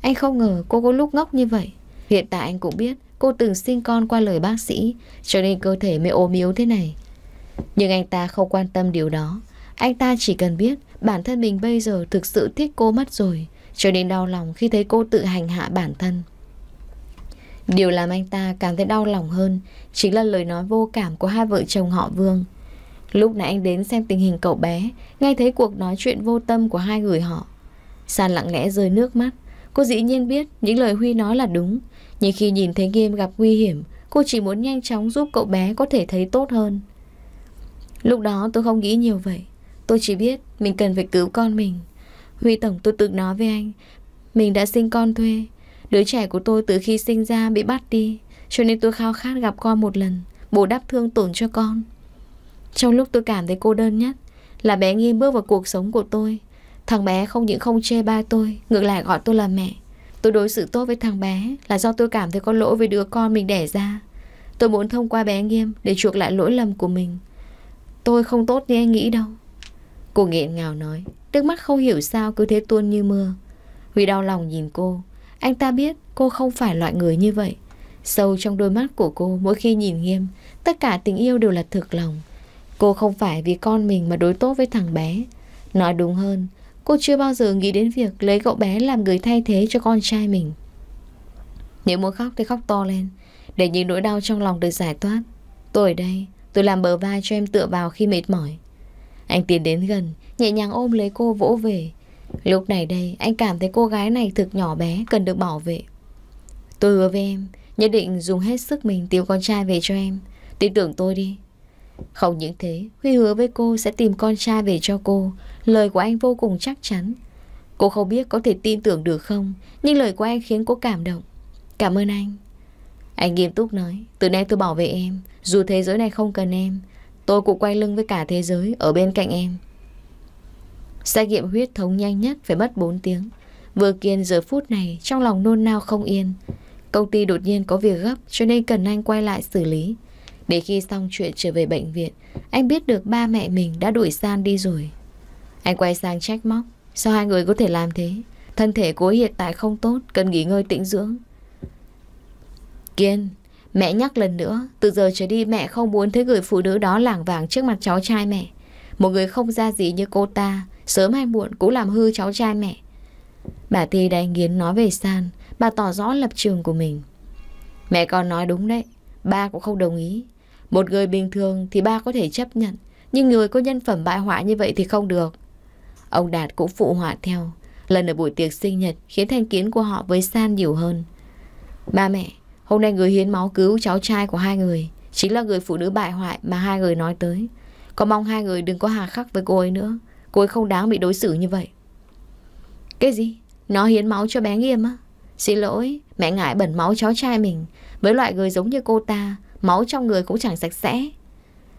Speaker 1: Anh không ngờ cô có lúc ngốc như vậy Hiện tại anh cũng biết cô từng sinh con qua lời bác sĩ Cho nên cơ thể mới ốm yếu thế này nhưng anh ta không quan tâm điều đó. Anh ta chỉ cần biết bản thân mình bây giờ thực sự thích cô mất rồi, cho nên đau lòng khi thấy cô tự hành hạ bản thân. Điều làm anh ta cảm thấy đau lòng hơn chính là lời nói vô cảm của hai vợ chồng họ Vương. Lúc nãy anh đến xem tình hình cậu bé, nghe thấy cuộc nói chuyện vô tâm của hai người họ. San lặng lẽ rơi nước mắt, cô dĩ nhiên biết những lời Huy nói là đúng, nhưng khi nhìn thấy game gặp nguy hiểm, cô chỉ muốn nhanh chóng giúp cậu bé có thể thấy tốt hơn. Lúc đó tôi không nghĩ nhiều vậy Tôi chỉ biết mình cần phải cứu con mình Huy Tổng tôi từng nói với anh Mình đã sinh con thuê Đứa trẻ của tôi từ khi sinh ra bị bắt đi Cho nên tôi khao khát gặp con một lần Bù đắp thương tổn cho con Trong lúc tôi cảm thấy cô đơn nhất Là bé Nghi bước vào cuộc sống của tôi Thằng bé không những không chê ba tôi Ngược lại gọi tôi là mẹ Tôi đối xử tốt với thằng bé Là do tôi cảm thấy có lỗi với đứa con mình đẻ ra Tôi muốn thông qua bé Nghiêm Để chuộc lại lỗi lầm của mình Tôi không tốt như anh nghĩ đâu Cô nghẹn ngào nói Nước mắt không hiểu sao cứ thế tuôn như mưa Huy đau lòng nhìn cô Anh ta biết cô không phải loại người như vậy Sâu trong đôi mắt của cô mỗi khi nhìn nghiêm Tất cả tình yêu đều là thực lòng Cô không phải vì con mình mà đối tốt với thằng bé Nói đúng hơn Cô chưa bao giờ nghĩ đến việc lấy cậu bé làm người thay thế cho con trai mình Nếu muốn khóc thì khóc to lên Để những nỗi đau trong lòng được giải thoát Tôi ở đây Tôi làm bờ vai cho em tựa vào khi mệt mỏi Anh tiến đến gần Nhẹ nhàng ôm lấy cô vỗ về Lúc này đây anh cảm thấy cô gái này thực nhỏ bé Cần được bảo vệ Tôi hứa với em Nhất định dùng hết sức mình tìm con trai về cho em Tin tưởng tôi đi Không những thế Huy hứa với cô sẽ tìm con trai về cho cô Lời của anh vô cùng chắc chắn Cô không biết có thể tin tưởng được không Nhưng lời của anh khiến cô cảm động Cảm ơn anh Anh nghiêm túc nói Từ nay tôi bảo vệ em dù thế giới này không cần em Tôi cũng quay lưng với cả thế giới Ở bên cạnh em Xét nghiệm huyết thống nhanh nhất phải mất 4 tiếng Vừa kiên giờ phút này Trong lòng nôn nao không yên Công ty đột nhiên có việc gấp Cho nên cần anh quay lại xử lý Để khi xong chuyện trở về bệnh viện Anh biết được ba mẹ mình đã đuổi San đi rồi Anh quay sang trách móc Sao hai người có thể làm thế Thân thể của hiện tại không tốt Cần nghỉ ngơi tĩnh dưỡng Kiên Mẹ nhắc lần nữa, từ giờ trở đi mẹ không muốn thấy người phụ nữ đó lảng vàng trước mặt cháu trai mẹ. Một người không ra gì như cô ta, sớm hay muộn cũng làm hư cháu trai mẹ. Bà Thi đánh nghiến nói về San, bà tỏ rõ lập trường của mình. Mẹ còn nói đúng đấy, ba cũng không đồng ý. Một người bình thường thì ba có thể chấp nhận, nhưng người có nhân phẩm bại hoại như vậy thì không được. Ông Đạt cũng phụ họa theo, lần ở buổi tiệc sinh nhật khiến thành kiến của họ với San nhiều hơn. Ba mẹ, Hôm nay người hiến máu cứu cháu trai của hai người Chính là người phụ nữ bại hoại mà hai người nói tới Có mong hai người đừng có hà khắc với cô ấy nữa Cô ấy không đáng bị đối xử như vậy Cái gì? Nó hiến máu cho bé Nghiêm á Xin lỗi, mẹ ngại bẩn máu cháu trai mình Với loại người giống như cô ta Máu trong người cũng chẳng sạch sẽ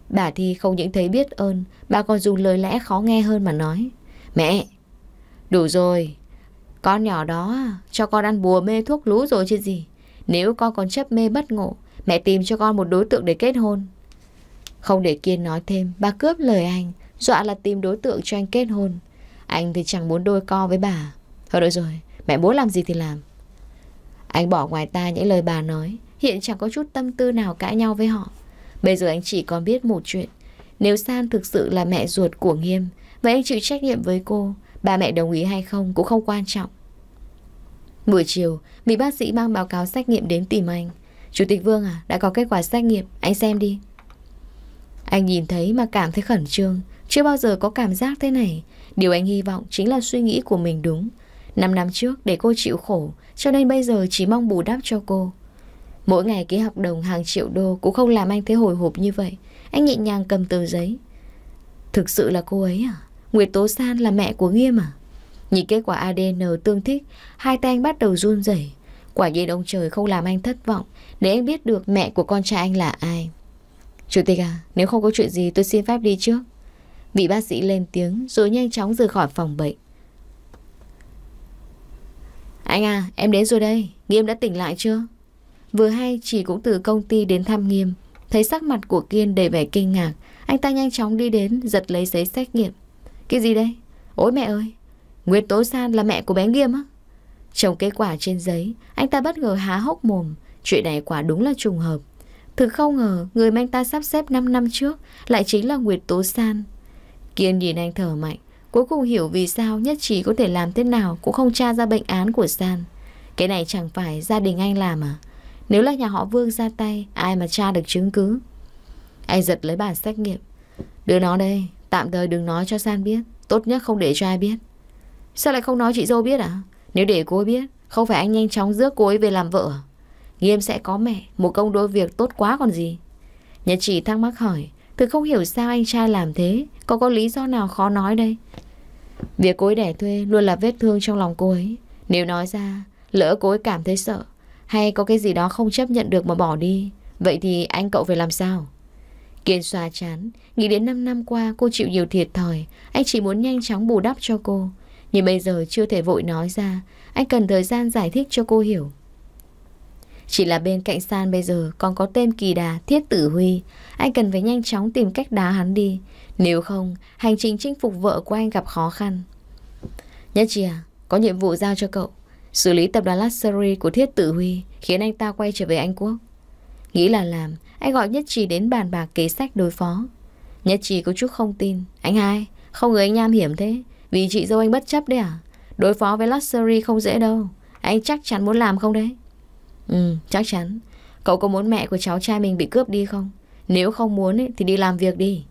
Speaker 1: Bà thì không những thấy biết ơn Bà còn dùng lời lẽ khó nghe hơn mà nói Mẹ Đủ rồi Con nhỏ đó cho con ăn bùa mê thuốc lú rồi chứ gì nếu con còn chấp mê bất ngộ, mẹ tìm cho con một đối tượng để kết hôn. Không để Kiên nói thêm, bà cướp lời anh, dọa là tìm đối tượng cho anh kết hôn. Anh thì chẳng muốn đôi co với bà. Thôi được rồi, mẹ muốn làm gì thì làm. Anh bỏ ngoài ta những lời bà nói, hiện chẳng có chút tâm tư nào cãi nhau với họ. Bây giờ anh chỉ còn biết một chuyện. Nếu San thực sự là mẹ ruột của Nghiêm, vậy anh chịu trách nhiệm với cô, bà mẹ đồng ý hay không cũng không quan trọng. Buổi chiều, vị bác sĩ mang báo cáo xét nghiệm đến tìm anh. Chủ tịch Vương à, đã có kết quả xét nghiệm, anh xem đi. Anh nhìn thấy mà cảm thấy khẩn trương, chưa bao giờ có cảm giác thế này. Điều anh hy vọng chính là suy nghĩ của mình đúng. Năm năm trước để cô chịu khổ, cho nên bây giờ chỉ mong bù đắp cho cô. Mỗi ngày ký hợp đồng hàng triệu đô cũng không làm anh thấy hồi hộp như vậy. Anh nhẹ nhàng cầm tờ giấy. Thực sự là cô ấy à? Nguyệt Tố San là mẹ của Nghiêm à? Nhìn kết quả ADN tương thích, hai tay anh bắt đầu run rẩy. Quả nhiên ông trời không làm anh thất vọng, để anh biết được mẹ của con trai anh là ai. Chủ tịch à, nếu không có chuyện gì tôi xin phép đi trước. Vị bác sĩ lên tiếng rồi nhanh chóng rời khỏi phòng bệnh. Anh à, em đến rồi đây, Nghiêm đã tỉnh lại chưa? Vừa hay chị cũng từ công ty đến thăm Nghiêm, thấy sắc mặt của Kiên đầy vẻ kinh ngạc, anh ta nhanh chóng đi đến giật lấy giấy xét nghiệm. Cái gì đây? Ôi mẹ ơi, Nguyệt Tố San là mẹ của bé Nghiêm á. Trong kết quả trên giấy, anh ta bất ngờ há hốc mồm. Chuyện này quả đúng là trùng hợp. Thực không ngờ, người mà anh ta sắp xếp 5 năm trước lại chính là Nguyệt Tố San. Kiên nhìn anh thở mạnh, cuối cùng hiểu vì sao nhất trí có thể làm thế nào cũng không tra ra bệnh án của San. Cái này chẳng phải gia đình anh làm à? Nếu là nhà họ Vương ra tay, ai mà tra được chứng cứ? Anh giật lấy bản xét nghiệm. Đưa nó đây, tạm thời đừng nói cho San biết, tốt nhất không để cho ai biết. Sao lại không nói chị dâu biết à? Nếu để cô ấy biết, không phải anh nhanh chóng rước cô ấy về làm vợ à? Nghiêm sẽ có mẹ, một công đôi việc tốt quá còn gì. Nhật chị thắc mắc hỏi, thực không hiểu sao anh trai làm thế, có có lý do nào khó nói đây. Việc cô ấy đẻ thuê luôn là vết thương trong lòng cô ấy. Nếu nói ra, lỡ cô ấy cảm thấy sợ, hay có cái gì đó không chấp nhận được mà bỏ đi, vậy thì anh cậu phải làm sao? Kiên xoa chán, nghĩ đến 5 năm qua cô chịu nhiều thiệt thòi, anh chỉ muốn nhanh chóng bù đắp cho cô. Nhưng bây giờ chưa thể vội nói ra Anh cần thời gian giải thích cho cô hiểu Chỉ là bên cạnh San bây giờ còn có tên kỳ đà Thiết Tử Huy Anh cần phải nhanh chóng tìm cách đá hắn đi Nếu không, hành trình chinh phục vợ của anh gặp khó khăn Nhất chi à, có nhiệm vụ giao cho cậu Xử lý tập đoàn Luxury của Thiết Tử Huy Khiến anh ta quay trở về Anh Quốc Nghĩ là làm, anh gọi Nhất Trì đến bàn bạc kế sách đối phó. Nhất Trì có chút không tin. Anh hai, không người anh nham hiểm thế. Vì chị dâu anh bất chấp đấy à? Đối phó với luxury không dễ đâu. Anh chắc chắn muốn làm không đấy? Ừ, chắc chắn. Cậu có muốn mẹ của cháu trai mình bị cướp đi không? Nếu không muốn ấy, thì đi làm việc đi.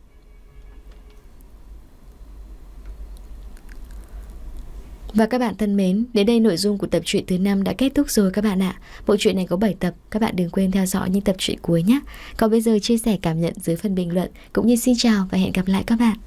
Speaker 1: Và các bạn thân mến, đến đây nội dung của tập truyện thứ năm đã kết thúc rồi các bạn ạ. Bộ truyện này có 7 tập, các bạn đừng quên theo dõi những tập truyện cuối nhé. Còn bây giờ chia sẻ cảm nhận dưới phần bình luận, cũng như xin chào và hẹn gặp lại các bạn.